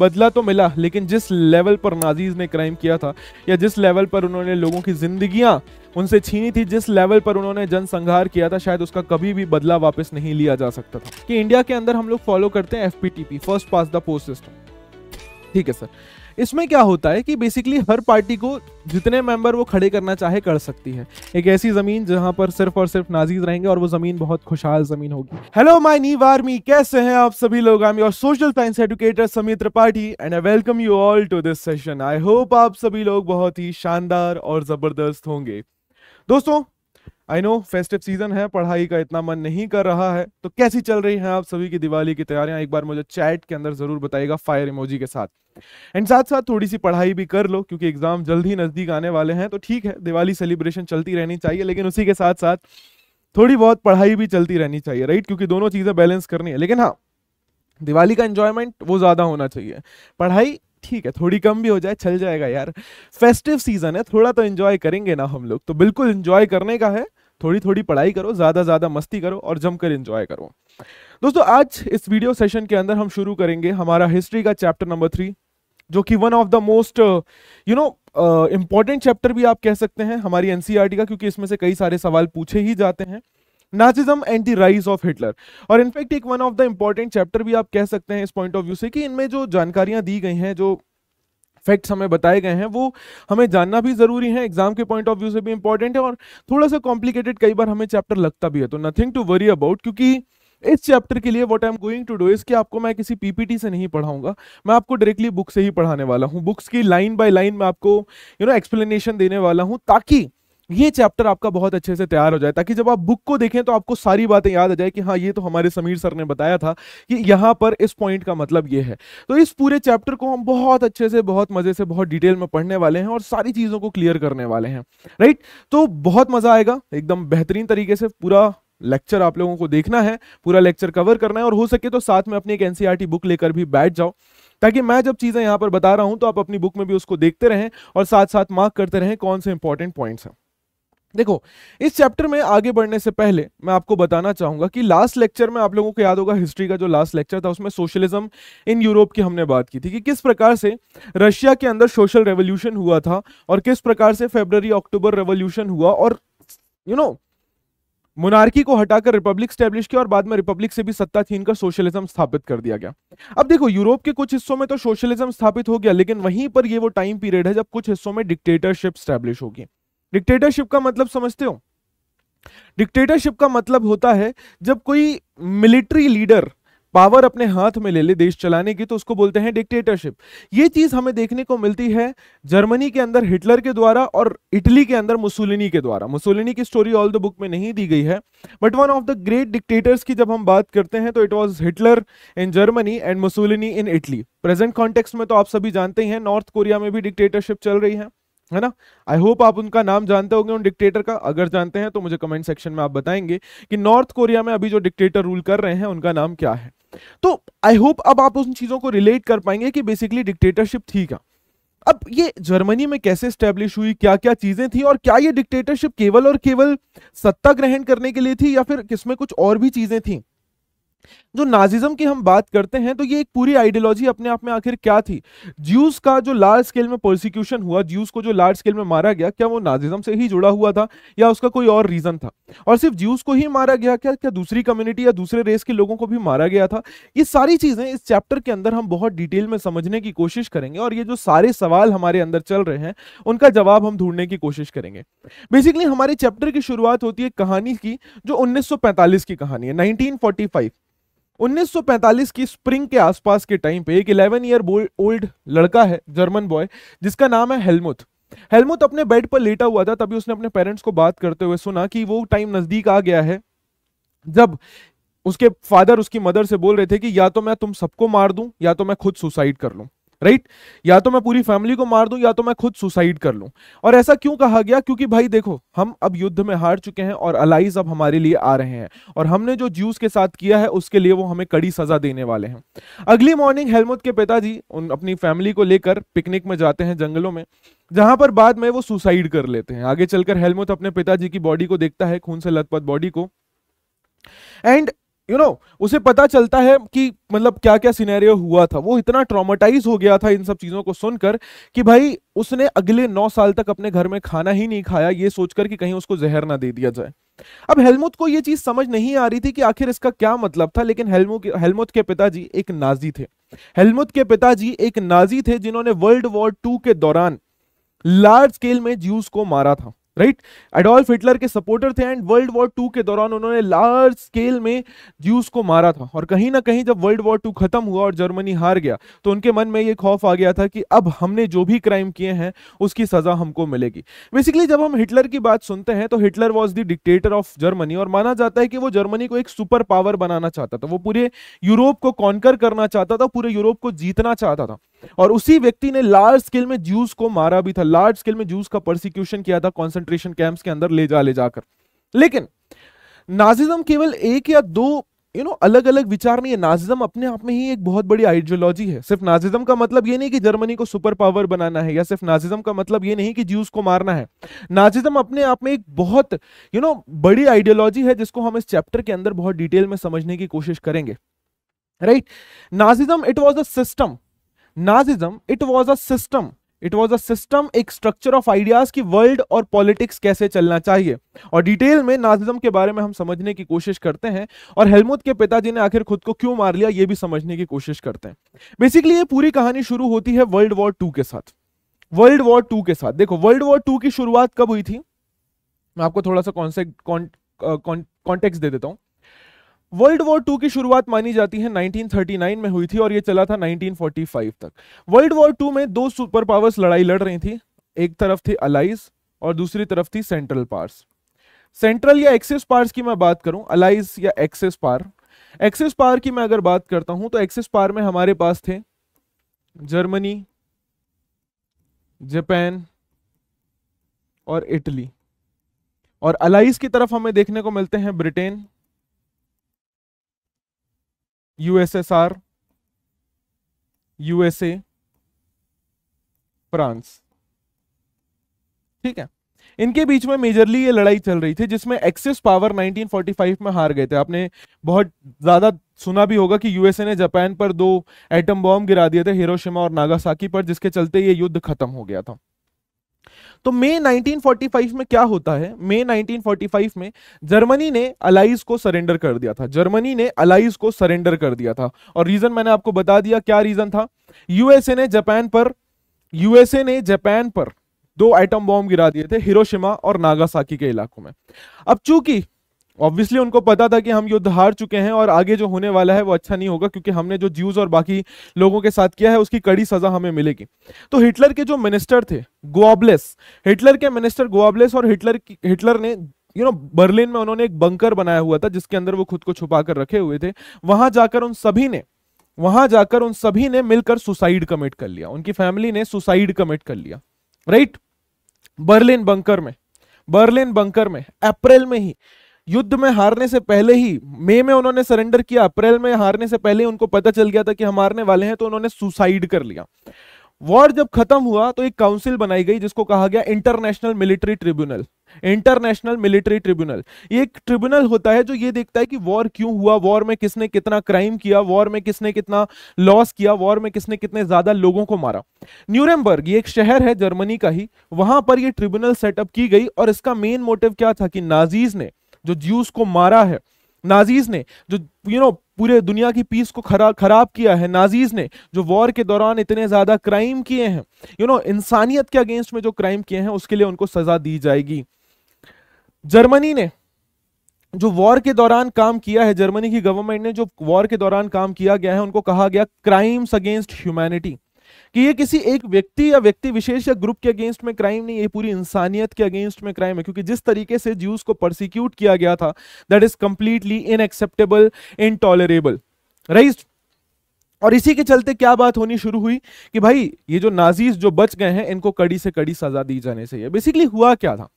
बदला तो मिला लेकिन जिस लेवल पर नाजीज ने क्राइम किया था या जिस लेवल पर उन्होंने लोगों की जिंदगियां उनसे छीनी थी जिस लेवल पर उन्होंने जनसंहार किया था शायद उसका कभी भी बदला वापस नहीं लिया जा सकता था कि इंडिया के अंदर हम लोग फॉलो करते हैं F first pass the post system ठीक है सर इसमें क्या होता है कि बेसिकली हर पार्टी को जितने मेंबर वो खड़े करना चाहे कर सकती है एक ऐसी जमीन जहां पर सिर्फ और सिर्फ नाजीज रहेंगे और वो जमीन बहुत खुशहाल जमीन होगी हेलो माय नी आर्मी कैसे हैं आप सभी लोग I your social science educator Sami Tripathi and I welcome you all to this session I hope आप सभी लोग बहुत ही शानदार और जबरदस्त होंगे दोस्तों आई नो फेस्टिव सीजन है पढ़ाई का इतना मन नहीं कर रहा है तो कैसी चल रही है आप सभी की दिवाली की तैयारियां एक बार मुझे चैट के अंदर जरूर बताइएगा फायर इमोजी के साथ एंड साथ साथ थोड़ी सी पढ़ाई भी कर लो क्योंकि एग्जाम जल्द ही नजदीक आने वाले हैं तो ठीक है दिवाली सेलिब्रेशन चलती रहनी चाहिए लेकिन उसी के साथ साथ थोड़ी बहुत पढ़ाई भी चलती रहनी चाहिए राइट क्योंकि दोनों चीजें बैलेंस करनी है लेकिन हाँ दिवाली का एंजॉयमेंट वो ज्यादा होना चाहिए पढ़ाई ठीक है थोड़ी कम भी हो जाए चल जाएगा यार फेस्टिव सीजन है थोड़ा तो एंजॉय करेंगे ना हम लोग तो बिल्कुल एंजॉय करने का है थोड़ी थोड़ी पढ़ाई करो ज़्यादा ज़्यादा मस्ती करो और जमकर इंजॉय करो दोस्तों आज इस वीडियो सेशन के अंदर हम शुरू करेंगे हमारा हिस्ट्री का चैप्टर नंबर थ्री जो कि one of the most you know important chapter भी आप कह सकते हैं हमारी एनसीईआरटी e का क्योंकि इसमें से कई सारे सवाल पूछे ही जाते हैं Nazism and the rise of Hitler और इनफैक्ट एक one of the important chapter भी आप कह सकते हैं इस पॉइंट ऑफ व्यू से कि इनमें जो जानकारियां दी गई हैं जो फैक्ट्स हमें बताए गए हैं वो हमें जानना भी ज़रूरी है एग्जाम के पॉइंट ऑफ व्यू से भी इंपॉर्टेंट है और थोड़ा सा कॉम्प्लिकेटेड कई बार हमें चैप्टर लगता भी है तो नथिंग टू वरी अबाउट क्योंकि इस चैप्टर के लिए what I am going to do is कि आपको मैं किसी पीपीटी से नहीं पढ़ाऊंगा मैं आपको डायरेक्टली बुक से ही पढ़ाने वाला हूँ बुक्स की लाइन बाय लाइन मैं आपको यू नो एक्सप्लेनेशन देने वाला हूँ ताकि ये चैप्टर आपका बहुत अच्छे से तैयार हो जाए ताकि जब आप बुक को देखें तो आपको सारी बातें याद आ जाए कि हाँ ये तो हमारे समीर सर ने बताया था कि यहाँ पर इस पॉइंट का मतलब ये है तो इस पूरे चैप्टर को हम बहुत अच्छे से बहुत मजे से बहुत डिटेल में पढ़ने वाले हैं और सारी चीज़ों को क्लियर करने वाले हैं राइट तो बहुत मजा आएगा एकदम बेहतरीन तरीके से पूरा लेक्चर आप लोगों को देखना है पूरा लेक्चर कवर करना है और हो सके तो साथ में अपनी एक एनसीईआरटी बुक e लेकर भी बैठ जाओ ताकि मैं जब चीज़ें यहाँ पर बता रहा हूँ तो आप अपनी बुक में भी उसको देखते रहें और साथ साथ मार्क करते रहें कौन से इंपॉर्टेंट पॉइंट्स हैं देखो इस चैप्टर में आगे बढ़ने से पहले मैं आपको बताना चाहूंगा कि लास्ट लेक्चर में आप लोगों को याद होगा हिस्ट्री का जो लास्ट लेक्चर था उसमें सोशलिज्म इन यूरोप की हमने बात की थी कि किस प्रकार से रशिया के अंदर सोशल रेवोल्यूशन हुआ था और किस प्रकार से फेबर अक्टूबर रेवोल्यूशन हुआ और यू नो मोनार्की को हटाकर रिपब्लिक स्टैब्लिश किया और बाद में रिपब्लिक से भी सत्ता छीन कर सोशलिज्म स्थापित कर दिया गया अब देखो यूरोप के कुछ हिस्सों में तो सोशलिज्म स्थापित हो गया लेकिन वहीं पर ये वो टाइम पीरियड है जब कुछ हिस्सों में डिक्टेटरशिप स्टैब्लिश होगी डिक्टेटरशिप का मतलब समझते हो डिक्टेटरशिप का मतलब होता है जब कोई मिलिट्री लीडर पावर अपने हाथ में ले ले देश चलाने की तो उसको बोलते हैं डिक्टेटरशिप ये चीज हमें देखने को मिलती है जर्मनी के अंदर हिटलर के द्वारा और इटली के अंदर मुसोलिनी के द्वारा मुसोलिनी की स्टोरी ऑल द बुक में नहीं दी गई है but one of the great dictators की जब हम बात करते हैं तो it was Hitler in Germany and Mussolini in Italy present context में तो आप सभी जानते ही हैं नॉर्थ कोरिया में भी डिक्टेटरशिप चल रही है है ना आई होप आप उनका नाम जानते होंगे उन डिक्टेटर का अगर जानते हैं तो मुझे कमेंट सेक्शन में आप बताएंगे कि नॉर्थ कोरिया में अभी जो डिक्टेटर रूल कर रहे हैं उनका नाम क्या है तो आई होप अब आप उन चीज़ों को रिलेट कर पाएंगे कि बेसिकली डिक्टेटरशिप थी क्या अब ये जर्मनी में कैसे स्टैब्लिश हुई क्या क्या चीजें थी और क्या ये डिक्टेटरशिप केवल और केवल सत्ता ग्रहण करने के लिए थी या फिर किसमें कुछ और भी चीजें थी जो तो नाजिज्म की हम बात करते हैं तो ये एक पूरी आइडियोलॉजी अपने आप में आखिर क्या थी ज्यूस का जो लार्ज स्केल में प्रोसिक्यूशन हुआ ज्यूस को जो लार्ज स्केल में मारा गया क्या वो नाजिज्म से ही जुड़ा हुआ था या उसका कोई और रीजन था और सिर्फ ज्यूस को ही मारा गया क्या क्या दूसरी कम्युनिटी या दूसरे रेस के लोगों को भी मारा गया था ये सारी चीजें इस चैप्टर के अंदर हम बहुत डिटेल में समझने की कोशिश करेंगे और ये जो सारे सवाल हमारे अंदर चल रहे हैं उनका जवाब हम ढूंढने की कोशिश करेंगे बेसिकली हमारे चैप्टर की शुरुआत होती है कहानी की जो उन्नीस की कहानी है नाइनटीन 1945 की स्प्रिंग के आसपास के टाइम पे एक 11 ईयर ओल्ड लड़का है जर्मन बॉय जिसका नाम है हेलमुथ हेलमुथ अपने बेड पर लेटा हुआ था तभी उसने अपने पेरेंट्स को बात करते हुए सुना कि वो टाइम नजदीक आ गया है जब उसके फादर उसकी मदर से बोल रहे थे कि या तो मैं तुम सबको मार दूं या तो मैं खुद सुसाइड कर लूं राइट या तो मैं पूरी फैमिली को मार दूं या तो मैं खुद सुसाइड कर लूं और ऐसा क्यों कहा गया क्योंकि भाई देखो हम अब युद्ध में हार चुके हैं और अलाइज अब हमारे लिए आ रहे हैं और हमने जो ज्यूस के साथ किया है उसके लिए वो हमें कड़ी सजा देने वाले हैं अगली मॉर्निंग हेलमुत के पिताजी उन अपनी फैमिली को लेकर पिकनिक में जाते हैं जंगलों में जहां पर बाद में वो सुसाइड कर लेते हैं आगे चलकर हेलमुत अपने पिताजी की बॉडी को देखता है खून से लथपथ बॉडी को and you you know know, उसे पता चलता है कि मतलब क्या क्या सिनेरियो हुआ था वो इतना ट्रॉमाटाइज हो गया था इन सब चीज़ों को सुनकर कि भाई उसने अगले नौ साल तक अपने घर में खाना ही नहीं खाया ये सोचकर कि कहीं उसको जहर ना दे दिया जाए अब हेलमुथ को यह चीज समझ नहीं आ रही थी कि आखिर इसका क्या मतलब था लेकिन हेलमुथ के पिताजी एक नाजी थे हेलमुथ के पिताजी एक नाजी थे जिन्होंने वर्ल्ड वॉर टू के दौरान लार्ज स्केल में ज्यूस को मारा था राइट एडोल्फ हिटलर के सपोर्टर थे एंड वर्ल्ड वॉर टू के दौरान उन्होंने लार्ज स्केल में ज्यूस को मारा था और कहीं ना कहीं जब वर्ल्ड वॉर टू खत्म हुआ और जर्मनी हार गया तो उनके मन में ये खौफ आ गया था कि अब हमने जो भी क्राइम किए हैं उसकी सजा हमको मिलेगी बेसिकली जब हम हिटलर की बात सुनते हैं तो Hitler was the dictator of Germany और माना जाता है कि वो जर्मनी को एक सुपर पावर बनाना चाहता था वो पूरे यूरोप को कॉन्कर करना चाहता था पूरे यूरोप को जीतना चाहता था और उसी व्यक्ति ने लार्ज स्केल में जूस को मारा भी था लार्ज स्केल में जूस का प्रोसिक्यूशन किया था कॉन्सेंट्रेशन कैंप के अंदर ले जा ले जाकर लेकिन नाजिज्म केवल एक या दो यू नो अलग अलग विचार नहीं है नाजिज्म अपने आप में ही एक बहुत बड़ी आइडियोलॉजी है सिर्फ नाजिज्म का मतलब ये नहीं कि जर्मनी को सुपर पावर बनाना है या सिर्फ नाजिज्म का मतलब ये नहीं कि ज्यूज को मारना है नाजिज्म अपने आप में एक बहुत यू you नो know, बड़ी आइडियोलॉजी है जिसको हम इस चैप्टर के अंदर बहुत डिटेल में समझने की कोशिश करेंगे right Nazism it was a system Nazism it was a system it was a system एक स्ट्रक्चर ऑफ आइडियाज की वर्ल्ड और पॉलिटिक्स कैसे चलना चाहिए और डिटेल में नाजिज्म के बारे में हम समझने की कोशिश करते हैं और हेलमुद के पिताजी ने आखिर खुद को क्यों मार लिया ये भी समझने की कोशिश करते हैं बेसिकली ये पूरी कहानी शुरू होती है वर्ल्ड वॉर टू के साथ वर्ल्ड वॉर टू के साथ देखो वर्ल्ड वॉर टू की शुरुआत कब हुई थी मैं आपको थोड़ा सा कॉन्सेप्ट कॉन्टेक्स्ट uh, दे देता हूँ वर्ल्ड वॉर टू की शुरुआत मानी जाती है 1939 में हुई थी और ये चला था 1945 तक वर्ल्ड वॉर टू में दो सुपर पावर्स लड़ाई लड़ रही थी एक तरफ थी अलाइज और दूसरी तरफ थी सेंट्रल पार्स सेंट्रल या एक्सिस पार्स की मैं बात करूं अलाइज या एक्सिस पार एक्सिस पार की मैं अगर बात करता हूं तो एक्सेस पार में हमारे पास थे जर्मनी जापान और इटली और अलाइज की तरफ हमें देखने को मिलते हैं ब्रिटेन यूएसएसआर यूएसए फ्रांस ठीक है इनके बीच में मेजरली ये लड़ाई चल रही थी जिसमें एक्सिस पावर 1945 में हार गए थे आपने बहुत ज्यादा सुना भी होगा कि यूएसए ने जापान पर दो एटम बॉम्ब गिरा दिए थे हिरोशिमा और नागासाकी पर जिसके चलते ये युद्ध खत्म हो गया था तो मई 1945 में क्या होता है मई 1945 में जर्मनी ने अलाइज को सरेंडर कर दिया था जर्मनी ने अलाइज को सरेंडर कर दिया था और रीजन मैंने आपको बता दिया क्या रीजन था यूएसए ने जापान पर यूएसए ने जापान पर दो आइटम बॉम्ब गिरा दिए थे हिरोशिमा और नागासाकी के इलाकों में अब चूंकि ऑब्वियसली उनको पता था कि हम युद्ध हार चुके हैं और आगे जो होने वाला है वो अच्छा नहीं होगा क्योंकि हमने जो ज्यूज और बाकी लोगों के साथ किया है उसकी कड़ी सजा हमें मिलेगी तो हिटलर के जो मिनिस्टर थे गोआब्लेस हिटलर के मिनिस्टर गोआब्लेस और हिटलर हिटलर ने यू नो बर्लिन में उन्होंने एक बंकर बनाया हुआ था जिसके अंदर वो खुद को छुपा कर रखे हुए थे वहां जाकर उन सभी ने वहां जाकर उन सभी ने मिलकर सुसाइड कमिट कर लिया उनकी फैमिली ने सुसाइड कमिट कर लिया राइट बर्लिन बंकर में बर्लिन बंकर में अप्रैल में ही युद्ध में हारने से पहले ही मई में उन्होंने सरेंडर किया अप्रैल में हारने से पहले उनको पता चल गया था कि हम हारने वाले हैं तो उन्होंने सुसाइड कर लिया वॉर जब खत्म हुआ तो एक काउंसिल बनाई गई जिसको कहा गया international military tribunal international military tribunal ये एक ट्रिब्यूनल होता है जो ये देखता है कि वॉर क्यों हुआ वॉर में किसने कितना क्राइम किया वॉर में किसने कितना लॉस किया वॉर में किसने कितने ज्यादा लोगों को मारा न्यूरेमबर्ग ये एक शहर है जर्मनी का ही वहां पर यह ट्रिब्यूनल सेटअप की गई और इसका मेन मोटिव क्या था कि नाजीज ने जो ज्यूस को मारा है नाजीज ने जो यू you नो know, पूरे दुनिया की पीस को खरा खराब किया है नाजीज ने जो वॉर के दौरान इतने ज़्यादा क्राइम किए हैं यू नो इंसानियत के अगेंस्ट में जो क्राइम किए हैं उसके लिए उनको सज़ा दी जाएगी जर्मनी ने जो वॉर के दौरान काम किया है जर्मनी की गवर्नमेंट ने जो वॉर के दौरान काम किया गया है उनको कहा गया क्राइम्स अगेंस्ट ह्यूमैनिटी कि ये किसी एक व्यक्ति या व्यक्ति विशेष या ग्रुप के अगेंस्ट में क्राइम नहीं ये पूरी इंसानियत के अगेंस्ट में क्राइम है क्योंकि जिस तरीके से ज्यूस को प्रोसिक्यूट किया गया था that is completely unacceptable intolerable right और इसी के चलते क्या बात होनी शुरू हुई कि भाई ये जो नाजीज जो बच गए हैं इनको कड़ी से कड़ी सजा दी जानी चाहिए बेसिकली हुआ क्या था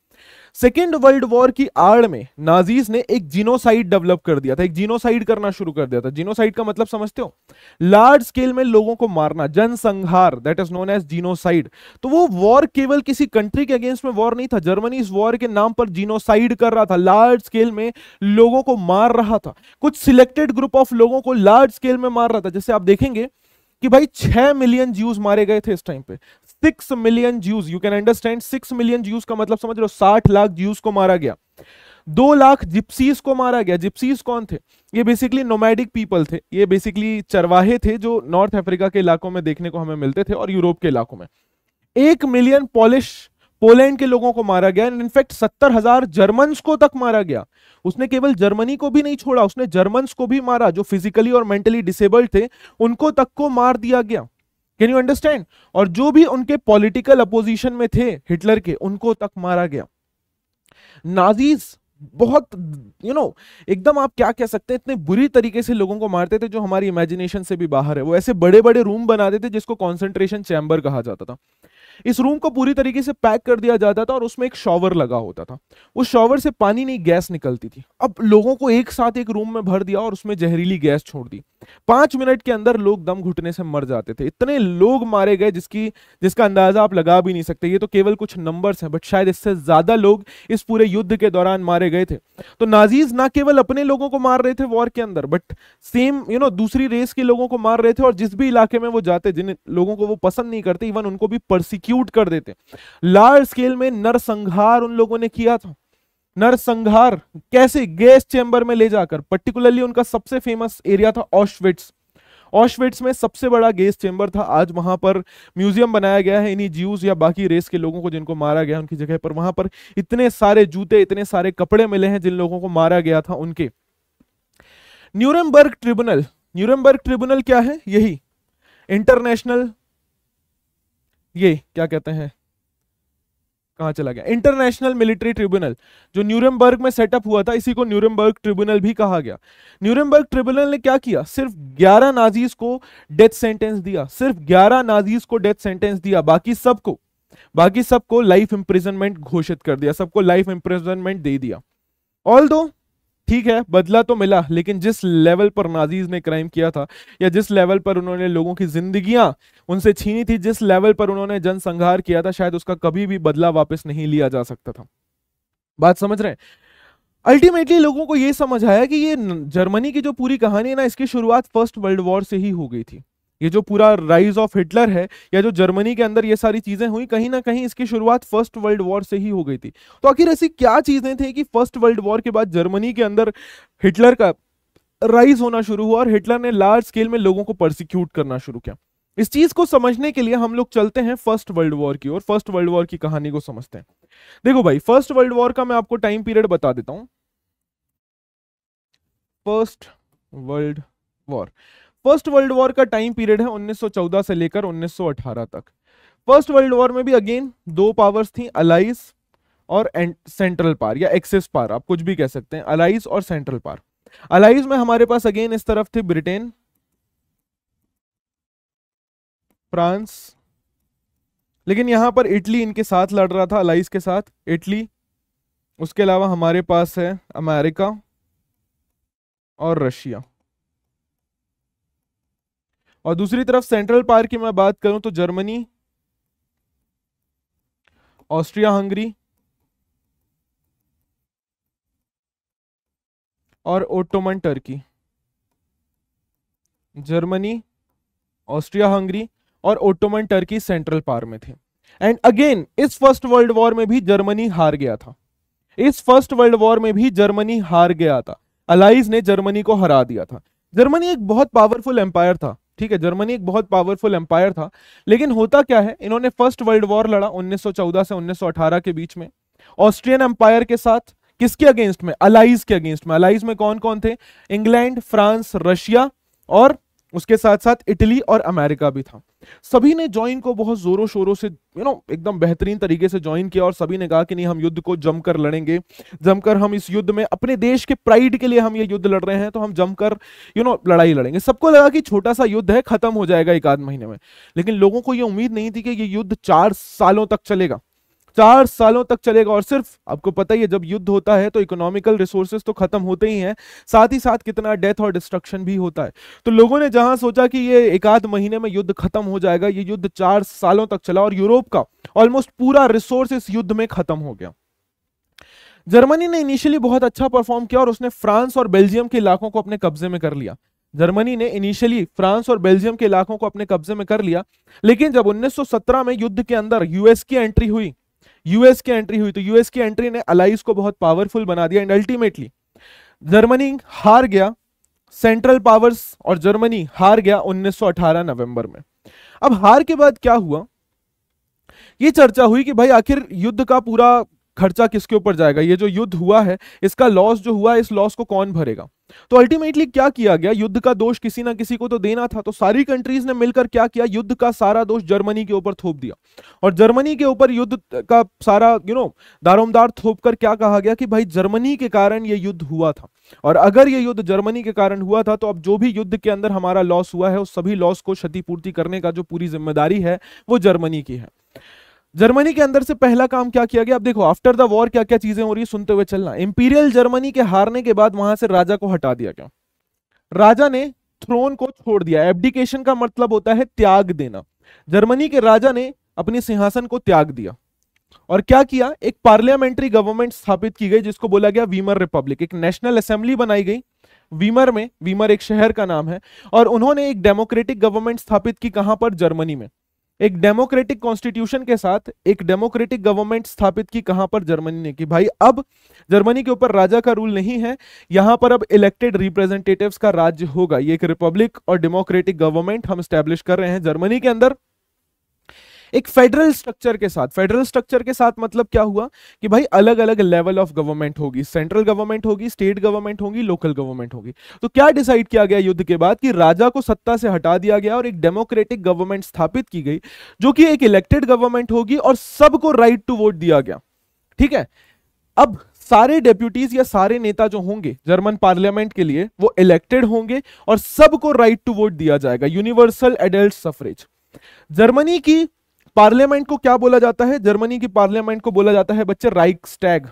सेकेंड वर्ल्ड वॉर की आड़ में नाजीज ने एक जीनोसाइड डेवलप कर दिया था एक जीनोसाइड करना शुरू कर दिया था जीनोसाइड का मतलब समझते हो लार्ज स्केल में लोगों को मारना जनसंहार that is known as genocide तो वो वॉर केवल किसी कंट्री के अगेंस्ट में वॉर नहीं था जर्मनी इस वॉर के नाम पर जीनोसाइड कर रहा था लार्ज स्केल में लोगों को मार रहा था कुछ सिलेक्टेड ग्रुप ऑफ लोगों को लार्ज स्केल में मार रहा था जैसे आप देखेंगे कि भाई छह मिलियन ज्यूज मारे गए थे इस टाइम पे six million Jews you can understand six million Jews का मतलब समझ लो साठ लाख ज्यूज को मारा गया दो लाख जिप्सीज को मारा गया जिप्सीज कौन थे ये बेसिकली नोमैडिक पीपल थे ये बेसिकली चरवाहे थे जो नॉर्थ अफ्रीका के इलाकों में देखने को हमें मिलते थे और यूरोप के इलाकों में एक मिलियन पॉलिश पोलैंड के लोगों को मारा गया इनफैक्ट सत्तर हजार जर्मन्स को तक मारा गया उसने केवल जर्मनी को भी नहीं छोड़ा उसने जर्मन्स को भी मारा जो फिजिकली और मेंटली डिसेबल्ड थे उनको तक को मार दिया गया कैन यू अंडरस्टैंड और जो भी उनके पॉलिटिकल अपोजिशन में थे हिटलर के उनको तक मारा गया नाजीज बहुत यू you नो know, एकदम आप क्या कह सकते हैं इतने बुरी तरीके से लोगों को मारते थे जो हमारी इमेजिनेशन से भी बाहर है वो ऐसे बड़े बड़े रूम बनाते थे जिसको कॉन्सेंट्रेशन चैम्बर कहा जाता था इस रूम को पूरी तरीके से पैक कर दिया जाता था और उसमें एक शॉवर लगा होता था उस शॉवर से पानी नहीं गैस निकलती थी अब लोगों को एक साथ एक रूम में भर दिया और उसमें जहरीली गैस छोड़ दी पांच मिनट के अंदर लोग दम घुटने से मर जाते थे इतने लोग मारे गए जिसकी जिसका अंदाजा आप लगा भी नहीं सकते ये तो केवल कुछ नंबर्स हैं बट शायद इससे ज्यादा लोग इस पूरे युद्ध के दौरान मारे गए थे तो नाजीज ना केवल अपने लोगों को मार रहे थे वॉर के अंदर बट सेम यू नो दूसरी रेस के लोगों को मार रहे थे और जिस भी इलाके में वो जाते जिन लोगों को वो पसंद नहीं करते इवन उनको भी परसिक्यू एग्जीक्यूट कर देते लार्ज स्केल में नरसंहार उन लोगों ने किया था नरसंहार कैसे गैस चेंबर में ले जाकर पर्टिकुलरली उनका सबसे फेमस एरिया था ऑशविट्स ऑशविट्स में सबसे बड़ा गैस चेंबर था आज वहां पर म्यूजियम बनाया गया है इन्हीं जीव या बाकी रेस के लोगों को जिनको मारा गया उनकी जगह पर वहां पर इतने सारे जूते इतने सारे कपड़े मिले हैं जिन लोगों को मारा गया था उनके न्यूरमबर्ग ट्रिब्यूनल न्यूरमबर्ग ट्रिब्यूनल क्या है यही इंटरनेशनल ये क्या कहते हैं कहाँ चला गया इंटरनेशनल मिलिट्री ट्रिब्यूनल जो न्यूरमबर्ग में सेटअप हुआ था इसी को न्यूरमबर्ग ट्रिब्यूनल भी कहा गया न्यूरमबर्ग ट्रिब्यूनल ने क्या किया सिर्फ 11 नाजीज को डेथ सेंटेंस दिया सिर्फ 11 नाजीज को डेथ सेंटेंस दिया बाकी सबको बाकी सबको लाइफ इंप्रिजनमेंट घोषित कर दिया सबको लाइफ इंप्रिजनमेंट दे दिया ऑल ठीक है बदला तो मिला लेकिन जिस लेवल पर नाजीज ने क्राइम किया था या जिस लेवल पर उन्होंने लोगों की जिंदगियां उनसे छीनी थी जिस लेवल पर उन्होंने जनसंहार किया था शायद उसका कभी भी बदला वापस नहीं लिया जा सकता था बात समझ रहे हैं अल्टीमेटली लोगों को यह समझ आया कि ये जर्मनी की जो पूरी कहानी है ना इसकी शुरुआत फर्स्ट वर्ल्ड वॉर से ही हो गई थी ये जो पूरा राइज ऑफ हिटलर है या जो जर्मनी के अंदर ये सारी चीजें हुई कहीं ना कहीं इसकी शुरुआत फर्स्ट वर्ल्ड वॉर से ही हो गई थी तो आखिर ऐसी क्या चीजें थी कि फर्स्ट वर्ल्ड वॉर के बाद जर्मनी के अंदर हिटलर का राइज होना शुरू हुआ और हिटलर ने लार्ज स्केल में लोगों को प्रोसिक्यूट करना शुरू किया इस चीज को समझने के लिए हम लोग चलते हैं फर्स्ट वर्ल्ड वॉर की और फर्स्ट वर्ल्ड वॉर की कहानी को समझते हैं देखो भाई फर्स्ट वर्ल्ड वॉर का मैं आपको टाइम पीरियड बता देता हूं first world war first world war का टाइम पीरियड है 1914 से लेकर 1918 तक फर्स्ट वर्ल्ड वॉर में भी अगेन दो पावर्स थी अलाइस और सेंट्रल पार या एक्सेस पार आप कुछ भी कह सकते हैं अलाइस और सेंट्रल पार अलाइस में हमारे पास अगेन इस तरफ थे ब्रिटेन फ्रांस लेकिन यहां पर इटली इनके साथ लड़ रहा था अलाइस के साथ इटली उसके अलावा हमारे पास है अमेरिका और रशिया और दूसरी तरफ सेंट्रल पार्क की मैं बात करूं तो जर्मनी ऑस्ट्रिया हंगरी और Ottoman Turkey Germany Austria Hungary और ओटोमन टर्की सेंट्रल पार में थे एंड अगेन इस फर्स्ट वर्ल्ड वॉर में भी जर्मनी हार गया था इस फर्स्ट वर्ल्ड वॉर में भी जर्मनी हार गया था अलाइज ने जर्मनी को हरा दिया था जर्मनी एक बहुत पावरफुल एम्पायर था ठीक है जर्मनी एक बहुत पावरफुल एम्पायर था लेकिन होता क्या है इन्होंने फर्स्ट वर्ल्ड वॉर लड़ा 1914 से 1918 के बीच में ऑस्ट्रियन एम्पायर के साथ किसके अगेंस्ट में अलाइज के अगेंस्ट में अलाइज में कौन कौन थे इंग्लैंड फ्रांस रशिया और उसके साथ साथ इटली और अमेरिका भी था सभी ने ज्वाइन को बहुत जोरों शोरों से यू नो एकदम बेहतरीन तरीके से ज्वाइन किया और सभी ने कहा कि नहीं हम युद्ध को जमकर लड़ेंगे जमकर हम इस युद्ध में अपने देश के प्राइड के लिए हम ये युद्ध लड़ रहे हैं तो हम जमकर यू नो लड़ाई लड़ेंगे सबको लगा कि छोटा सा युद्ध है खत्म हो जाएगा एक आध महीने में लेकिन लोगों को ये उम्मीद नहीं थी कि ये युद्ध चार सालों तक चलेगा चार सालों तक चलेगा और सिर्फ आपको पता ही है जब युद्ध होता है तो इकोनॉमिकल रिसोर्सेज तो खत्म होते ही हैं साथ ही साथ कितना डेथ और डिस्ट्रक्शन भी होता है तो लोगों ने जहां सोचा कि ये एक आध महीने में युद्ध खत्म हो जाएगा ये युद्ध चार सालों तक चला और यूरोप का ऑलमोस्ट पूरा रिसोर्स इस युद्ध में खत्म हो गया जर्मनी ने इनिशियली बहुत अच्छा परफॉर्म किया और उसने फ्रांस और बेल्जियम के इलाकों को अपने कब्जे में कर लिया जर्मनी ने इनिशियली फ्रांस और बेल्जियम के इलाकों को अपने कब्जे में कर लिया लेकिन जब 1917 में युद्ध के अंदर यूएस की एंट्री हुई यूएस की एंट्री हुई तो यूएस की एंट्री ने अलाइज को बहुत पावरफुल बना दिया एंड अल्टीमेटली जर्मनी हार गया सेंट्रल पावर्स और जर्मनी हार गया 1918 नवंबर में अब हार के बाद क्या हुआ ये चर्चा हुई कि भाई आखिर युद्ध का पूरा खर्चा किसके ऊपर जाएगा ये जो युद्ध हुआ है इसका लॉस जो हुआ है इस लॉस को कौन भरेगा तो अल्टीमेटली क्या किया गया युद्ध का दोष किसी ना किसी को तो देना था तो सारी कंट्रीज ने मिलकर क्या किया युद्ध का सारा दोष जर्मनी के ऊपर थोप दिया और जर्मनी के ऊपर युद्ध का सारा यू नो दारोमदार थोप कर क्या कहा गया कि भाई जर्मनी के कारण ये युद्ध हुआ था और अगर ये युद्ध जर्मनी के कारण हुआ था तो अब जो भी युद्ध के अंदर हमारा लॉस हुआ है उस सभी लॉस को क्षतिपूर्ति करने का जो पूरी जिम्मेदारी है वो जर्मनी की है जर्मनी के अंदर से पहला काम क्या किया गया अब देखो आफ्टर द वॉर क्या क्या चीजें हो रही है सुनते हुए चलना इंपीरियल जर्मनी के हारने के बाद वहां से राजा को हटा दिया गया राजा ने थ्रोन को छोड़ दिया एबडिकेशन का मतलब होता है त्याग देना जर्मनी के राजा ने अपने सिंहासन को त्याग दिया और क्या किया एक पार्लियामेंट्री गवर्नमेंट स्थापित की गई जिसको बोला गया वीमर रिपब्लिक एक नेशनल असेंबली बनाई गई वीमर में वीमर एक शहर का नाम है और उन्होंने एक डेमोक्रेटिक गवर्नमेंट स्थापित की कहां पर जर्मनी में एक डेमोक्रेटिक कॉन्स्टिट्यूशन के साथ एक डेमोक्रेटिक गवर्नमेंट स्थापित की कहां पर जर्मनी ने कि भाई अब जर्मनी के ऊपर राजा का रूल नहीं है यहां पर अब इलेक्टेड रिप्रेजेंटेटिव्स का राज्य होगा ये एक रिपब्लिक और डेमोक्रेटिक गवर्नमेंट हम स्टैब्लिश कर रहे हैं जर्मनी के अंदर एक फेडरल स्ट्रक्चर के साथ फेडरल स्ट्रक्चर के साथ मतलब क्या हुआ कि भाई अलग अलग लेवल ऑफ गवर्नमेंट होगी सेंट्रल गवर्नमेंट होगी स्टेट गवर्नमेंट होगी लोकल गवर्नमेंट होगी तो क्या डिसाइड किया गया युद्ध के बाद कि राजा को सत्ता से हटा दिया गया और एक डेमोक्रेटिक गवर्नमेंट स्थापित की गई जो कि एक इलेक्टेड गवर्नमेंट होगी और सबको राइट टू वोट दिया गया ठीक है अब सारे डेप्यूटीज या सारे नेता जो होंगे जर्मन पार्लियामेंट के लिए वो इलेक्टेड होंगे और सबको राइट टू वोट दिया जाएगा यूनिवर्सल एडल्ट सफरेज जर्मनी की पार्लियामेंट को क्या बोला जाता है जर्मनी की पार्लियामेंट को बोला जाता है बच्चे राइक्सटैग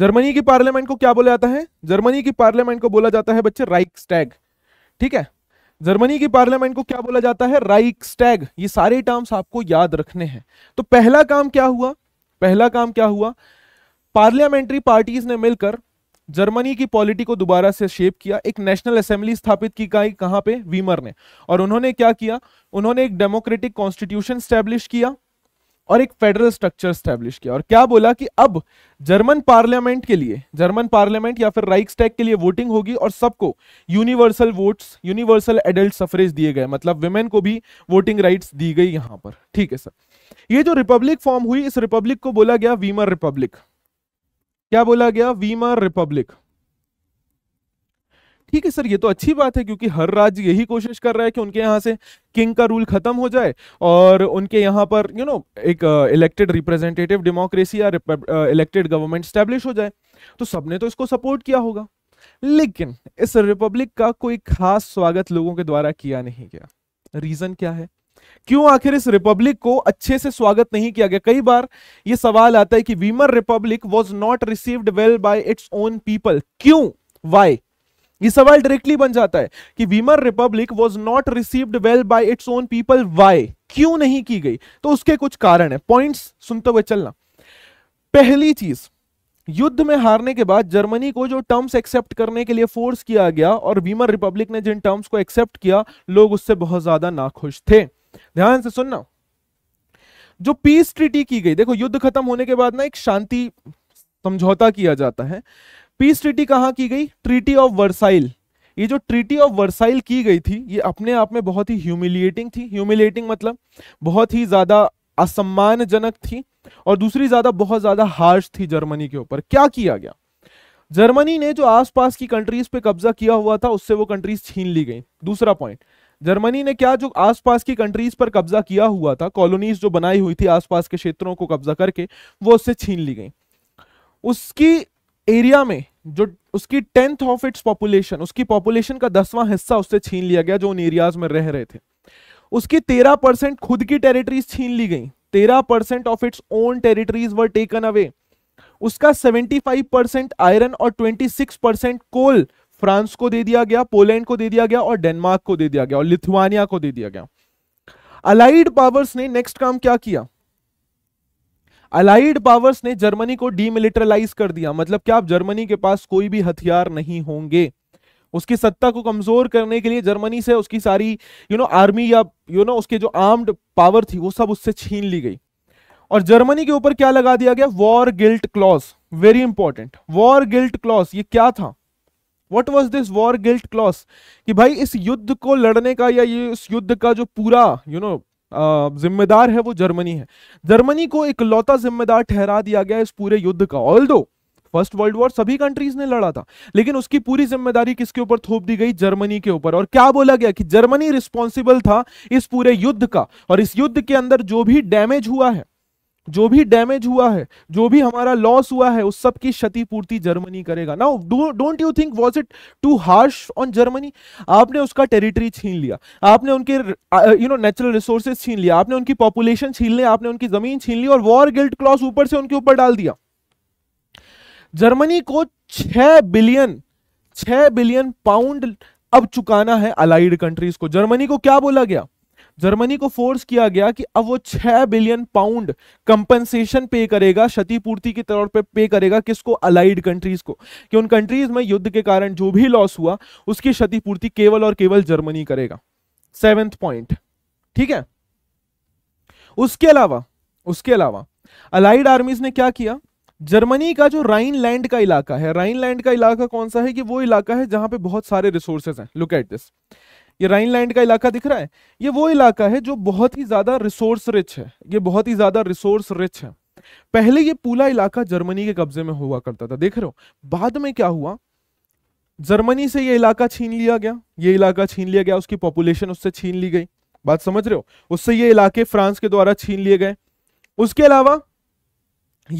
जर्मनी की पार्लियामेंट को क्या बोला जाता है जर्मनी की पार्लियामेंट को बोला जाता है बच्चे राइक्सटैग ठीक है जर्मनी की पार्लियामेंट को क्या बोला जाता है राइक्सटैग ये सारे टर्म्स आपको याद रखने हैं तो पहला काम क्या हुआ पहला काम क्या हुआ पार्लियामेंट्री पार्टीज ने मिलकर जर्मनी की पॉलिटी को दोबारा से शेप किया एक नेशनल असेंबली स्थापित की गई कहां पे वीमर ने और उन्होंने क्या किया उन्होंने एक डेमोक्रेटिक कॉन्स्टिट्यूशन स्टैब्लिश किया और एक फेडरल स्ट्रक्चर स्टैब्लिश किया और क्या बोला कि अब जर्मन पार्लियामेंट के लिए जर्मन पार्लियामेंट या फिर राइक्सटैग के लिए वोटिंग होगी और सबको universal votes universal adult suffrage दिए गए मतलब विमेन को भी वोटिंग राइट्स दी गई यहां पर ठीक है सर ये जो रिपब्लिक फॉर्म हुई इस रिपब्लिक को बोला गया वीमर रिपब्लिक क्या बोला गया वीमार रिपब्लिक ठीक है सर ये तो अच्छी बात है क्योंकि हर राज्य यही कोशिश कर रहा है कि उनके यहां से किंग का रूल खत्म हो जाए और उनके यहां पर यू you नो know, एक इलेक्टेड रिप्रेजेंटेटिव डेमोक्रेसी या इलेक्टेड गवर्नमेंट स्टैब्लिश हो जाए तो सबने तो इसको सपोर्ट किया होगा लेकिन इस रिपब्लिक का कोई खास स्वागत लोगों के द्वारा किया नहीं गया रीजन क्या है क्यों आखिर इस रिपब्लिक को अच्छे से स्वागत नहीं किया गया कई बार ये सवाल आता है कि Weimar Republic was not received well by its own people क्यों वाई ये सवाल डायरेक्टली बन जाता है कि Weimar Republic was not received well by its own people why क्यों नहीं की गई तो उसके कुछ कारण है पॉइंट सुनते हुए चलना पहली चीज युद्ध में हारने के बाद जर्मनी को जो टर्म्स एक्सेप्ट करने के लिए फोर्स किया गया और वीमर रिपब्लिक ने जिन टर्म्स को एक्सेप्ट किया लोग उससे बहुत ज्यादा नाखुश थे ध्यान से सुनना जो पीस ट्रीटी की गई देखो युद्ध खत्म होने के बाद ना एक शांति समझौता किया जाता है पीस ट्रीटी कहाँ की गई ट्रीटी ऑफ वर्साइल ये जो ट्रीटी ऑफ वर्साइल की गई थी ये अपने आप में बहुत ही ह्यूमिलिएटिंग थी ह्यूमिलिएटिंग मतलब बहुत ही ज्यादा असम्मानजनक थी और दूसरी ज्यादा बहुत ज्यादा हार्श थी जर्मनी के ऊपर क्या किया गया जर्मनी ने जो आसपास की कंट्रीज पे कब्जा किया हुआ था उससे वो कंट्रीज छीन ली गई दूसरा पॉइंट जर्मनी ने क्या जो आसपास की कंट्रीज पर कब्जा किया हुआ था कॉलोनीज जो बनाई हुई थी आसपास के क्षेत्रों को कब्जा करके वो उससे छीन ली गई उसकी एरिया में जो उसकी टेंथ ऑफ इट्स पॉपुलेशन उसकी पॉपुलेशन का दसवां हिस्सा उससे छीन लिया गया जो उन एरियाज में रह रहे थे उसकी तेरह परसेंट खुद की टेरिटरीज छीन ली गई तेरह percent of its own territories were taken away उसका सेवेंटी फाइव परसेंट आयरन और twenty six percent coal France को दे दिया गया पोलैंड को दे दिया गया और डेनमार्क को दे दिया गया और लिथुआनिया को दे दिया गया अलाइड पावर्स ने नेक्स्ट काम क्या किया अलाइड पावर्स ने जर्मनी को डीमिलिटरलाइज कर दिया मतलब क्या आप जर्मनी के पास कोई भी हथियार नहीं होंगे उसकी सत्ता को कमजोर करने के लिए जर्मनी से उसकी सारी you you know know, army या यू you नो know, उसके जो आर्म्ड पावर थी वो सब उससे छीन ली गई और जर्मनी के ऊपर क्या लगा दिया गया war guilt clause very important war guilt clause ये क्या था what was this war guilt clause कि भाई इस युद्ध को लड़ने का या ये इस युद्ध का जो पूरा यू you नो know, जिम्मेदार है वो जर्मनी है जर्मनी को इकलौता जिम्मेदार ठहरा दिया गया इस पूरे युद्ध का ऑल फर्स्ट वर्ल्ड वॉर सभी कंट्रीज ने लड़ा था लेकिन उसकी पूरी जिम्मेदारी किसके ऊपर थोप दी गई जर्मनी के ऊपर और क्या बोला गया कि जर्मनी रिस्पॉन्सिबल था इस पूरे युद्ध का और इस युद्ध के अंदर जो भी डैमेज हुआ है जो भी डैमेज हुआ है जो भी हमारा लॉस हुआ है उस सब की क्षतिपूर्ति जर्मनी करेगा ना don't you think was it too harsh on Germany आपने उसका टेरिटरी छीन लिया आपने उनके यू नो नेचुरल रिसोर्सेज छीन लिया आपने उनकी पॉपुलेशन छीन लिया आपने उनकी जमीन छीन ली और वॉर गिल्ट क्लॉस ऊपर से उनके ऊपर डाल दिया जर्मनी को छह बिलियन छह बिलियन पाउंड अब चुकाना है अलाइड कंट्रीज को जर्मनी को क्या बोला गया जर्मनी को फोर्स किया गया कि अब वो छह बिलियन पाउंड कंपनसेशन पे करेगा क्षतिपूर्ति के तौर पे पे करेगा किसको अलाइड कंट्रीज को कि उन कंट्रीज में युद्ध के कारण जो भी लॉस हुआ उसकी क्षतिपूर्ति केवल और केवल जर्मनी करेगा सेवेंथ पॉइंट ठीक है उसके अलावा उसके अलावा अलाइड आर्मीज ने क्या किया जर्मनी का जो राइन लैंड का इलाका है राइन लैंड का इलाका कौन सा है कि वो इलाका है जहां पे बहुत सारे रिसोर्सेज हैं लुक एट दिस ये राइनलैंड का इलाका दिख रहा है ये वो इलाका है जो बहुत ही ज़्यादा रिसोर्स रिच है ये बहुत ही ज़्यादा रिसोर्स रिच है पहले ये पूला इलाका जर्मनी के कब्जे में हुआ करता था देख रहे हो बाद में क्या हुआ जर्मनी से ये इलाका छीन लिया गया ये इलाका छीन लिया गया उसकी पॉपुलेशन उससे छीन ली गई बात समझ रहे हो उससे ये इलाके फ्रांस के द्वारा छीन लिए गए उसके अलावा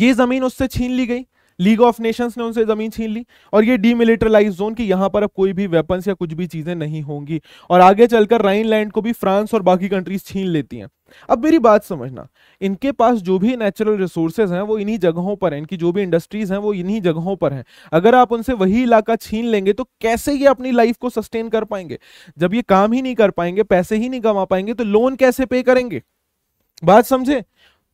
ये जमीन उससे छीन ली गई लीग ऑफ नेशंस ने उनसे जमीन छीन ली और ये डीमिलिटरलाइज जोन की यहां पर अब कोई भी वेपन्स या कुछ भी चीजें नहीं होंगी और आगे चलकर राइन लैंड को भी फ्रांस और बाकी कंट्रीज छीन लेती हैं अब मेरी बात समझना इनके पास जो भी नेचुरल रिसोर्सेज हैं वो इन्हीं जगहों पर हैं इनकी जो भी इंडस्ट्रीज हैं वो इन्हीं जगहों पर हैं अगर आप उनसे वही इलाका छीन लेंगे तो कैसे ये अपनी लाइफ को सस्टेन कर पाएंगे जब ये काम ही नहीं कर पाएंगे पैसे ही नहीं कमा पाएंगे तो लोन कैसे पे करेंगे बात समझे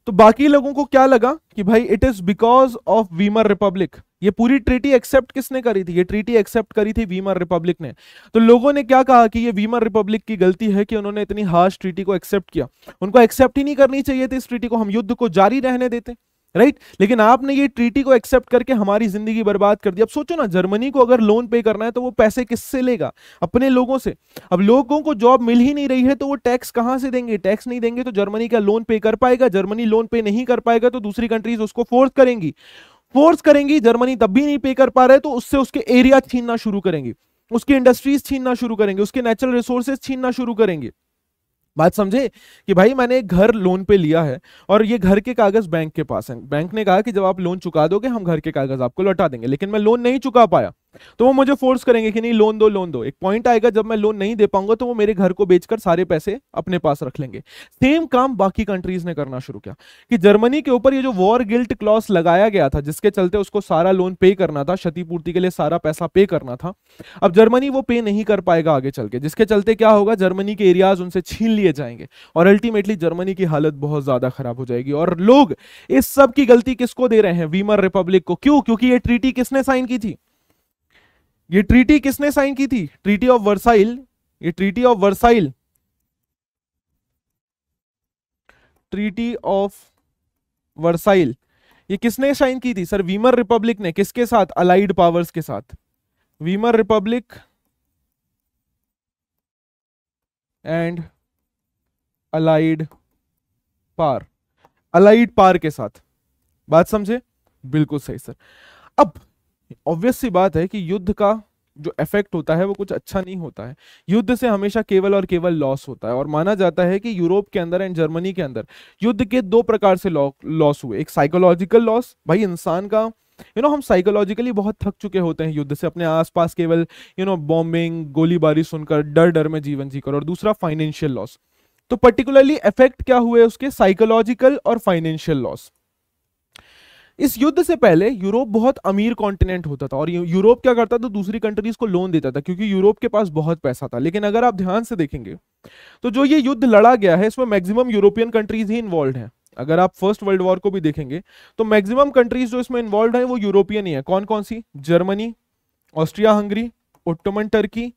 तो बाकी लोगों को क्या लगा कि भाई it is because of Weimar Republic ये पूरी ट्रीटी एक्सेप्ट किसने करी थी ये ट्रीटी एक्सेप्ट करी थी वीमर रिपब्लिक ने तो लोगों ने क्या कहा कि ये वीमर रिपब्लिक की गलती है कि उन्होंने इतनी हार्श ट्रीटी को एक्सेप्ट किया उनको एक्सेप्ट ही नहीं करनी चाहिए थी इस ट्रीटी को हम युद्ध को जारी रहने देते राइट right? लेकिन आपने ये ट्रीटी को एक्सेप्ट करके हमारी जिंदगी बर्बाद कर दी अब सोचो ना जर्मनी को अगर लोन पे करना है तो वो पैसे किससे लेगा अपने लोगों से अब लोगों को जॉब मिल ही नहीं रही है तो वो टैक्स कहां से देंगे टैक्स नहीं देंगे तो जर्मनी का लोन पे कर पाएगा जर्मनी लोन पे नहीं कर पाएगा तो दूसरी कंट्रीज उसको फोर्स करेंगी फोर्स करेंगी जर्मनी तब भी नहीं पे कर पा रहे तो उससे उसके एरिया छीनना शुरू करेंगे उसकी इंडस्ट्रीज छीनना शुरू करेंगे उसके नेचुरल रिसोर्सेज छीनना शुरू करेंगे बात समझे कि भाई मैंने एक घर लोन पे लिया है और ये घर के कागज बैंक के पास हैं बैंक ने कहा कि जब आप लोन चुका दोगे हम घर के कागज आपको लौटा देंगे लेकिन मैं लोन नहीं चुका पाया तो वो मुझे फोर्स करेंगे कि नहीं लोन दो लोन दो एक पॉइंट आएगा जब मैं लोन नहीं दे पाऊंगा तो वो मेरे घर को बेचकर सारे पैसे अपने पास रख लेंगे सेम काम बाकी कंट्रीज ने करना शुरू किया कि जर्मनी के ऊपर ये जो वॉर गिल्ट क्लॉस लगाया गया था जिसके चलते उसको सारा लोन पे करना था क्षतिपूर्ति के लिए सारा पैसा पे करना था अब जर्मनी वो पे नहीं कर पाएगा आगे चल के जिसके चलते क्या होगा जर्मनी के एरियाज उनसे छीन लिए जाएंगे और अल्टीमेटली जर्मनी की हालत बहुत ज्यादा खराब हो जाएगी और लोग इस सब की गलती किसको दे रहे हैं वीमर रिपब्लिक को क्यों क्योंकि ये ट्रीटी किसने साइन की थी ये ट्रीटी किसने साइन की थी ट्रीटी ऑफ वर्साइल ये treaty of Versailles treaty of Versailles ये किसने साइन की थी सर वीमर रिपब्लिक ने किसके साथ अलाइड पावर्स के साथ Weimar Republic and allied powers allied powers के साथ बात समझे बिल्कुल सही सर अब ऑब्वियस सी बात है कि युद्ध का जो इफेक्ट होता है वो कुछ अच्छा नहीं होता है युद्ध से हमेशा केवल और केवल लॉस होता है और माना जाता है कि यूरोप के अंदर एंड जर्मनी के अंदर युद्ध के दो प्रकार से लॉस हुए एक साइकोलॉजिकल लॉस भाई इंसान का यू you नो know, हम साइकोलॉजिकली बहुत थक चुके होते हैं युद्ध से अपने आसपास केवल यू नो बॉम्बिंग गोलीबारी सुनकर डर डर में जीवन जीकर और दूसरा फाइनेंशियल लॉस तो पर्टिकुलरली इफेक्ट क्या हुए उसके साइकोलॉजिकल और फाइनेंशियल लॉस इस युद्ध से पहले यूरोप बहुत अमीर कॉन्टिनेंट होता था और यूरोप क्या करता था दूसरी कंट्रीज को लोन देता था क्योंकि यूरोप के पास बहुत पैसा था लेकिन अगर आप ध्यान से देखेंगे तो जो ये युद्ध लड़ा गया है इसमें मैक्सिमम यूरोपियन कंट्रीज ही इन्वॉल्व है अगर आप फर्स्ट वर्ल्ड वॉर को भी देखेंगे तो मैक्सिमम कंट्रीज जो इसमें इन्वॉल्व है वो यूरोपियन ही है कौन कौन सी Germany Austria Hungary Ottoman Turkey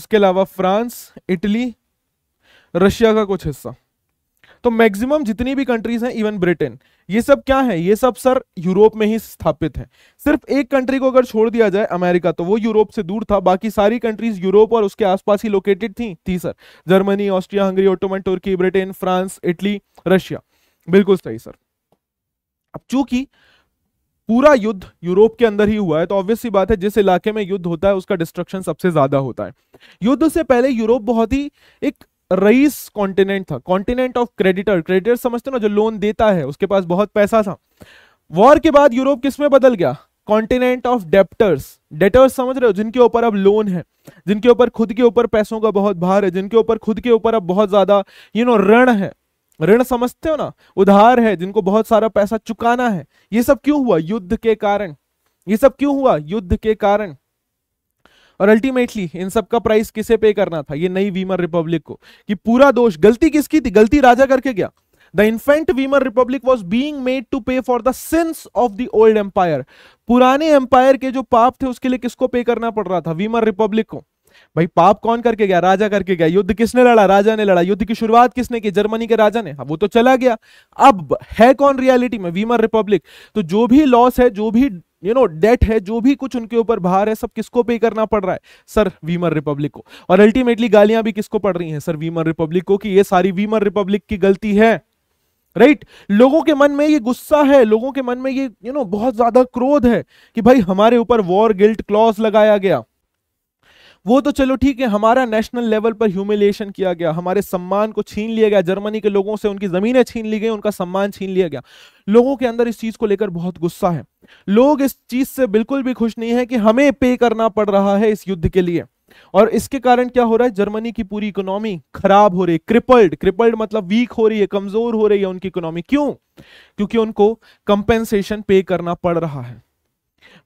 उसके अलावा फ्रांस इटली रशिया का कुछ हिस्सा तो मैक्सिमम जितनी भी कंट्रीज हैं इवन ब्रिटेन ये सब क्या है ये सब सर यूरोप में ही स्थापित है सिर्फ एक कंट्री को अगर छोड़ दिया जाए अमेरिका तो वो यूरोप से दूर था बाकी सारी कंट्रीज यूरोप और उसके आसपास ही लोकेटेड थी थी sir Germany Austria Hungary Ottoman तुर्की ब्रिटेन फ्रांस इटली रशिया बिल्कुल सही सर अब चूंकि पूरा युद्ध यूरोप के अंदर ही हुआ है तो ऑब्वियस सी बात है जिस इलाके में युद्ध होता है उसका डिस्ट्रक्शन सबसे ज्यादा होता है युद्ध से पहले यूरोप बहुत ही एक रईस कॉन्टिनेंट था कॉन्टिनेंट ऑफ क्रेडिटर क्रेडिटर समझते ना जो लोन देता है उसके पास बहुत पैसा था वॉर के बाद यूरोप किस में बदल गया कॉन्टिनेंट ऑफ डेप्टर्स डेटर्स समझ रहे हो जिनके ऊपर अब लोन है जिनके ऊपर खुद के ऊपर पैसों का बहुत भार है जिनके ऊपर खुद के ऊपर अब बहुत ज्यादा यू नो ऋण है ऋण समझते हो ना उधार है जिनको बहुत सारा पैसा चुकाना है ये सब क्यों हुआ युद्ध के कारण ये सब क्यों हुआ युद्ध के कारण और अल्टीमेटली इन सब का प्राइस किसे पे करना था ये नई वीमर रिपब्लिक को कि पूरा दोष गलती किसकी थी गलती राजा करके गया the infant Weimar Republic was being made to pay for the sins of the old empire पुराने एम्पायर के जो पाप थे उसके लिए किसको पे करना पड़ रहा था वीमर रिपब्लिक को भाई पाप कौन करके गया राजा करके गया युद्ध किसने लड़ा राजा ने लड़ा युद्ध की शुरुआत किसने की जर्मनी के राजा ने हाँ, वो तो चला गया अब है कौन रियलिटी में वीमर रिपब्लिक तो जो भी लॉस है जो भी यू नो डेट है जो भी कुछ उनके ऊपर भार है सब किसको पे करना पड़ रहा है सर वीमर रिपब्लिक को और अल्टीमेटली गालियां भी किसको पड़ रही हैं सर वीमर रिपब्लिक को कि ये सारी वीमर रिपब्लिक की गलती है राइट right? लोगों के मन में ये गुस्सा है लोगों के मन में ये यू you नो know, बहुत ज्यादा क्रोध है कि भाई हमारे ऊपर वॉर गिल्ट क्लॉज लगाया गया वो तो चलो ठीक है हमारा नेशनल लेवल पर ह्यूमिलेशन किया गया हमारे सम्मान को छीन लिया गया जर्मनी के लोगों से उनकी ज़मीनें छीन ली गई उनका सम्मान छीन लिया गया लोगों के अंदर इस चीज़ को लेकर बहुत गुस्सा है लोग इस चीज़ से बिल्कुल भी खुश नहीं है कि हमें पे करना पड़ रहा है इस युद्ध के लिए और इसके कारण क्या हो रहा है जर्मनी की पूरी इकोनॉमी खराब हो रही है क्रिपल्ड क्रिपल्ड मतलब वीक हो रही है कमजोर हो रही है उनकी इकोनॉमी क्यों क्योंकि उनको कंपेंसेशन पे करना पड़ रहा है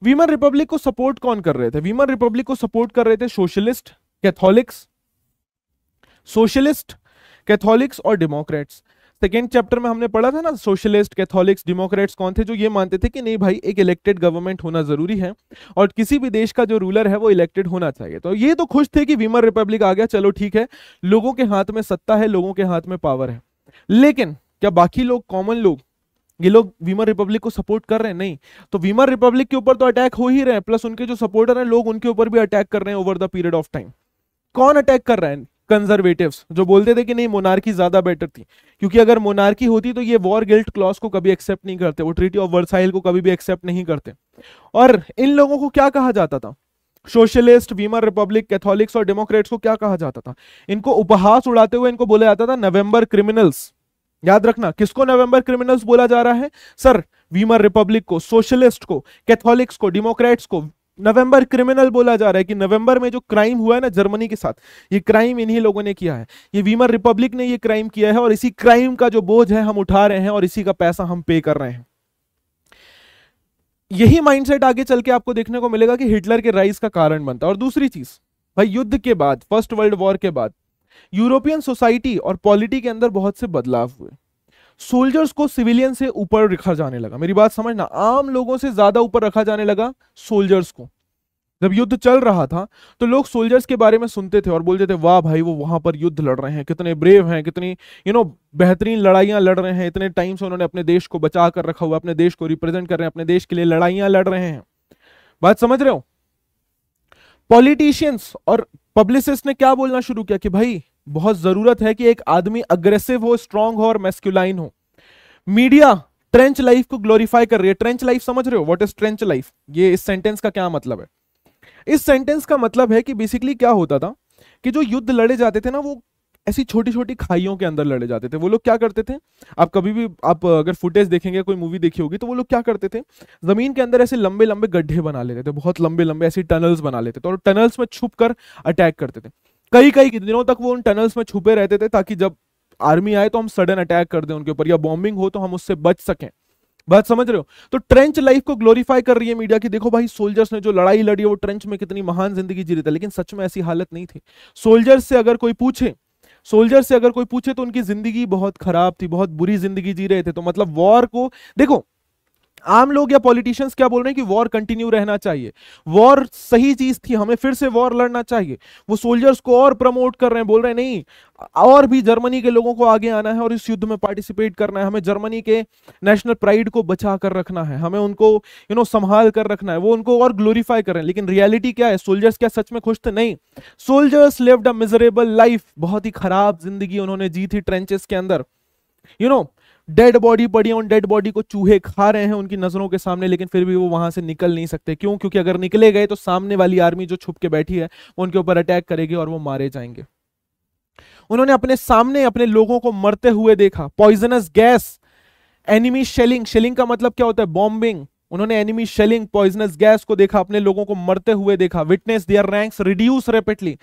वीमन रिपब्लिक को सपोर्ट कौन कर रहे थे वीमन रिपब्लिक को सपोर्ट कर रहे थे सोशलिस्ट कैथोलिक्स सोशलिस्ट कैथोलिक्स और डेमोक्रेट्स सेकेंड चैप्टर में हमने पढ़ा था ना सोशलिस्ट कैथोलिक्स डेमोक्रेट्स कौन थे जो ये मानते थे कि नहीं भाई एक इलेक्टेड गवर्नमेंट होना जरूरी है और किसी भी देश का जो रूलर है वो इलेक्टेड होना चाहिए तो ये तो खुश थे कि वीमर रिपब्लिक आ गया चलो ठीक है लोगों के हाथ में सत्ता है लोगों के हाथ में पावर है लेकिन क्या बाकी लोग कॉमन लोग ये लोग वीमर रिपब्लिक को सपोर्ट कर रहे हैं नहीं तो वीमर रिपब्लिक के ऊपर तो अटैक हो ही रहे हैं प्लस उनके जो सपोर्टर हैं लोग उनके ऊपर भी अटैक कर रहे हैं over the period of time कौन अटैक कर रहे हैं कंजर्वेटिव्स जो बोलते थे कि नहीं मोनार्की ज्यादा बेटर थी क्योंकि अगर मोनार्की होती तो ये वॉर गिल्ट क्लॉज को कभी एक्सेप्ट नहीं करते वो ट्रीटी ऑफ वर्साइल को कभी भी एक्सेप्ट नहीं करते और इन लोगों को क्या कहा जाता था सोशलिस्ट वीमर रिपब्लिक कैथोलिक्स और डेमोक्रेट्स को क्या कहा जाता था इनको उपहास उड़ाते हुए इनको बोला जाता था नवंबर क्रिमिनल्स याद रखना किसको नवंबर क्रिमिनल्स बोला जा रहा है सर वीमर रिपब्लिक को सोशलिस्ट को कैथोलिक्स को डेमोक्रेट्स को नवंबर क्रिमिनल बोला जा रहा है कि नवंबर में जो क्राइम हुआ है ना जर्मनी के साथ ये क्राइम इन्हीं लोगों ने किया है ये वीमर रिपब्लिक ने ये क्राइम किया है और इसी क्राइम का जो बोझ है हम उठा रहे हैं और इसी का पैसा हम पे कर रहे हैं यही माइंडसेट आगे चल के आपको देखने को मिलेगा कि हिटलर के राइस का कारण बनता है और दूसरी चीज भाई युद्ध के बाद फर्स्ट वर्ल्ड वॉर के बाद यूरोपियन सोसाइटी और पॉलिटी के अंदर बहुत से बदलाव हुए सोल्जर्स को सिविलियन से ऊपर रखा जाने लगा मेरी बात समझना आम लोगों से ज्यादा ऊपर रखा जाने लगा सोल्जर्स को जब युद्ध चल रहा था तो लोग सोल्जर्स के बारे में सुनते थे और बोलते थे वाह भाई वो वहां पर युद्ध लड़ रहे हैं कितने ब्रेव हैं कितनी यू नो बेहतरीन लड़ाइयां लड़ रहे हैं इतने टाइम से उन्होंने अपने देश को बचा कर रखा हुआ अपने देश को रिप्रेजेंट कर रहे हैं अपने देश के लिए लड़ाइयां लड़ रहे हैं बात समझ रहे हो पॉलिटिशियंस और पब्लिसिस्ट ने क्या बोलना शुरू किया कि भाई बहुत जरूरत है कि एक आदमी अग्रेसिव हो स्ट्रांग हो और मेस्क्यूलाइन हो मीडिया ट्रेंच लाइफ को ग्लोरीफाई कर रही है ट्रेंच लाइफ समझ रहे हो व्हाट इज ट्रेंच लाइफ ये इस सेंटेंस का क्या मतलब है इस सेंटेंस का मतलब है कि बेसिकली क्या होता था कि जो युद्ध लड़े जाते थे ना वो ऐसी छोटी छोटी खाइयों के अंदर लड़े जाते थे वो लोग क्या करते थे आप कभी भी आप अगर फुटेज देखेंगे कोई मूवी देखी होगी तो वो लोग क्या करते थे जमीन के अंदर ऐसे लंबे लंबे गड्ढे बना लेते थे बहुत लंबे लंबे ऐसी टनल्स बना लेते थे और टनल्स में छुप अटैक करते थे कई कई दिनों तक वो उन टनल्स में छुपे रहते थे ताकि जब आर्मी आए तो हम सडन अटैक कर दें उनके ऊपर या बॉम्बिंग हो तो हम उससे बच सकें बात समझ रहे हो तो ट्रेंच लाइफ को ग्लोरीफाई कर रही है मीडिया की देखो भाई सोल्जर्स ने जो लड़ाई लड़ी है वो ट्रेंच में कितनी महान जिंदगी जी रही था लेकिन सच में ऐसी हालत नहीं थी सोल्जर्स से अगर कोई पूछे सोल्जर से अगर कोई पूछे तो उनकी जिंदगी बहुत खराब थी बहुत बुरी जिंदगी जी रहे थे तो मतलब वॉर को देखो आम लोग या पॉलिटिशियंस क्या बोल रहे हैं कि वॉर कंटिन्यू रहना चाहिए वॉर सही चीज थी हमें फिर से वॉर लड़ना चाहिए वो सोल्जर्स को और प्रमोट कर रहे हैं बोल रहे हैं नहीं और भी जर्मनी के लोगों को आगे आना है और इस युद्ध में पार्टिसिपेट करना है हमें जर्मनी के नेशनल प्राइड को बचा कर रखना है हमें उनको यू नो संभाल कर रखना है वो उनको और ग्लोरीफाई करें लेकिन रियलिटी क्या है सोल्जर्स क्या सच में खुश थे नहीं soldiers lived a miserable life बहुत ही खराब जिंदगी उन्होंने जी थी ट्रेंचेस के अंदर you you know know, dead body पड़ी है उन डेड बॉडी को चूहे खा रहे हैं उनकी नजरों के सामने लेकिन फिर भी वो वहां से निकल नहीं सकते क्यों क्योंकि अगर निकले गए तो सामने वाली आर्मी जो छुप के बैठी है वो उनके ऊपर अटैक करेगी और वो मारे जाएंगे उन्होंने अपने सामने अपने लोगों को मरते हुए देखा poisonous gas enemy shelling shelling का मतलब क्या होता है बॉम्बिंग उन्होंने एनिमी शेलिंग पॉइजनस गैस को देखा अपने लोगों को मरते हुए देखा witness their ranks reduce rapidly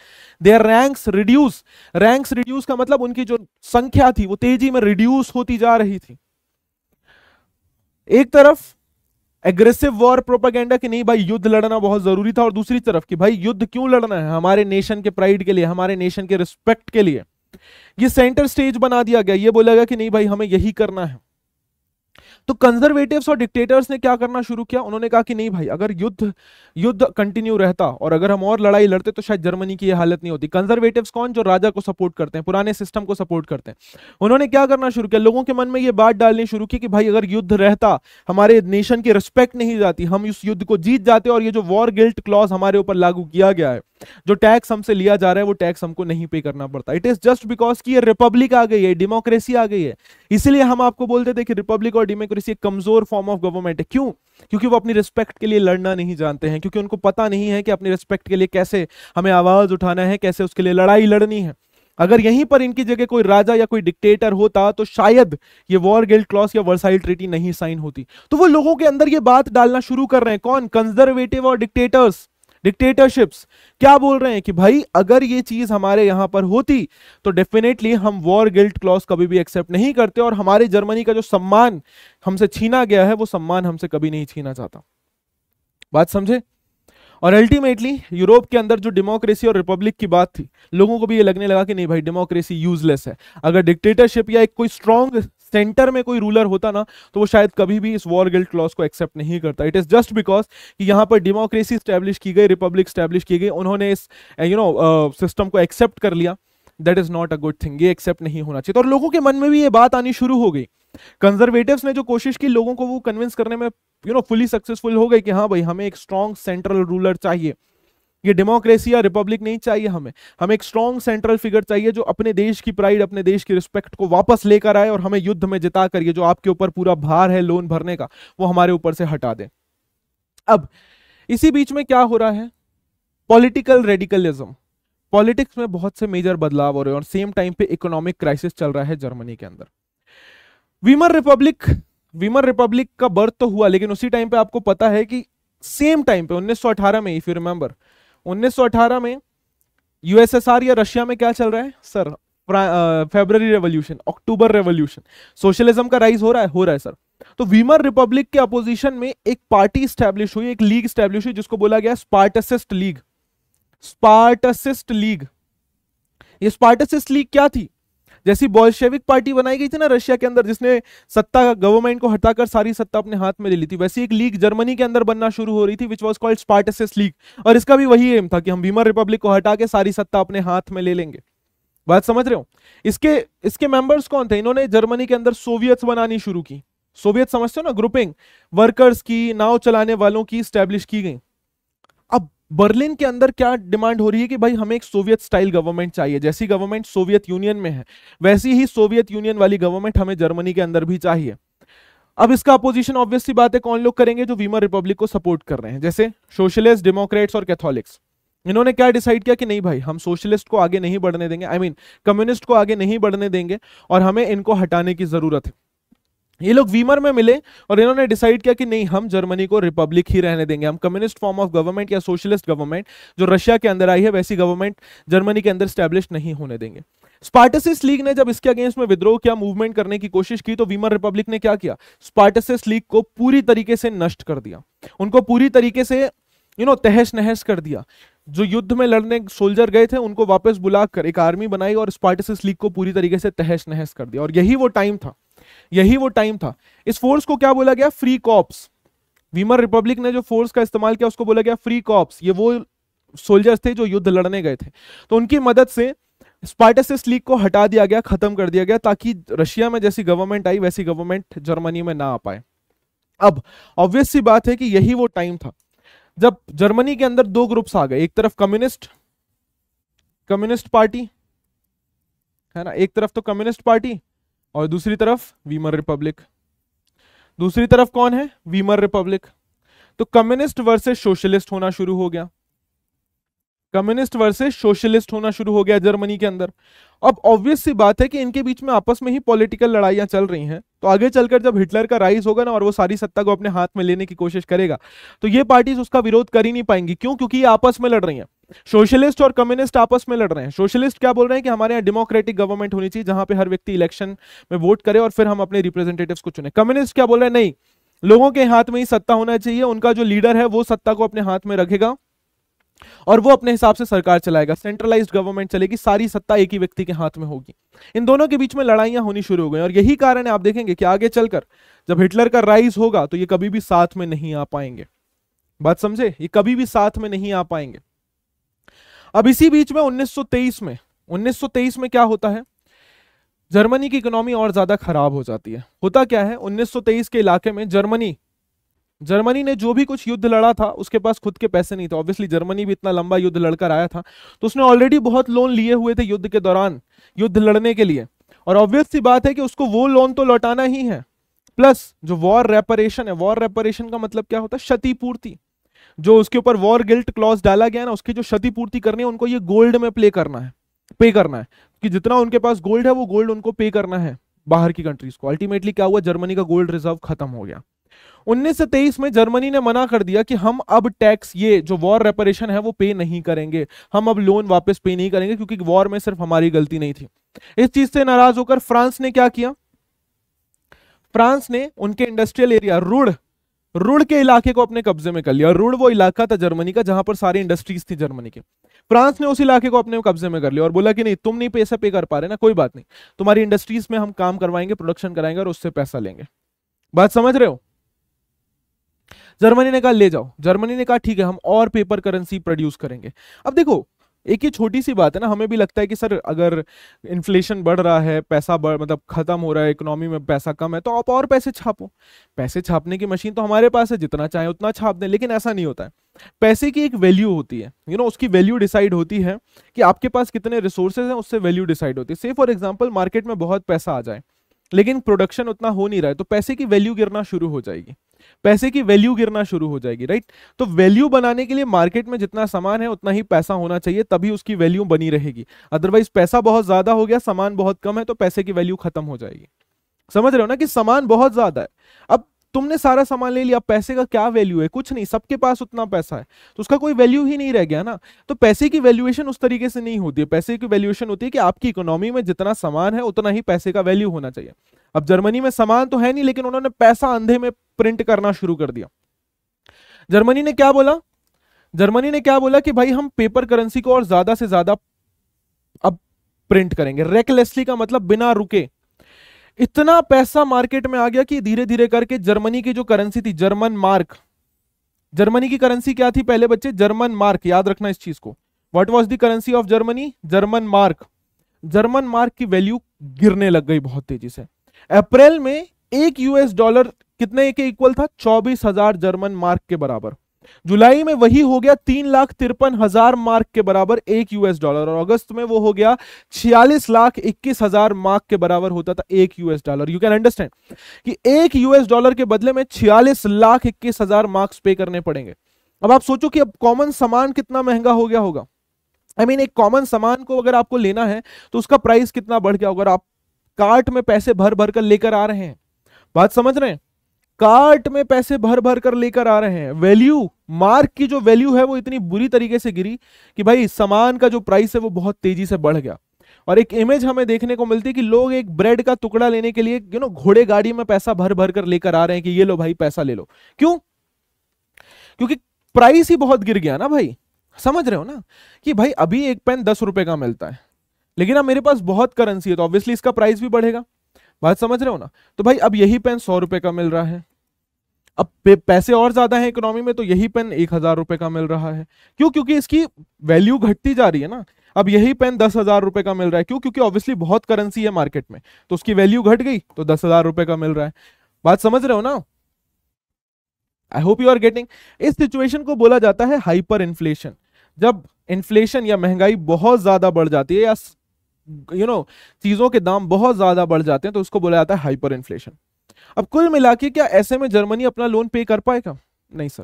their ranks reduce ranks reduce का मतलब उनकी जो संख्या थी वो तेजी में रिड्यूस होती जा रही थी एक तरफ एग्रेसिव वॉर प्रोपागेंडा कि नहीं भाई युद्ध लड़ना बहुत जरूरी था और दूसरी तरफ कि भाई युद्ध क्यों लड़ना है हमारे नेशन के प्राइड के लिए हमारे नेशन के रिस्पेक्ट के लिए ये सेंटर स्टेज बना दिया गया ये बोला गया कि नहीं भाई हमें यही करना है तो कंजर्वेटिव और डिक्टेटर्स ने क्या करना शुरू किया उन्होंने कहा कि नहीं भाई अगर युद्ध युद्ध कंटिन्यू रहता और अगर हम और लड़ाई लड़ते तो शायद जर्मनी की यह हालत नहीं होती कंजर्वेटिव कौन जो राजा को सपोर्ट करते हैं पुराने सिस्टम को सपोर्ट करते हैं उन्होंने क्या करना शुरू किया लोगों के मन में यह बात डालनी शुरू की कि भाई अगर युद्ध रहता हमारे नेशन की रिस्पेक्ट नहीं जाती हम उस युद्ध को जीत जाते और ये जो वॉर गिल्ट क्लॉज हमारे ऊपर लागू किया गया है जो टैक्स हमसे लिया जा रहा है वो टैक्स हमको नहीं पे करना पड़ता इट इज जस्ट बिकॉज की ये रिपब्लिक आ गई है डेमोक्रेसी आ गई है इसलिए हम आपको बोलते थे कि रिपब्लिक और डेमोक्रेसी डेमोक्रेसी एक कमजोर फॉर्म ऑफ गवर्नमेंट है क्यों क्योंकि वो अपनी रिस्पेक्ट के लिए लड़ना नहीं जानते हैं क्योंकि उनको पता नहीं है कि अपनी रिस्पेक्ट के लिए कैसे हमें आवाज उठाना है कैसे उसके लिए लड़ाई लड़नी है अगर यहीं पर इनकी जगह कोई राजा या कोई डिक्टेटर होता तो शायद ये वॉर गिल्ड क्लॉस या वर्साइल ट्रीटी नहीं साइन होती तो वो लोगों के अंदर ये बात डालना शुरू कर रहे हैं कौन कंजर्वेटिव और डिक्टेटर्स डिक्टेटरशिप्स क्या बोल रहे हैं कि भाई अगर ये चीज हमारे यहां पर होती तो डेफिनेटली हम वॉर गिल्ट क्लॉज कभी भी एक्सेप्ट नहीं करते और हमारे जर्मनी का जो सम्मान हमसे छीना गया है वो सम्मान हमसे कभी नहीं छीना चाहता बात समझे और अल्टीमेटली यूरोप के अंदर जो डेमोक्रेसी और रिपब्लिक की बात थी लोगों को भी ये लगने लगा कि नहीं भाई डेमोक्रेसी यूजलेस है अगर डिक्टेटरशिप या एक कोई स्ट्रॉन्ग सेंटर में कोई रूलर होता ना तो वो शायद कभी भी इस वॉर गिल्ट क्लॉज को एक्सेप्ट नहीं करता इट इज जस्ट बिकॉज कि यहाँ पर डेमोक्रेसी स्टैब्लिश की गई रिपब्लिक स्टैब्लिश की गई उन्होंने इस यू नो सिस्टम को एक्सेप्ट कर लिया that is not a good thing ये एक्सेप्ट नहीं होना चाहिए तो और लोगों के मन में भी ये बात आनी शुरू हो गई कंजर्वेटिव ने जो कोशिश की लोगों को वो कन्विंस करने में यू नो फुली सक्सेसफुल हो गए कि हाँ भाई हमें एक स्ट्रॉन्ग सेंट्रल रूलर चाहिए ये डेमोक्रेसी या रिपब्लिक नहीं चाहिए हमें हमें एक स्ट्रॉन्ग सेंट्रल फिगर चाहिए जो अपने देश की प्राइड अपने देश की रिस्पेक्ट को वापस लेकर आए और हमें युद्ध में जिता कर जो आपके ऊपर पूरा भार है लोन भरने का वो हमारे ऊपर से हटा दे अब इसी बीच में क्या हो रहा है पॉलिटिकल रेडिकलिज्म पॉलिटिक्स में बहुत से मेजर बदलाव हो रहे हैं और सेम टाइम पे इकोनॉमिक क्राइसिस चल रहा है जर्मनी के अंदर वीमर रिपब्लिक वीमर रिपब्लिक का बर्थ तो हुआ लेकिन उसी टाइम पे आपको पता है कि सेम टाइम पे 1918 में इफ यू रिमेंबर 1918 में यूएसएसआर या रशिया में क्या चल रहा है sir February revolution October revolution socialism का राइज हो रहा है हो रहा है सर तो वीमर रिपब्लिक के अपोजिशन में एक पार्टी स्टैब्लिश हुई एक लीग स्टैब्लिश हुई जिसको बोला गया स्पार्टसिस्ट लीग स्पार्टसिस्ट लीग ये स्पार्टसिस्ट लीग क्या थी जैसी बोल्शेविक पार्टी बनाई गई थी ना रशिया के अंदर जिसने सत्ता गवर्नमेंट को हटाकर सारी सत्ता अपने हाथ में ले ली थी वैसी एक लीग जर्मनी के अंदर बनना शुरू हो रही थी which was called Spartacus league और इसका भी वही एम था कि हम भीमर रिपब्लिक को हटा के सारी सत्ता अपने हाथ में ले लेंगे बात समझ रहे हो इसके इसके मेंबर्स कौन थे इन्होंने जर्मनी के अंदर सोवियत बनानी शुरू की सोवियत समझते हो ना ग्रुपिंग वर्कर्स की नाव चलाने वालों की स्टैब्लिश की गई बर्लिन के अंदर क्या डिमांड हो रही है कि भाई हमें एक सोवियत स्टाइल गवर्नमेंट चाहिए जैसी गवर्नमेंट सोवियत यूनियन में है वैसी ही सोवियत यूनियन वाली गवर्नमेंट हमें जर्मनी के अंदर भी चाहिए अब इसका अपोजिशन ऑब्वियसली बात है कौन लोग करेंगे जो वीमर रिपब्लिक को सपोर्ट कर रहे हैं जैसे सोशलिस्ट डेमोक्रेट्स और कैथोलिक्स इन्होंने क्या डिसाइड किया कि नहीं भाई हम सोशलिस्ट को आगे नहीं बढ़ने देंगे आई मीन कम्युनिस्ट को आगे नहीं बढ़ने देंगे और हमें इनको हटाने की जरूरत है ये लोग वीमर में मिले और इन्होंने डिसाइड किया कि नहीं हम जर्मनी को रिपब्लिक ही रहने देंगे हम कम्युनिस्ट फॉर्म ऑफ गवर्नमेंट या सोशलिस्ट गवर्नमेंट जो रशिया के अंदर आई है वैसी गवर्नमेंट जर्मनी के अंदर स्टैब्लिश नहीं होने देंगे स्पार्टसिस लीग ने जब इसके अगेंस्ट में विद्रोह किया मूवमेंट करने की कोशिश की तो वीमर रिपब्लिक ने क्या किया स्पार्टसिस लीग को पूरी तरीके से नष्ट कर दिया उनको पूरी तरीके से यू नो तहस नहस कर दिया जो युद्ध में लड़ने सोल्जर गए थे उनको वापस बुलाकर एक आर्मी बनाई और स्पार्टसिस लीग को पूरी तरीके से तहस नहस कर दिया और यही वो टाइम था यही वो टाइम था इस फोर्स को क्या बोला गया फ्री कॉप्स वीमर रिपब्लिक ने जो फोर्स का इस्तेमाल किया उसको बोला गया फ्री कॉप्स ये वो सोल्जर्स थे जो युद्ध लड़ने गए थे तो उनकी मदद से स्पार्टसिस लीग को हटा दिया गया खत्म कर दिया गया ताकि रशिया में जैसी गवर्नमेंट आई वैसी गवर्नमेंट जर्मनी में ना आ पाए अब ऑब्वियस सी बात है कि यही वो टाइम था जब जर्मनी के अंदर दो ग्रुप्स आ गए एक तरफ कम्युनिस्ट कम्युनिस्ट पार्टी है ना एक तरफ तो कम्युनिस्ट पार्टी और दूसरी तरफ वीमर रिपब्लिक दूसरी तरफ कौन है वीमर रिपब्लिक तो कम्युनिस्ट वर्सेस सोशलिस्ट होना शुरू हो गया कम्युनिस्ट वर्सेस सोशलिस्ट होना शुरू हो गया जर्मनी के अंदर अब ऑब्वियस सी बात है कि इनके बीच में आपस में ही पॉलिटिकल लड़ाइयां चल रही हैं तो आगे चलकर जब हिटलर का राइज होगा ना और वो सारी सत्ता को अपने हाथ में लेने की कोशिश करेगा तो ये पार्टीज उसका विरोध कर ही नहीं पाएंगी क्यों क्योंकि ये आपस में लड़ रही हैं सोशलिस्ट और कम्युनिस्ट आपस में लड़ रहे हैं सोशलिस्ट क्या बोल रहे हैं कि हमारे यहाँ डेमोक्रेटिक गवर्नमेंट होनी चाहिए जहां पे हर व्यक्ति इलेक्शन में वोट करे और फिर हम अपने रिप्रेजेंटेटिव्स को चुने कम्युनिस्ट क्या बोल रहे हैं नहीं लोगों के हाथ में ही सत्ता होना चाहिए उनका जो लीडर है वो सत्ता को अपने हाथ में रखेगा और वो अपने हिसाब से सरकार चलाएगा सेंट्रलाइज्ड गवर्नमेंट चलेगी सारी सत्ता एक ही व्यक्ति के हाथ में होगी इन दोनों के बीच में लड़ाइयां होनी शुरू हो गई और यही कारण है आप देखेंगे कि आगे चलकर जब हिटलर का राइज होगा तो ये कभी भी साथ में नहीं आ पाएंगे बात समझे ये कभी भी साथ में नहीं आ पाएंगे अब इसी बीच में 1923 में 1923 में क्या होता है जर्मनी की इकोनॉमी और ज्यादा खराब हो जाती है होता क्या है 1923 के इलाके में जर्मनी जर्मनी ने जो भी कुछ युद्ध लड़ा था उसके पास खुद के पैसे नहीं थे ऑब्वियसली जर्मनी भी इतना लंबा युद्ध लड़कर आया था तो उसने ऑलरेडी बहुत लोन लिए हुए थे युद्ध के दौरान युद्ध लड़ने के लिए और ऑब्वियस सी बात है कि उसको वो लोन तो लौटाना ही है प्लस जो वॉर रेपरेशन है वॉर रेपरेशन का मतलब क्या होता है क्षतिपूर्ति जो उसके ऊपर वॉर गिल्ट क्लॉज डाला गया ना उसकी जो क्षतिपूर्ति करनी है उनको ये गोल्ड में प्ले करना है पे करना है कि जितना उनके पास गोल्ड है वो गोल्ड उनको पे करना है बाहर की कंट्रीज को अल्टीमेटली क्या हुआ जर्मनी का गोल्ड रिजर्व खत्म हो गया उन्नीस तेईस में जर्मनी ने मना कर दिया कि हम अब टैक्स ये जो वॉर रेपरेशन है वो पे नहीं करेंगे हम अब लोन वापस पे नहीं करेंगे क्योंकि वॉर में सिर्फ हमारी गलती नहीं थी इस चीज से नाराज होकर फ्रांस ने क्या किया फ्रांस ने उनके इंडस्ट्रियल एरिया रूढ़ रूड के इलाके को अपने कब्जे में कर लिया रूड वो इलाका था जर्मनी का जहां पर सारी इंडस्ट्रीज थी जर्मनी के फ्रांस ने उस इलाके को अपने कब्जे में कर लिया और बोला कि नहीं तुम नहीं पैसा पे कर पा रहे ना कोई बात नहीं तुम्हारी इंडस्ट्रीज में हम काम करवाएंगे प्रोडक्शन कराएंगे और उससे पैसा लेंगे बात समझ रहे हो जर्मनी ने कहा ले जाओ जर्मनी ने कहा ठीक है हम और पेपर करेंसी प्रोड्यूस करेंगे अब देखो एक ही छोटी सी बात है ना हमें भी लगता है कि सर अगर इन्फ्लेशन बढ़ रहा है पैसा बढ़ मतलब ख़त्म हो रहा है इकोनॉमी में पैसा कम है तो आप और पैसे छापो पैसे छापने की मशीन तो हमारे पास है जितना चाहे उतना छाप दें लेकिन ऐसा नहीं होता है पैसे की एक वैल्यू होती है यू you नो know, उसकी वैल्यू डिसाइड होती है कि आपके पास कितने रिसोर्सेज हैं उससे वैल्यू डिसाइड होती है से फॉर एग्जाम्पल मार्केट में बहुत पैसा आ जाए लेकिन प्रोडक्शन उतना हो नहीं रहा है तो पैसे की वैल्यू गिरना शुरू हो जाएगी पैसे की वैल्यू गिरना शुरू हो जाएगी राइट तो वैल्यू बनाने के लिए मार्केट में जितना सामान है उतना ही पैसा होना चाहिए तभी उसकी वैल्यू बनी रहेगी अदरवाइज पैसा बहुत ज्यादा हो गया सामान बहुत कम है तो पैसे की वैल्यू खत्म हो जाएगी समझ रहे हो ना कि सामान बहुत ज्यादा है अब तुमने सारा सामान ले लिया पैसे का क्या वैल्यू है कुछ नहीं सबके पास उतना पैसा है तो उसका कोई वैल्यू ही नहीं रह गया ना तो पैसे की वैल्यूएशन उस तरीके से नहीं होती है पैसे की वैल्यूएशन होती है कि आपकी इकोनॉमी में जितना सामान है उतना ही पैसे का वैल्यू होना चाहिए अब जर्मनी में सामान तो है नहीं लेकिन उन्होंने पैसा अंधे में प्रिंट करना शुरू कर दिया जर्मनी ने क्या बोला जर्मनी ने क्या बोला कि भाई हम पेपर करेंसी को और ज्यादा से ज्यादा अब प्रिंट करेंगे रेकलेसली का मतलब बिना रुके इतना पैसा मार्केट में आ गया कि धीरे धीरे करके जर्मनी की जो करेंसी थी जर्मन मार्क जर्मनी की करेंसी क्या थी पहले बच्चे जर्मन मार्क याद रखना इस चीज को what was the currency of Germany German mark German mark की वैल्यू गिरने लग गई बहुत तेजी से अप्रैल में एक यूएस डॉलर कितने के इक्वल था चौबीस हजार जर्मन मार्क के बराबर जुलाई में वही हो गया तीन लाख तिरपन हजार मार्क के बराबर एक यूएस डॉलर और अगस्त में वो हो गया छियालीस लाख इक्कीस हजार मार्क के बराबर होता था एक US dollar you can understand कि एक यूएस डॉलर के बदले में छियालीस लाख इक्कीस हजार मार्क्स पे करने पड़ेंगे अब आप सोचो कि अब कॉमन सामान कितना महंगा हो गया होगा आई I मीन mean, एक कॉमन सामान को अगर आपको लेना है तो उसका प्राइस कितना बढ़ गया होगा आप कार्ट में पैसे भर भर कर लेकर आ रहे हैं बात समझ रहे हैं कार्ट में पैसे भर भर कर लेकर आ रहे हैं वैल्यू मार्क की जो वैल्यू है वो इतनी बुरी तरीके से गिरी कि भाई सामान का जो प्राइस है वो बहुत तेजी से बढ़ गया और एक इमेज हमें देखने को मिलती है कि लोग एक ब्रेड का टुकड़ा लेने के लिए यू नो घोड़े गाड़ी में पैसा भर भर कर लेकर आ रहे हैं कि ये लो भाई पैसा ले लो क्यों क्योंकि प्राइस ही बहुत गिर गया ना भाई समझ रहे हो ना कि भाई अभी एक पेन दस रुपए का मिलता है लेकिन अब मेरे पास बहुत करेंसी है तो ऑब्वियसली इसका प्राइस भी बढ़ेगा बात समझ रहे हो ना तो भाई अब यही पेन सौ रुपए का मिल रहा है अब पैसे और ज्यादा हैं इकोनॉमी में तो यही पेन एक हजार रुपए का मिल रहा है क्यों क्योंकि इसकी वैल्यू घटती जा रही है ना अब यही पेन दस हजार रुपए का मिल रहा है क्यों क्योंकि ऑब्वियसली बहुत करेंसी है मार्केट में तो उसकी वैल्यू घट गई तो दस हजार रुपए का मिल रहा है बात समझ रहे हो ना I hope you are getting इस सिचुएशन को बोला जाता है हाइपर इन्फ्लेशन जब इन्फ्लेशन या महंगाई बहुत ज्यादा बढ़ जाती है या यू नो चीज़ों के दाम बहुत ज़्यादा बढ़ जाते हैं तो उसको बोला जाता है हाइपर इन्फ्लेशन अब कुल मिला के क्या ऐसे में जर्मनी अपना लोन पे कर पाएगा नहीं सर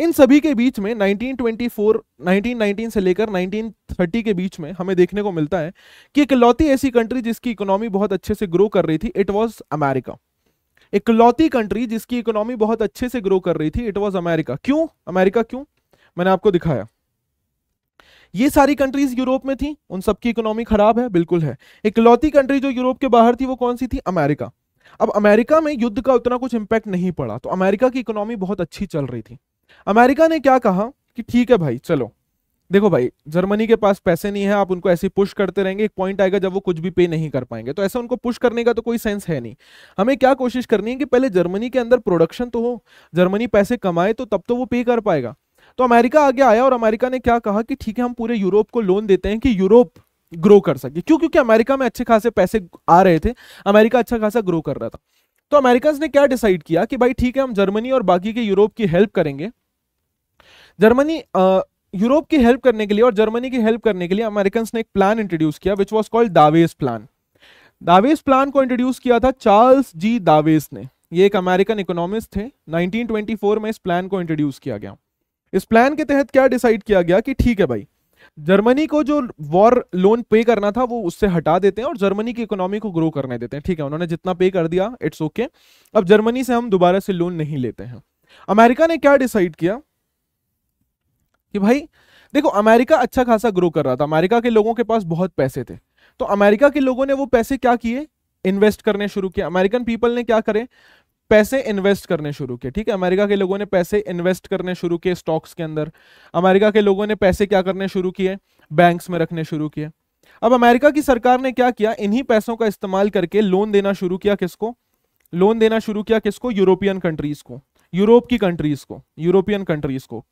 इन सभी के बीच में 1924, 1919 से लेकर 1930 के बीच में हमें देखने को मिलता है कि इकलौती ऐसी कंट्री जिसकी इकोनॉमी बहुत अच्छे से ग्रो कर रही थी इट वॉज अमेरिका इकलौती कंट्री जिसकी इकोनॉमी बहुत अच्छे से ग्रो कर रही थी इट वॉज अमेरिका क्यों अमेरिका क्यों मैंने आपको दिखाया ये सारी कंट्रीज यूरोप में थी उन सबकी इकोनॉमी खराब है बिल्कुल है इकलौती कंट्री जो यूरोप के बाहर थी वो कौन सी थी अमेरिका अब अमेरिका में युद्ध का उतना कुछ इंपैक्ट नहीं पड़ा तो अमेरिका की इकोनॉमी बहुत अच्छी चल रही थी अमेरिका ने क्या कहा कि ठीक है भाई चलो देखो भाई जर्मनी के पास पैसे नहीं है आप उनको ऐसे पुश करते रहेंगे एक पॉइंट आएगा जब वो कुछ भी पे नहीं कर पाएंगे तो ऐसा उनको पुश करने का तो कोई सेंस है नहीं हमें क्या कोशिश करनी है कि पहले जर्मनी के अंदर प्रोडक्शन तो हो जर्मनी पैसे कमाए तो तब तो वो पे कर पाएगा तो अमेरिका आगे आया और अमेरिका ने क्या कहा कि ठीक है हम पूरे यूरोप को लोन देते हैं कि यूरोप ग्रो कर सके क्यों क्योंकि अमेरिका में अच्छे खासे पैसे आ रहे थे अमेरिका अच्छा खासा ग्रो कर रहा था तो अमेरिकन ने क्या डिसाइड किया कि भाई ठीक है हम जर्मनी और बाकी के यूरोप की हेल्प करेंगे जर्मनी यूरोप की हेल्प करने के लिए और जर्मनी की हेल्प करने के लिए अमेरिकन ने एक प्लान इंट्रोड्यूस किया which was called Dawes plan Dawes plan को इंट्रोड्यूस किया था चार्ल्स जी दावेज ने ये एक अमेरिकन इकोनॉमिस्ट थे 1924 में इस प्लान को इंट्रोड्यूस किया गया इस प्लान के तहत क्या डिसाइड किया गया कि ठीक है भाई जर्मनी को जो वॉर लोन पे करना था वो उससे हटा देते हैं और जर्मनी की इकोनॉमी को ग्रो करने देते हैं ठीक है उन्होंने जितना पे कर दिया इट्स ओके okay. अब जर्मनी से हम दोबारा से लोन नहीं लेते हैं अमेरिका ने क्या डिसाइड किया कि भाई देखो अमेरिका अच्छा खासा ग्रो कर रहा था अमेरिका के लोगों के पास बहुत पैसे थे तो अमेरिका के लोगों ने वो पैसे क्या किए इन्वेस्ट करने शुरू किया अमेरिकन पीपल ने क्या करें पैसे इन्वेस्ट करने शुरू किए ठीक है अमेरिका के लोगों ने पैसे इन्वेस्ट करने शुरू किए स्टॉक्स के अंदर अमेरिका के लोगों ने पैसे क्या करने शुरू किए बैंक्स में रखने शुरू किए अब अमेरिका की सरकार ने क्या किया इन्हीं पैसों का इस्तेमाल करके लोन देना शुरू किया किसको लोन देना शुरू किया किसको यूरोपियन कंट्रीज को यूरोप की कंट्रीज को यूरोपियन कंट्रीज को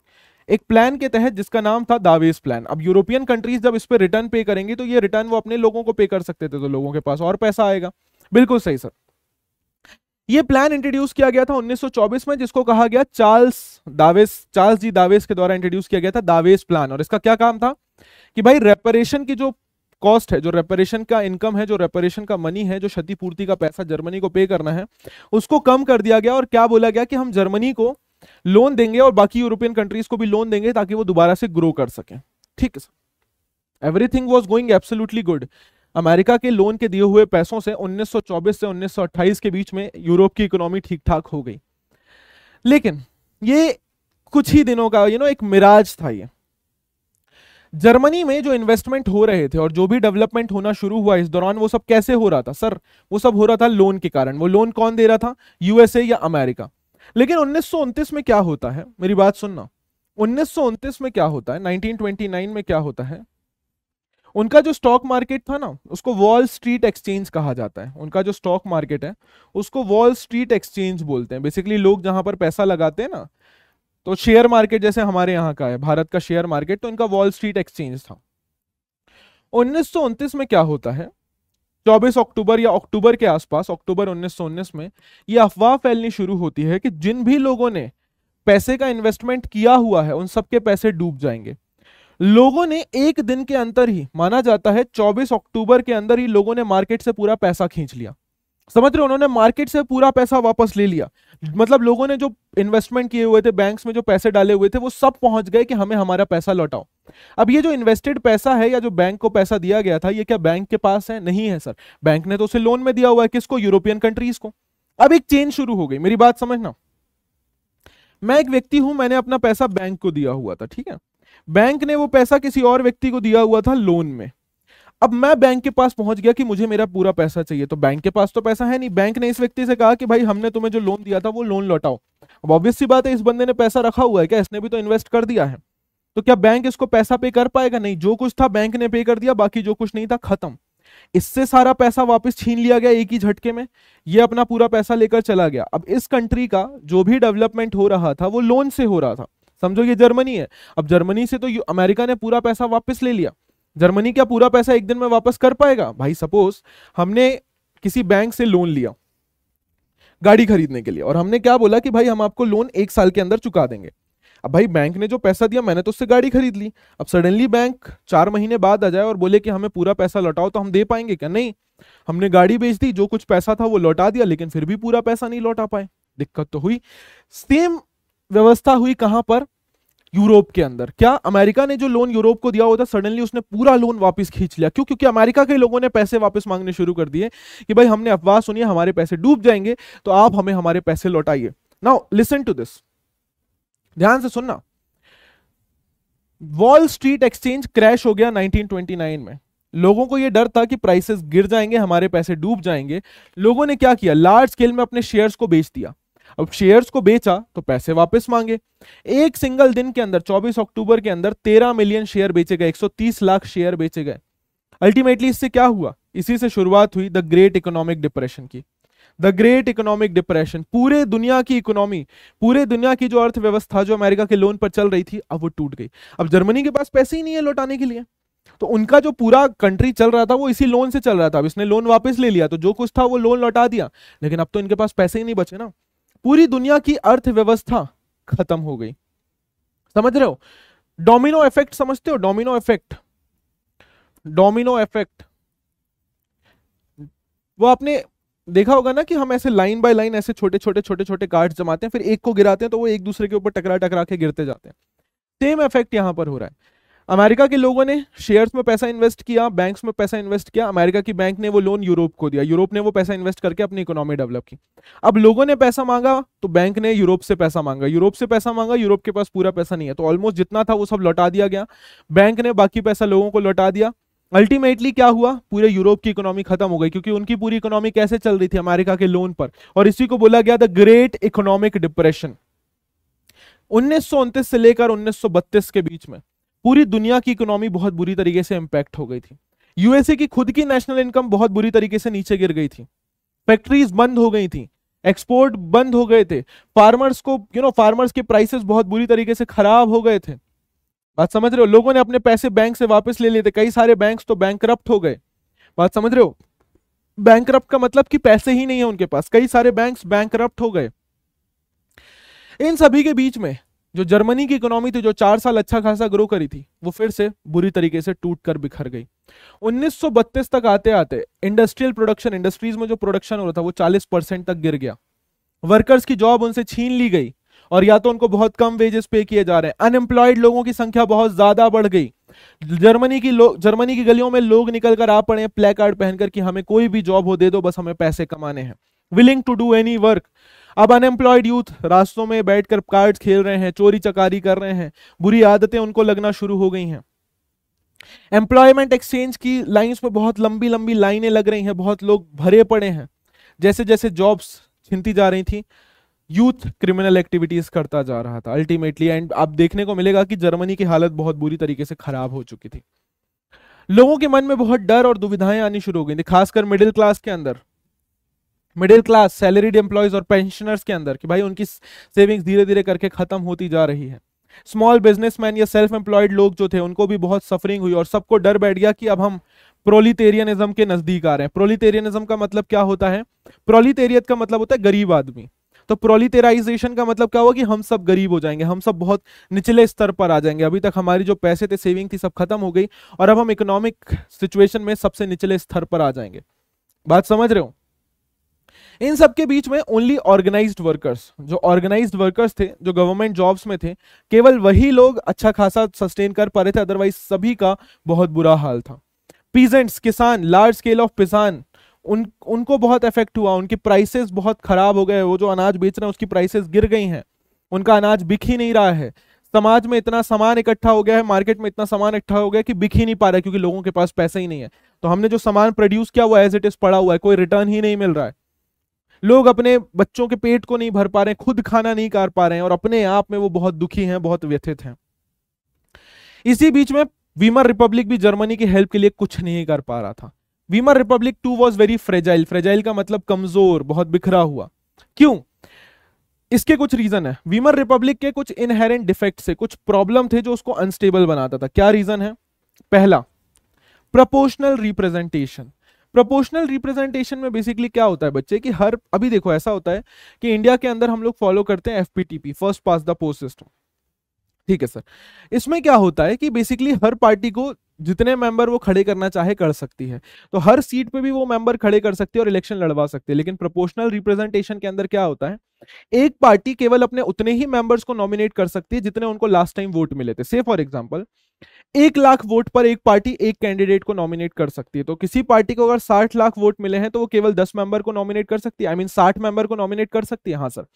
एक प्लान के तहत जिसका नाम था दावेज प्लान अब यूरोपियन कंट्रीज जब इस पर रिटर्न पे करेंगी तो ये रिटर्न वो अपने लोगों को पे कर सकते थे तो लोगों के पास और पैसा आएगा बिल्कुल सही सर ये प्लान इंट्रोड्यूस किया गया था 1924 में जिसको कहा गया चार्ल्स दावेस चार्ल्स जी दावेस के द्वारा इंट्रोड्यूस किया गया था दावेस प्लान और इसका क्या काम था कि भाई रेपरेशन की जो कॉस्ट है जो रेपरेशन का इनकम है जो रेपरेशन का मनी है जो क्षतिपूर्ति का पैसा जर्मनी को पे करना है उसको कम कर दिया गया और क्या बोला गया कि हम जर्मनी को लोन देंगे और बाकी यूरोपियन कंट्रीज को भी लोन देंगे ताकि वो दोबारा से ग्रो कर सके ठीक है everything was going absolutely good America के लोन के दिए हुए पैसों से 1924 से 1928 के बीच में यूरोप की इकोनॉमी ठीक ठाक हो गई लेकिन ये कुछ ही दिनों का यू नो एक मिराज था ये जर्मनी में जो इन्वेस्टमेंट हो रहे थे और जो भी डेवलपमेंट होना शुरू हुआ इस दौरान वो सब कैसे हो रहा था सर वो सब हो रहा था लोन के कारण वो लोन कौन दे रहा था यूएसए या अमेरिका लेकिन उन्नीस में क्या होता है मेरी बात सुनना उन्नीस में क्या होता है 1929 में क्या होता है उनका जो स्टॉक मार्केट था ना उसको वॉल स्ट्रीट एक्सचेंज कहा जाता है उनका जो स्टॉक मार्केट है उसको वॉल स्ट्रीट एक्सचेंज बोलते हैं बेसिकली लोग जहां पर पैसा लगाते हैं ना तो शेयर मार्केट जैसे हमारे यहाँ का है भारत का शेयर मार्केट तो इनका वॉल स्ट्रीट एक्सचेंज था उन्नीस में क्या होता है चौबीस अक्टूबर या अक्टूबर के आसपास अक्टूबर उन्नीस में ये अफवाह फैलनी शुरू होती है कि जिन भी लोगों ने पैसे का इन्वेस्टमेंट किया हुआ है उन सबके पैसे डूब जाएंगे लोगों ने एक दिन के अंदर ही माना जाता है 24 अक्टूबर के अंदर ही लोगों ने मार्केट से पूरा पैसा खींच लिया समझ रहे उन्होंने मार्केट से पूरा पैसा वापस ले लिया मतलब लोगों ने जो इन्वेस्टमेंट किए हुए थे बैंक्स में जो पैसे डाले हुए थे वो सब पहुंच गए कि हमें हमारा पैसा लौटाओ अब ये जो इन्वेस्टेड पैसा है या जो बैंक को पैसा दिया गया था ये क्या बैंक के पास है नहीं है सर बैंक ने तो उसे लोन में दिया हुआ है किसको यूरोपियन कंट्रीज को अब एक चेंज शुरू हो गई मेरी बात समझना मैं एक व्यक्ति हूं मैंने अपना पैसा बैंक को दिया हुआ था ठीक है बैंक ने वो पैसा किसी और व्यक्ति को दिया हुआ था लोन में अब मैं बैंक के पास पहुंच गया कि मुझे मेरा पूरा पैसा चाहिए तो बैंक के पास तो पैसा है नहीं बैंक ने इस व्यक्ति से कहा कि भाई हमने तुम्हें जो लोन दिया था वो लोन लौटाओ अब ऑब्वियस सी बात है इस बंदे ने पैसा रखा हुआ है क्या इसने भी तो इन्वेस्ट कर दिया है तो क्या बैंक इसको पैसा पे कर पाएगा नहीं जो कुछ था बैंक ने पे कर दिया बाकी जो कुछ नहीं था खत्म इससे सारा पैसा वापस छीन लिया गया एक ही झटके में ये अपना पूरा पैसा लेकर चला गया अब इस कंट्री का जो भी डेवलपमेंट हो रहा था वो लोन से हो रहा था समझो ये जर्मनी है अब जर्मनी से तो अमेरिका ने पूरा पैसा वापस ले लिया जर्मनी क्या पूरा पैसा एक दिन में वापस कर पाएगा भाई सपोज हमने किसी बैंक से लोन लिया गाड़ी खरीदने के लिए और हमने क्या बोला कि भाई हम आपको लोन एक साल के अंदर चुका देंगे अब भाई बैंक ने जो पैसा दिया मैंने तो उससे गाड़ी खरीद ली अब सडनली बैंक चार महीने बाद आ जाए और बोले कि हमें पूरा पैसा लौटाओ तो हम दे पाएंगे क्या नहीं हमने गाड़ी बेच दी जो कुछ पैसा था वो लौटा दिया लेकिन फिर भी पूरा पैसा नहीं लौटा पाए दिक्कत तो हुई सेम व्यवस्था हुई कहां पर यूरोप के अंदर क्या अमेरिका ने जो लोन यूरोप को दिया होता सडनली उसने पूरा लोन वापस खींच लिया क्यों क्योंकि अमेरिका के लोगों ने पैसे वापस मांगने शुरू कर दिए कि भाई हमने अफवाह सुनी हमारे पैसे डूब जाएंगे तो आप हमें हमारे पैसे लौटाइए नाउ लिसन टू दिस ध्यान से सुनना वॉल स्ट्रीट एक्सचेंज क्रैश हो गया 1929 में लोगों को यह डर था कि प्राइसेस गिर जाएंगे हमारे पैसे डूब जाएंगे लोगों ने क्या किया लार्ज स्केल में अपने शेयर्स को बेच दिया अब शेयर्स को बेचा तो पैसे वापस मांगे एक सिंगल दिन के अंदर 24 अक्टूबर के अंदर 13 मिलियन शेयर बेचे गए 130 लाख शेयर बेचे गए अल्टीमेटली इससे क्या हुआ इसी से शुरुआत हुई द ग्रेट इकोनॉमिक डिप्रेशन की द ग्रेट इकोनॉमिक डिप्रेशन पूरे दुनिया की इकोनॉमी पूरे दुनिया की जो अर्थव्यवस्था जो अमेरिका के लोन पर चल रही थी अब वो टूट गई अब जर्मनी के पास पैसे ही नहीं है लौटाने के लिए तो उनका जो पूरा कंट्री चल रहा था वो इसी लोन से चल रहा था अब इसने लोन वापस ले लिया तो जो कुछ था वो लोन लौटा दिया लेकिन अब तो इनके पास पैसे ही नहीं बचे ना पूरी दुनिया की अर्थव्यवस्था खत्म हो गई समझ रहे हो डोमिनो इफेक्ट समझते हो डोमिनो इफेक्ट डोमिनो इफेक्ट वो आपने देखा होगा ना कि हम ऐसे लाइन बाय लाइन ऐसे छोटे छोटे छोटे छोटे कार्ड जमाते हैं फिर एक को गिराते हैं तो वो एक दूसरे के ऊपर टकरा टकरा के गिरते जाते हैं सेम इफेक्ट यहां पर हो रहा है अमेरिका के लोगों ने शेयर्स में पैसा इन्वेस्ट किया बैंक्स में पैसा इन्वेस्ट किया अमेरिका की बैंक ने वो लोन यूरोप को दिया यूरोप ने वो पैसा इन्वेस्ट करके अपनी इकोनॉमी डेवलप की अब लोगों ने पैसा मांगा तो बैंक ने यूरोप से पैसा मांगा यूरोप से पैसा मांगा यूरोप के पास पूरा पैसा नहीं है तो ऑलमोस्ट जितना था वो सब लौटा दिया गया बैंक ने बाकी पैसा लोगों को लौटा दिया अल्टीमेटली क्या हुआ पूरे यूरोप की इकोनॉमी खत्म हो गई क्योंकि उनकी पूरी इकोनॉमी कैसे चल रही थी अमेरिका के लोन पर और इसी को बोला गया द ग्रेट इकोनॉमिक डिप्रेशन उन्नीस से लेकर उन्नीस के बीच में पूरी दुनिया की इकोनॉमी बहुत बुरी तरीके से इम्पैक्ट हो गई थी यूएसए की खुद की नेशनल इनकम बहुत बुरी तरीके से नीचे गिर गई थी फैक्ट्रीज बंद हो गई थी एक्सपोर्ट बंद हो गए थे फार्मर्स को यू नो फार्मर्स के प्राइसेस बहुत बुरी तरीके से खराब हो गए थे बात समझ रहे हो लोगों ने अपने पैसे बैंक से वापस ले लिए थे कई सारे बैंक तो बैंक हो गए बात समझ रहे हो बैंक का मतलब कि पैसे ही नहीं है उनके पास कई सारे बैंक बैंक हो गए इन सभी के बीच में जो जर्मनी की इकोनॉमी थी जो चार साल अच्छा खासा ग्रो करी थी वो फिर से बुरी तरीके से टूट कर बिखर गई 1932 तक आते आते इंडस्ट्रियल प्रोडक्शन इंडस्ट्रीज में जो प्रोडक्शन हो रहा था वो 40 परसेंट तक गिर गया वर्कर्स की जॉब उनसे छीन ली गई और या तो उनको बहुत कम वेजेस पे किए जा रहे हैं अनएम्प्लॉयड लोगों की संख्या बहुत ज्यादा बढ़ गई जर्मनी की लोग जर्मनी की गलियों में लोग निकलकर आ पड़े प्ले कार्ड पहनकर कि हमें कोई भी जॉब हो दे दो बस हमें पैसे कमाने हैं willing to do any work अब अनएम्प्लॉयड यूथ रास्तों में बैठकर कार्ड खेल रहे हैं चोरी चकारी कर रहे हैं बुरी आदतें उनको लगना शुरू हो गई हैं एम्प्लॉयमेंट एक्सचेंज की लाइंस में बहुत लंबी लंबी लाइनें लग रही हैं बहुत लोग भरे पड़े हैं जैसे जैसे जॉब्स छिनती जा रही थी यूथ क्रिमिनल एक्टिविटीज करता जा रहा था अल्टीमेटली एंड आप देखने को मिलेगा कि जर्मनी की हालत बहुत बुरी तरीके से खराब हो चुकी थी लोगों के मन में बहुत डर और दुविधाएं आनी शुरू हो गई थी खासकर मिडिल क्लास के अंदर मिडिल क्लास सैलरीड एम्प्लॉयज और पेंशनर्स के अंदर कि भाई उनकी सेविंग्स धीरे धीरे करके खत्म होती जा रही है स्मॉल बिजनेसमैन या सेल्फ एम्प्लॉयड लोग जो थे उनको भी बहुत सफरिंग हुई और सबको डर बैठ गया कि अब हम प्रोलिटेरियनिज्म के नजदीक आ रहे हैं प्रोलीटेरियनिज्म का मतलब क्या होता है प्रोलीटेरियत का मतलब होता है गरीब आदमी तो प्रोलीटेराइजेशन का मतलब क्या हुआ कि हम सब गरीब हो जाएंगे हम सब बहुत निचले स्तर पर आ जाएंगे अभी तक हमारी जो पैसे थे सेविंग थी सब खत्म हो गई और अब हम इकोनॉमिक सिचुएशन में सबसे निचले स्तर पर आ जाएंगे बात समझ रहे हो इन सबके बीच में ओनली ऑर्गेनाइज वर्कर्स जो ऑर्गेनाइज वर्कर्स थे जो गवर्नमेंट जॉब्स में थे केवल वही लोग अच्छा खासा सस्टेन कर पा रहे थे अदरवाइज सभी का बहुत बुरा हाल था पीजेंट्स किसान लार्ज स्केल ऑफ किसान उन उनको बहुत इफेक्ट हुआ उनकी प्राइसेस बहुत खराब हो गए वो जो अनाज बेच रहे हैं उसकी प्राइसेस गिर गई हैं उनका अनाज बिक ही नहीं रहा है समाज में इतना सामान इकट्ठा हो गया है मार्केट में इतना सामान इकट्ठा हो गया कि बिक ही नहीं पा रहा है क्योंकि लोगों के पास पैसा ही नहीं है तो हमने जो सामान प्रोड्यूस किया वो एज इट इज पड़ा हुआ है कोई रिटर्न ही नहीं मिल रहा है लोग अपने बच्चों के पेट को नहीं भर पा रहे हैं खुद खाना नहीं कर पा रहे हैं और अपने आप में वो बहुत दुखी हैं बहुत व्यथित हैं इसी बीच में वीमर रिपब्लिक भी जर्मनी की हेल्प के लिए कुछ नहीं कर पा रहा था Weimar Republic too was very fragile fragile का मतलब कमजोर बहुत बिखरा हुआ क्यों इसके कुछ रीजन है वीमर रिपब्लिक के कुछ इनहेरेंट डिफेक्ट से कुछ प्रॉब्लम थे जो उसको अनस्टेबल बनाता था क्या रीजन है पहला प्रपोर्शनल रिप्रेजेंटेशन प्रोपोर्शनल रिप्रेजेंटेशन में बेसिकली क्या होता है बच्चे कि हर अभी देखो ऐसा होता है कि इंडिया के अंदर हम लोग फॉलो करते हैं FPTP first pass the post system ठीक है सर इसमें क्या होता है कि बेसिकली हर पार्टी को जितने मेंबर वो खड़े करना चाहे कर सकती है तो हर सीट पे भी वो मेंबर खड़े कर सकती है और इलेक्शन लड़वा सकती है लेकिन प्रोपोर्शनल रिप्रेजेंटेशन के अंदर क्या होता है एक पार्टी केवल अपने उतने ही मेंबर्स को नॉमिनेट कर सकती है जितने उनको लास्ट टाइम वोट मिले थे से फॉर एग्जाम्पल एक लाख वोट पर एक पार्टी एक कैंडिडेट को नॉमिनेट कर सकती है तो किसी पार्टी को अगर साठ लाख वोट मिले हैं तो वो केवल दस मेंबर को नॉमिनेट कर सकती है आई मीन साठ मेंबर को नॉमिनेट कर सकती है हाँ सर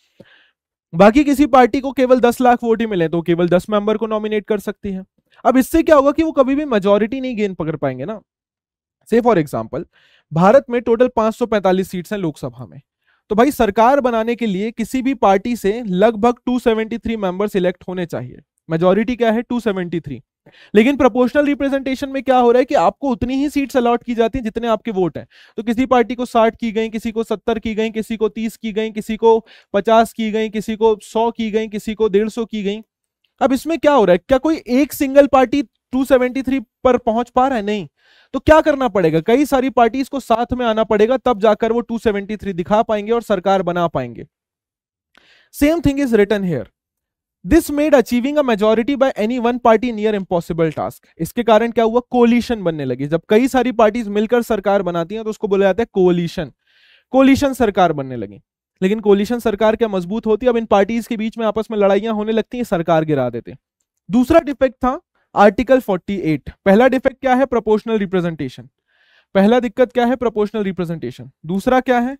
बाकी किसी पार्टी को केवल दस लाख वोट ही मिले तो केवल दस मेंबर को नॉमिनेट कर सकती है अब इससे क्या होगा कि वो कभी भी मेजोरिटी नहीं गेन पकड़ पाएंगे ना से फॉर एग्जाम्पल भारत में टोटल 545 सीट्स हैं लोकसभा में तो भाई सरकार बनाने के लिए किसी भी पार्टी से लगभग 273 मेंबर्स इलेक्ट होने चाहिए मेजोरिटी क्या है 273 लेकिन प्रोपोर्शनल रिप्रेजेंटेशन में क्या हो रहा है कि आपको उतनी ही सीट्स अलॉट की जाती हैं जितने आपके वोट हैं तो किसी पार्टी को साठ की गई किसी को सत्तर की गई किसी को तीस की गई किसी को पचास की गई किसी को सौ की गई किसी को डेढ़ की गई अब इसमें क्या हो रहा है क्या कोई एक सिंगल पार्टी 273 पर पहुंच पा रहा है नहीं तो क्या करना पड़ेगा कई सारी पार्टी को साथ में आना पड़ेगा तब जाकर वो 273 दिखा पाएंगे और सरकार बना पाएंगे same thing is return here this made achieving a majority by any one party near impossible task इसके कारण क्या हुआ कोलिशन बनने लगी जब कई सारी पार्टीज मिलकर सरकार बनाती हैं तो उसको बोला जाता है कोलिशन कोलिशन सरकार बनने लगी लेकिन कोलिशन सरकार क्या मजबूत होती है अब इन पार्टीज के बीच में आपस में लड़ाइयां होने लगती हैं सरकार गिरा देते दूसरा डिफेक्ट था आर्टिकल 48 पहला डिफेक्ट क्या है प्रोपोर्शनल रिप्रेजेंटेशन पहला दिक्कत क्या है प्रोपोर्शनल रिप्रेजेंटेशन दूसरा क्या है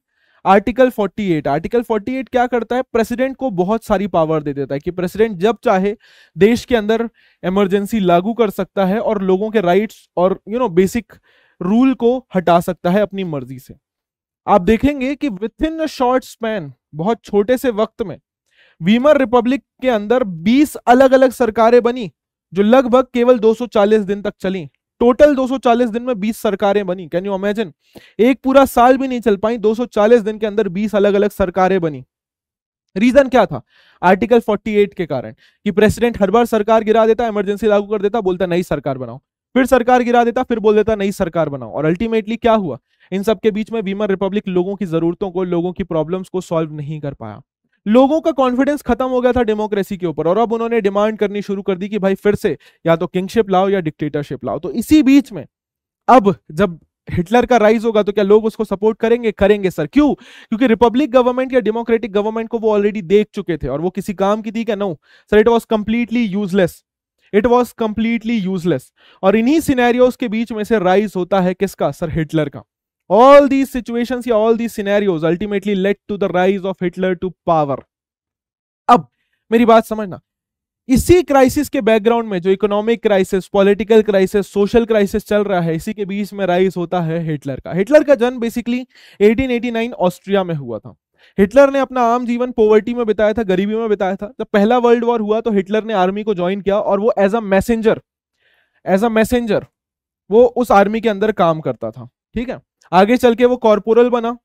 आर्टिकल 48 आर्टिकल 48 क्या करता है प्रेसिडेंट को बहुत सारी पावर दे देता है कि प्रेसिडेंट जब चाहे देश के अंदर इमरजेंसी लागू कर सकता है और लोगों के राइट्स और यू नो बेसिक रूल को हटा सकता है अपनी मर्जी से आप देखेंगे कि विथ इन शॉर्ट स्पैन बहुत छोटे से वक्त में वीमर रिपब्लिक के अंदर 20 अलग अलग सरकारें बनी जो लगभग केवल 240 दिन तक चली टोटल 240 दिन में 20 सरकारें बनी कैन यू इमेजिन एक पूरा साल भी नहीं चल पाई 240 दिन के अंदर 20 अलग अलग सरकारें बनी रीजन क्या था आर्टिकल 48 के कारण कि प्रेसिडेंट हर बार सरकार गिरा देता इमरजेंसी लागू कर देता बोलता नई सरकार बनाओ फिर सरकार गिरा देता फिर बोल देता नई सरकार बनाओ और अल्टीमेटली क्या हुआ इन सबके बीच में बीमर रिपब्लिक लोगों की जरूरतों को लोगों की प्रॉब्लम्स को सॉल्व नहीं कर पाया लोगों का कॉन्फिडेंस खत्म हो गया था डेमोक्रेसी के ऊपर और अब उन्होंने डिमांड करनी शुरू कर दी कि भाई फिर से या तो किंगशिप लाओ या डिक्टेटरशिप लाओ तो इसी बीच में अब जब हिटलर का राइज होगा तो क्या लोग उसको सपोर्ट करेंगे करेंगे सर क्यों क्योंकि रिपब्लिक गवर्नमेंट या डेमोक्रेटिक गवर्नमेंट को वो ऑलरेडी देख चुके थे और वो किसी काम की थी क्या no sir it was completely useless it was completely useless और इन्हीं सिनेरियोज के बीच में से राइज होता है किसका सर हिटलर का all these situations या all these scenarios ultimately led to the rise of Hitler to power. अब मेरी बात समझना इसी क्राइसिस के बैकग्राउंड में जो economic crisis political crisis social crisis चल रहा है इसी के बीच में राइज होता है हिटलर का हिटलर का जन्म बेसिकली 1889 ऑस्ट्रिया में हुआ था हिटलर ने अपना आम जीवन पोवर्टी में बिताया था गरीबी में बिताया था जब पहला वर्ल्ड वॉर हुआ तो हिटलर ने आर्मी को ज्वाइन किया और वो as a messenger as a messenger वो उस आर्मी के अंदर काम करता था ठीक है आगे चल के वो कॉरपोरल बना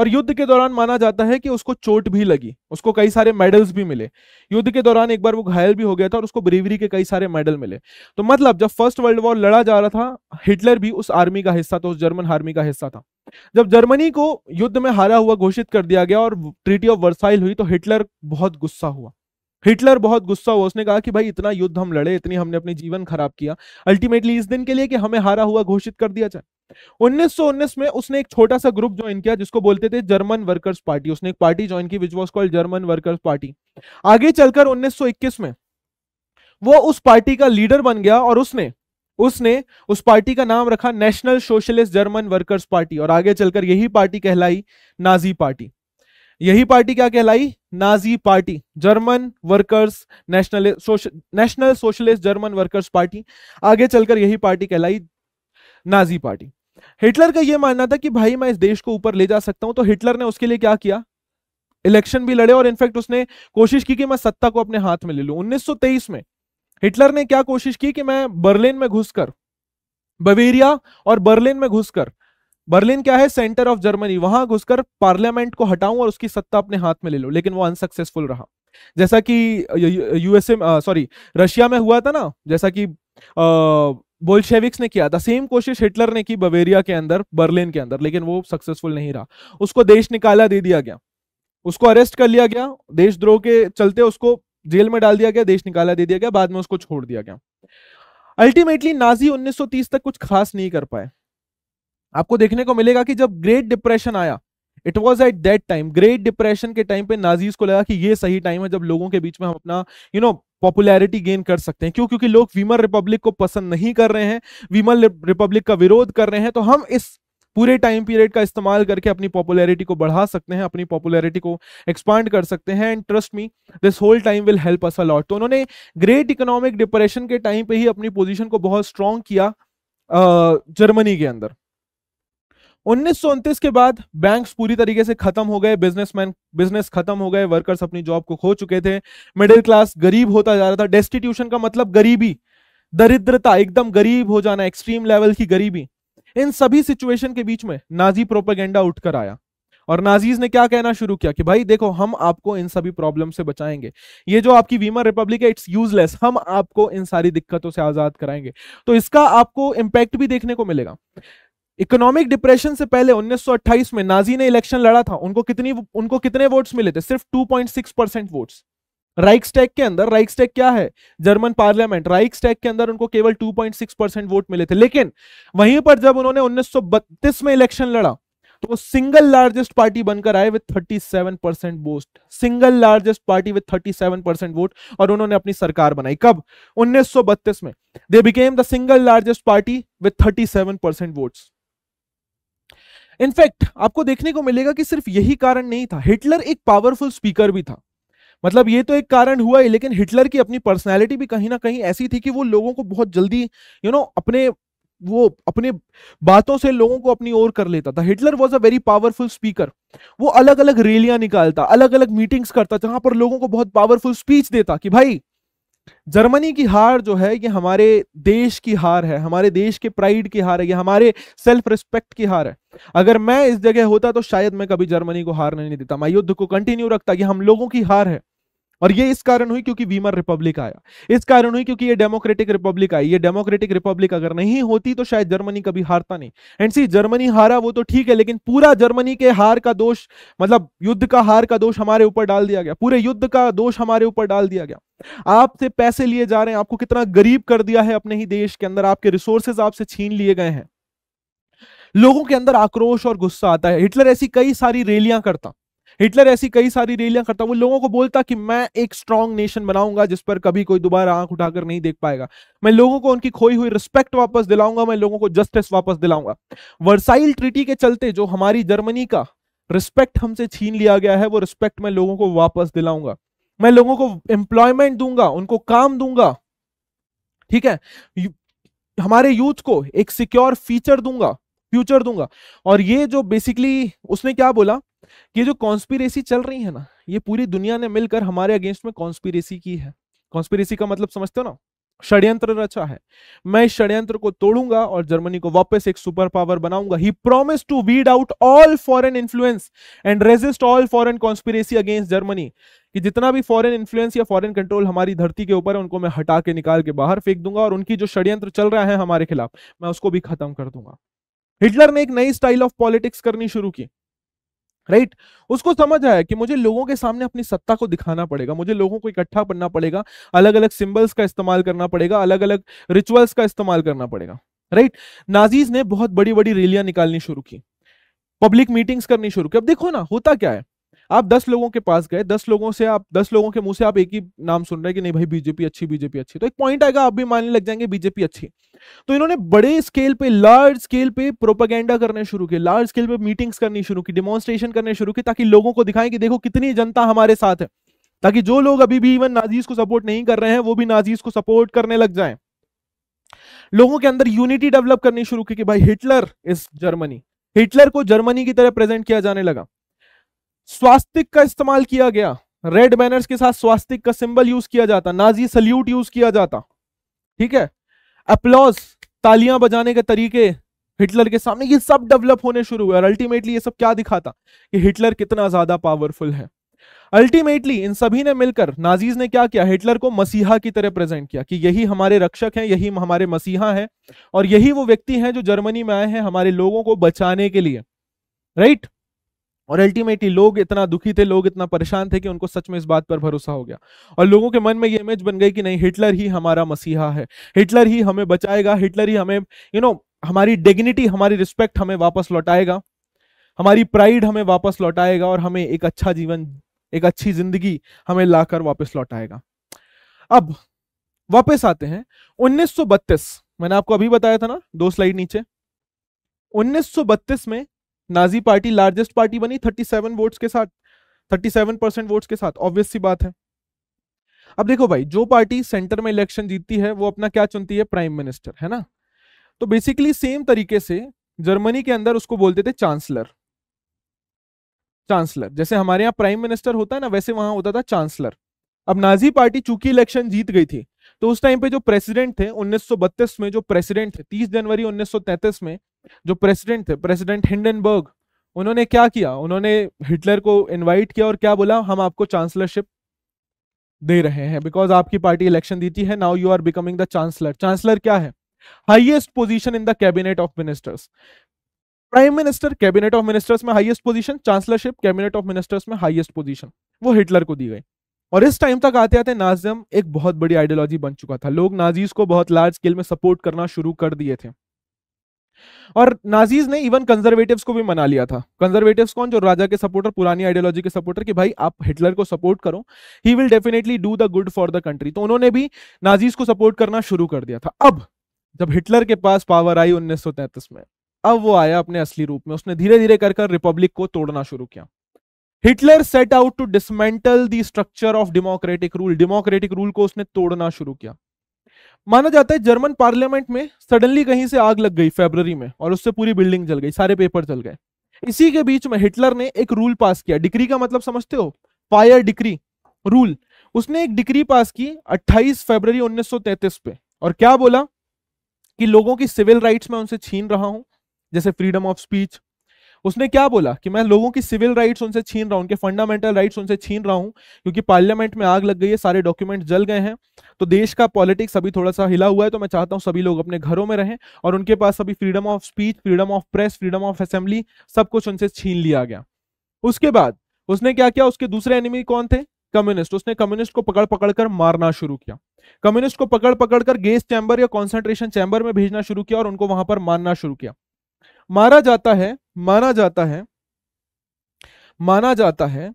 और युद्ध के दौरान माना जाता है कि उसको चोट भी लगी उसको कई सारे मेडल्स भी मिले युद्ध के दौरान एक बार वो घायल भी हो गया था और उसको ब्रेवरी के कई सारे मेडल मिले तो मतलब जब फर्स्ट वर्ल्ड वॉर लड़ा जा रहा था हिटलर भी उस आर्मी का हिस्सा था उस जर्मन आर्मी का हिस्सा था जब जर्मनी को युद्ध में हारा हुआ घोषित कर दिया गया और ट्रीटी ऑफ वर्साइल हुई तो हिटलर बहुत गुस्सा हुआ हिटलर बहुत गुस्सा हुआ उसने कहा कि भाई इतना युद्ध हम लड़े इतनी हमने अपने जीवन खराब किया अल्टीमेटली इस दिन के लिए कि हमें हारा हुआ घोषित कर दिया जाए 1919 में उसने एक छोटा सा ग्रुप ज्वाइन किया जिसको बोलते थे जर्मन वर्कर्स पार्टी उसने एक पार्टी ज्वाइन की which was called German workers party आगे चलकर 1921 में वो उस पार्टी का लीडर बन गया और उसने उसने उस पार्टी का नाम रखा national socialist German workers party और आगे चलकर यही पार्टी कहलाई नाजी पार्टी यही पार्टी क्या कहलाई Nazi party German workers national national socialist German workers party आगे चलकर यही पार्टी कहलाई नाजी पार्टी हिटलर का यह मानना था कि भाई मैं इस देश को ऊपर ले जा सकता हूं तो हिटलर ने उसके लिए क्या किया इलेक्शन भी लड़े और इनफैक्ट उसने कोशिश की कि मैं सत्ता को अपने हाथ में ले लू 1923 में हिटलर ने क्या कोशिश की कि मैं बर्लिन में घुसकर बवेरिया और बर्लिन में घुसकर बर्लिन क्या है सेंटर ऑफ जर्मनी वहां घुसकर पार्लियामेंट को हटाऊं और उसकी सत्ता अपने हाथ में ले लो लेकिन वो अनसक्सेसफुल रहा जैसा कि यूएसए सॉरी रशिया में हुआ था ना जैसा कि बोल्शेविक्स ने किया था सेम कोशिश हिटलर ने की बवेरिया के अंदर बर्लिन के अंदर लेकिन वो सक्सेसफुल नहीं रहा उसको देश निकाला दे दिया गया उसको अरेस्ट कर लिया गया देशद्रोह के चलते उसको जेल में डाल दिया गया देश निकाला दे दिया गया बाद में उसको छोड़ दिया गया अल्टीमेटली नाजी 1930 तक कुछ खास नहीं कर पाए आपको देखने को मिलेगा कि जब ग्रेट डिप्रेशन आया it was at that time great depression के टाइम पे नाजीज को लगा कि ये सही टाइम है जब लोगों के बीच में हम अपना यू नो पॉपुलैरिटी गेन कर सकते हैं क्यों क्योंकि लोग वीमर रिपब्लिक को पसंद नहीं कर रहे हैं वीमर रिपब्लिक का विरोध कर रहे हैं तो हम इस पूरे टाइम पीरियड का इस्तेमाल करके अपनी पॉपुलैरिटी को बढ़ा सकते हैं अपनी पॉपुलैरिटी को एक्सपांड कर सकते हैं and trust me this whole time will help us a lot तो उन्होंने ग्रेट इकोनॉमिक डिप्रेशन के टाइम पे ही अपनी पोजीशन को बहुत स्ट्रांग किया जर्मनी के अंदर उन्नीस के बाद बैंक्स पूरी तरीके से खत्म हो गए बिजनेसमैन बिजनेस खत्म हो गए वर्कर्स अपनी जॉब को खो चुके थे मिडिल क्लास गरीब होता जा रहा था डेस्टिट्यूशन का मतलब गरीबी दरिद्रता एकदम गरीब हो जाना एक्सट्रीम लेवल की गरीबी इन सभी सिचुएशन के बीच में नाजी प्रोपेगेंडा उठकर आया और नाजीज ने क्या कहना शुरू किया कि भाई देखो हम आपको इन सभी प्रॉब्लम से बचाएंगे ये जो आपकी वीमा रिपब्लिक है इट्स यूजलेस हम आपको इन सारी दिक्कतों से आजाद कराएंगे तो इसका आपको इम्पैक्ट भी देखने को मिलेगा इकोनॉमिक डिप्रेशन से पहले 1928 में नाजी ने इलेक्शन लड़ा था उनको कितनी उनको कितने वोट्स मिले थे सिर्फ 2.6 परसेंट वोट्स राइक्सटैग के अंदर राइक्सटैग क्या है जर्मन पार्लियामेंट राइक्सटैग के अंदर उनको केवल 2.6 परसेंट वोट मिले थे लेकिन वहीं पर जब उन्होंने 1932 में इलेक्शन लड़ा तो सिंगल लार्जेस्ट पार्टी बनकर आए with 37 percent vote single largest party with 37 percent vote और उन्होंने अपनी सरकार बनाई कब 1932 में they became the single largest party with 37 percent votes in fact आपको देखने को मिलेगा कि सिर्फ यही कारण नहीं था हिटलर एक पावरफुल स्पीकर भी था मतलब ये तो एक कारण हुआ ही लेकिन हिटलर की अपनी पर्सनैलिटी भी कहीं ना कहीं ऐसी थी कि वो लोगों को बहुत जल्दी यू you नो know, अपने वो अपने बातों से लोगों को अपनी ओर कर लेता था Hitler was a very powerful speaker वो अलग अलग रैलियां निकालता अलग अलग मीटिंग्स करता जहां पर लोगों को बहुत पावरफुल स्पीच देता कि भाई जर्मनी की हार जो है ये हमारे देश की हार है हमारे देश के प्राइड की हार है ये हमारे सेल्फ रिस्पेक्ट की हार है अगर मैं इस जगह होता तो शायद मैं कभी जर्मनी को हार नहीं देता मैं युद्ध को कंटिन्यू रखता कि हम लोगों की हार है और ये इस कारण हुई क्योंकि वीमर रिपब्लिक आया इस कारण हुई क्योंकि ये डेमोक्रेटिक रिपब्लिक आई ये डेमोक्रेटिक रिपब्लिक अगर नहीं होती तो शायद जर्मनी कभी हारता नहीं एंड सी जर्मनी हारा वो तो ठीक है लेकिन पूरा जर्मनी के हार का दोष मतलब युद्ध का हार का दोष हमारे ऊपर डाल दिया गया पूरे युद्ध का दोष हमारे ऊपर डाल दिया गया आपसे पैसे लिए जा रहे हैं आपको कितना गरीब कर दिया है अपने ही देश के अंदर आपके रिसोर्सेज आपसे छीन लिए गए हैं लोगों के अंदर आक्रोश और गुस्सा आता है हिटलर ऐसी कई सारी रैलियां करता हिटलर ऐसी कई सारी रैलियां करता वो लोगों को बोलता कि मैं एक स्ट्रांग नेशन बनाऊंगा जिस पर कभी कोई दोबारा आंख उठाकर नहीं देख पाएगा मैं लोगों को उनकी खोई हुई रिस्पेक्ट वापस दिलाऊंगा मैं लोगों को जस्टिस वापस दिलाऊंगा वर्साइल ट्रिटी के चलते जो हमारी जर्मनी का रिस्पेक्ट हमसे छीन लिया गया है वो रिस्पेक्ट मैं लोगों को वापस दिलाऊंगा मैं लोगों को एम्प्लॉयमेंट दूंगा उनको काम दूंगा ठीक है हमारे यूथ को एक सिक्योर फ्यूचर दूंगा फ्यूचर दूंगा और ये जो बेसिकली उसने क्या बोला ये जो कॉन्स्पिरेसी चल रही है ना ये पूरी दुनिया ने मिलकर हमारे अगेंस्ट में कॉन्स्पिरेसी की है कॉन्स्पिरेसी का मतलब समझते हो ना षड्यंत्र रचा है मैं इस षड्यंत्र को तोड़ूंगा और जर्मनी को वापस एक सुपर पावर बनाऊंगा he promise to weed out all foreign influence and resist all foreign conspiracy against Germany कि जितना भी फॉरेन इन्फ्लुएंस या फॉरेन कंट्रोल हमारी धरती के ऊपर है उनको मैं हटा के निकाल के बाहर फेंक दूंगा और उनकी जो षड्यंत्र चल रहा है हमारे खिलाफ मैं उसको भी खत्म कर दूंगा हिटलर ने एक नई स्टाइल ऑफ पॉलिटिक्स करनी शुरू की राइट right? उसको समझ आया कि मुझे लोगों के सामने अपनी सत्ता को दिखाना पड़ेगा मुझे लोगों को इकट्ठा करना पड़ेगा अलग अलग सिंबल्स का इस्तेमाल करना पड़ेगा अलग अलग रिचुअल्स का इस्तेमाल करना पड़ेगा राइट right? नाजीज ने बहुत बड़ी बड़ी रैलियां निकालनी शुरू की पब्लिक मीटिंग्स करनी शुरू की अब देखो ना होता क्या है आप दस लोगों के पास गए दस लोगों से आप दस लोगों के मुंह से आप एक ही नाम सुन रहे हैं कि नहीं भाई बीजेपी अच्छी बीजेपी अच्छी तो एक पॉइंट आएगा आप भी मानने लग जाएंगे बीजेपी अच्छी तो इन्होंने बड़े स्केल पे लार्ज स्केल पे प्रोपागेंडा करने शुरू किए लार्ज स्केल पे मीटिंग्स करनी शुरू की डिमोन्स्ट्रेशन करने शुरू की ताकि लोगों को दिखाएं कि देखो कितनी जनता हमारे साथ है ताकि जो लोग अभी भी इवन नाजीज को सपोर्ट नहीं कर रहे हैं वो भी नाजीज को सपोर्ट करने लग जाए लोगों के अंदर यूनिटी डेवलप करनी शुरू की कि भाई हिटलर इज जर्मनी हिटलर को जर्मनी की तरह प्रेजेंट किया जाने लगा स्वास्तिक का इस्तेमाल किया गया रेड बैनर्स के साथ स्वास्तिक का सिंबल यूज किया जाता नाजी सल्यूट यूज किया जाता ठीक है अप्लॉज तालियां बजाने के तरीके हिटलर के सामने ये सब डेवलप होने शुरू हुए और अल्टीमेटली ये सब क्या दिखाता कि हिटलर कितना ज्यादा पावरफुल है अल्टीमेटली इन सभी ने मिलकर नाजीज ने क्या किया हिटलर को मसीहा की तरह प्रेजेंट किया कि यही हमारे रक्षक हैं यही हमारे मसीहा हैं और यही वो व्यक्ति हैं जो जर्मनी में आए हैं हमारे लोगों को बचाने के लिए राइट और अल्टीमेटली लोग इतना दुखी थे लोग इतना परेशान थे कि उनको सच में इस बात पर भरोसा हो गया और लोगों के मन में ये इमेज बन गई कि नहीं हिटलर ही हमारा मसीहा है हिटलर ही हमें बचाएगा हिटलर ही हमें यू you नो know, हमारी डिग्निटी हमारी रिस्पेक्ट हमें वापस लौटाएगा हमारी प्राइड हमें वापस लौटाएगा और हमें एक अच्छा जीवन एक अच्छी जिंदगी हमें लाकर वापस लौटाएगा अब वापस आते हैं 1932 मैंने आपको अभी बताया था ना दो स्लाइड नीचे 1932 में नाजी पार्टी लार्जेस्ट पार्टी बनी 37 वोट्स के साथ 37 परसेंट वोट्स के साथ ऑब्वियस सी बात है अब देखो भाई जो पार्टी सेंटर में इलेक्शन जीतती है वो अपना क्या चुनती है प्राइम मिनिस्टर है ना तो बेसिकली सेम तरीके से जर्मनी के अंदर उसको बोलते थे चांसलर चांसलर जैसे हमारे यहाँ प्राइम मिनिस्टर होता है ना वैसे वहां होता था चांसलर अब नाजी पार्टी चूंकि इलेक्शन जीत गई थी तो उस टाइम पे जो प्रेसिडेंट थे 1932 में जो प्रेसिडेंट थे 30 जनवरी 1933 में जो प्रेसिडेंट थे प्रेसिडेंट हिंडनबर्ग उन्होंने क्या किया उन्होंने हिटलर को इनवाइट किया और क्या बोला हम आपको चांसलरशिप दे रहे हैं बिकॉज आपकी पार्टी इलेक्शन दीती है now you are becoming the chancellor chancellor क्या है highest position in the cabinet of ministers prime minister cabinet of ministers में highest position chancellorship cabinet of ministers में हाइएस्ट पोजिशन वो हिटलर को दी गई और इस टाइम तक आते आते नाजिम एक बहुत बड़ी आइडियोलॉजी बन चुका था लोग नाजीज को बहुत लार्ज स्केल में सपोर्ट करना शुरू कर दिए थे और नाजीज ने इवन कंजर्वेटिव्स को भी मना लिया था कंजर्वेटिव्स कौन जो राजा के सपोर्टर पुरानी आइडियोलॉजी के सपोर्टर कि भाई आप हिटलर को सपोर्ट करो he will definitely do the good for the country तो उन्होंने भी नाजीज को सपोर्ट करना शुरू कर दिया था अब जब हिटलर के पास पावर आई उन्नीस में अब वो आया अपने असली रूप में उसने धीरे धीरे कर कर रिपब्लिक को तोड़ना शुरू किया Hitler set out to dismantle the structure of democratic rule democratic rule को उसने तोड़ना शुरू किया माना जाता है जर्मन पार्लियामेंट में सडनली कहीं से आग लग गई फेबररी में और उससे पूरी बिल्डिंग जल गई सारे पेपर जल गए इसी के बीच में हिटलर ने एक रूल पास किया डिक्री का मतलब समझते हो फायर डिक्री रूल उसने एक डिक्री पास की 28 फरवरी 1933 पे और क्या बोला कि लोगों की सिविल राइट्स में उनसे छीन रहा हूं जैसे फ्रीडम ऑफ स्पीच उसने क्या बोला कि मैं लोगों की सिविल राइट्स उनसे छीन रहा हूं उनके फंडामेंटल राइट्स उनसे छीन रहा हूं क्योंकि पार्लियामेंट में आग लग गई है सारे डॉक्यूमेंट जल गए हैं तो देश का पॉलिटिक्स अभी थोड़ा सा हिला हुआ है तो मैं चाहता हूं सभी लोग अपने घरों में रहें और उनके पास अभी freedom of speech freedom of press freedom of assembly सब कुछ उनसे छीन लिया गया उसके बाद उसने क्या किया उसके दूसरे एनिमी कौन थे कम्युनिस्ट उसने कम्युनिस्ट को पकड़ पकड़ कर मारना शुरू किया कम्युनिस्ट को पकड़ पकड़ कर गेस चैम्बर या कॉन्सेंट्रेशन चैम्बर में भेजना शुरू किया और उनको वहां पर मारना शुरू किया मारा जाता है माना जाता है माना जाता है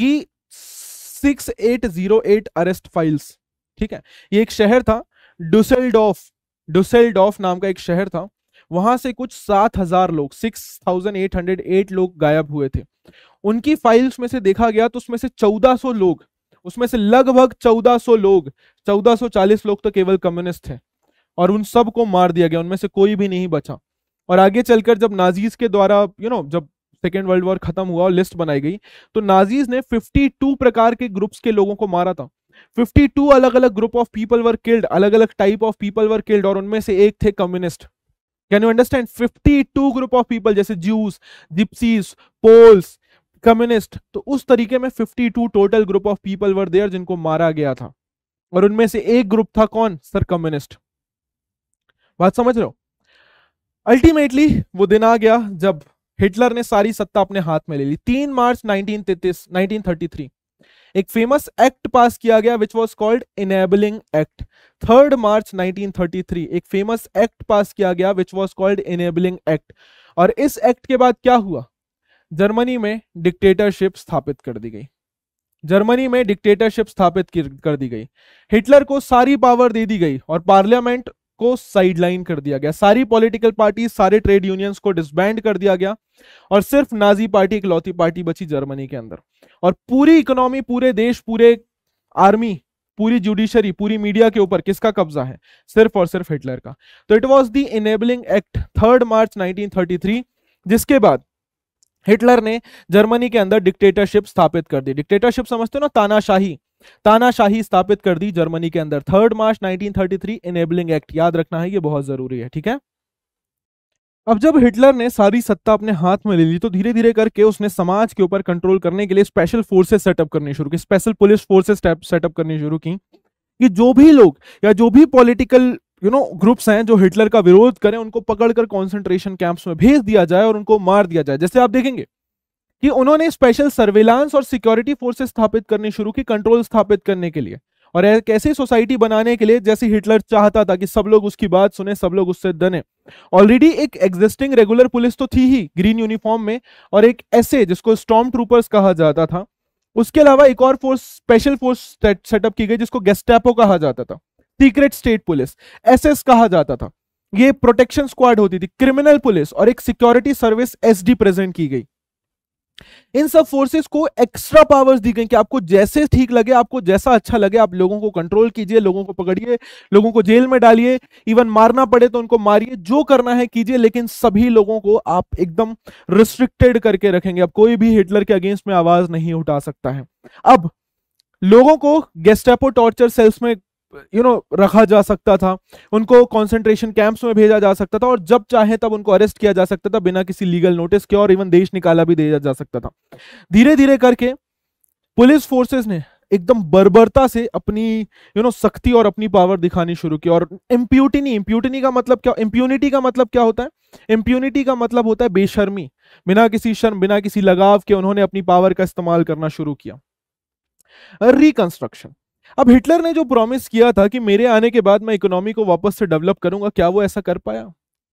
कि 6808 अरेस्ट फाइल्स ठीक है ये एक शहर था डुसेलडॉफ डुसेलडॉफ नाम का एक शहर था वहां से कुछ 7000 लोग 6808 लोग गायब हुए थे उनकी फाइल्स में से देखा गया तो उसमें से 1400 लोग उसमें से लगभग 1400 लोग 1440 लोग तो केवल कम्युनिस्ट थे और उन सबको मार दिया गया उनमें से कोई भी नहीं बचा और आगे चलकर जब नाजीज के द्वारा यू नो जब सेकेंड वर्ल्ड वॉर खत्म हुआ और लिस्ट बनाई गई तो नाजीज ने 52 प्रकार के ग्रुप्स के लोगों को मारा था 52 अलग अलग group of people were killed अलग अलग type of people were killed और उनमें से एक थे communist can you understand 52 group of people जैसे ज्यूस जिप्सीज पोल्स कम्युनिस्ट तो उस तरीके में 52 total group of people were there जिनको मारा गया था और उनमें से एक ग्रुप था कौन सर कम्युनिस्ट बात समझ रहे हो अल्टीमेटली वो दिन आ गया जब हिटलर ने सारी सत्ता अपने हाथ में ले ली तीन मार्च नाइनटीन 1933 एक फेमस एक्ट पास किया गया which was called enabling act third March 1933 एक फेमस एक्ट पास किया गया which was called enabling act और इस एक्ट के बाद क्या हुआ जर्मनी में डिक्टेटरशिप स्थापित कर दी गई जर्मनी में डिक्टेटरशिप स्थापित कर दी गई हिटलर को सारी पावर दे दी गई और पार्लियामेंट को साइडलाइन कर दिया गया सारी पॉलिटिकल पार्टी सारे ट्रेड यूनियंस को डिसबैंड कर दिया गया और सिर्फ नाजी पार्टी इकलौती पार्टी बची जर्मनी के अंदर और पूरी इकोनॉमी पूरे देश पूरे आर्मी पूरी जुडिशरी पूरी मीडिया के ऊपर किसका कब्जा है सिर्फ और सिर्फ हिटलर का तो it was the enabling act third March nineteen जिसके बाद हिटलर ने जर्मनी के अंदर डिक्टेटरशिप स्थापित कर दी डिक्टेटरशिप समझते हो ना तानाशाही तानाशाही स्थापित कर दी जर्मनी के अंदर थर्ड मार्च 1933 इनेबलिंग एक्ट याद रखना है ये बहुत जरूरी है ठीक है अब जब हिटलर ने सारी सत्ता अपने हाथ में ले ली तो धीरे धीरे करके उसने समाज के ऊपर कंट्रोल करने के लिए स्पेशल फोर्सेस सेटअप करनी शुरू की स्पेशल पुलिस फोर्सेस सेटअप करनी शुरू की कि जो भी लोग या जो भी पॉलिटिकल यू नो ग्रुप्स हैं जो हिटलर का विरोध करें उनको पकड़कर कंसंट्रेशन कैंप्स में भेज दिया जाए और उनको मार दिया जाए जैसे आप देखेंगे कि उन्होंने स्पेशल सर्विलांस और सिक्योरिटी फोर्सेस स्थापित करने शुरू की कंट्रोल स्थापित करने के लिए और एक ऐसी सोसाइटी बनाने के लिए जैसे हिटलर चाहता था कि सब लोग उसकी बात सुने सब लोग उससे दने ऑलरेडी एक एग्जिस्टिंग रेगुलर पुलिस तो थी ही ग्रीन यूनिफॉर्म में और एक ऐसे जिसको स्टॉम ट्रूपर्स कहा जाता था उसके अलावा एक और फोर्स स्पेशल फोर्स सेटअप की गई जिसको गेस्टैपो कहा जाता था सीक्रेट स्टेट पुलिस एसएस कहा जाता था ये प्रोटेक्शन स्क्वाड होती थी क्रिमिनल पुलिस और एक सिक्योरिटी सर्विस एसडी प्रेजेंट की गई इन सब फोर्सेस को एक्स्ट्रा पावर्स दी गई कि आपको जैसे ठीक लगे आपको जैसा अच्छा लगे आप लोगों को कंट्रोल कीजिए लोगों को पकड़िए लोगों को जेल में डालिए इवन मारना पड़े तो उनको मारिए जो करना है कीजिए लेकिन सभी लोगों को आप एकदम रिस्ट्रिक्टेड करके रखेंगे अब कोई भी हिटलर के अगेंस्ट में आवाज नहीं उठा सकता है अब लोगों को गेस्टेपो टॉर्चर सेल्स में यू नो रखा जा सकता था उनको कंसंट्रेशन कैंप्स में भेजा जा सकता था और जब चाहे तब उनको अरेस्ट किया जा सकता था बिना किसी लीगल नोटिस के और इवन देश निकाला भी दिया जा सकता था धीरे धीरे करके पुलिस फोर्सेस ने एकदम बर्बरता से अपनी यू you नो know, और अपनी पावर दिखानी शुरू की और इम्प्यूटिनी इम्प्यूटिनी का मतलब क्या इम्प्यूनिटी का मतलब क्या होता है इम्प्यूनिटी का मतलब होता है बेशर्मी बिना किसी शर्म बिना किसी लगाव के उन्होंने अपनी पावर का इस्तेमाल करना शुरू किया रिकंस्ट्रक्शन अब हिटलर ने जो प्रॉमिस किया था कि मेरे आने के बाद मैं इकोनॉमी को वापस से डेवलप करूंगा क्या वो ऐसा कर पाया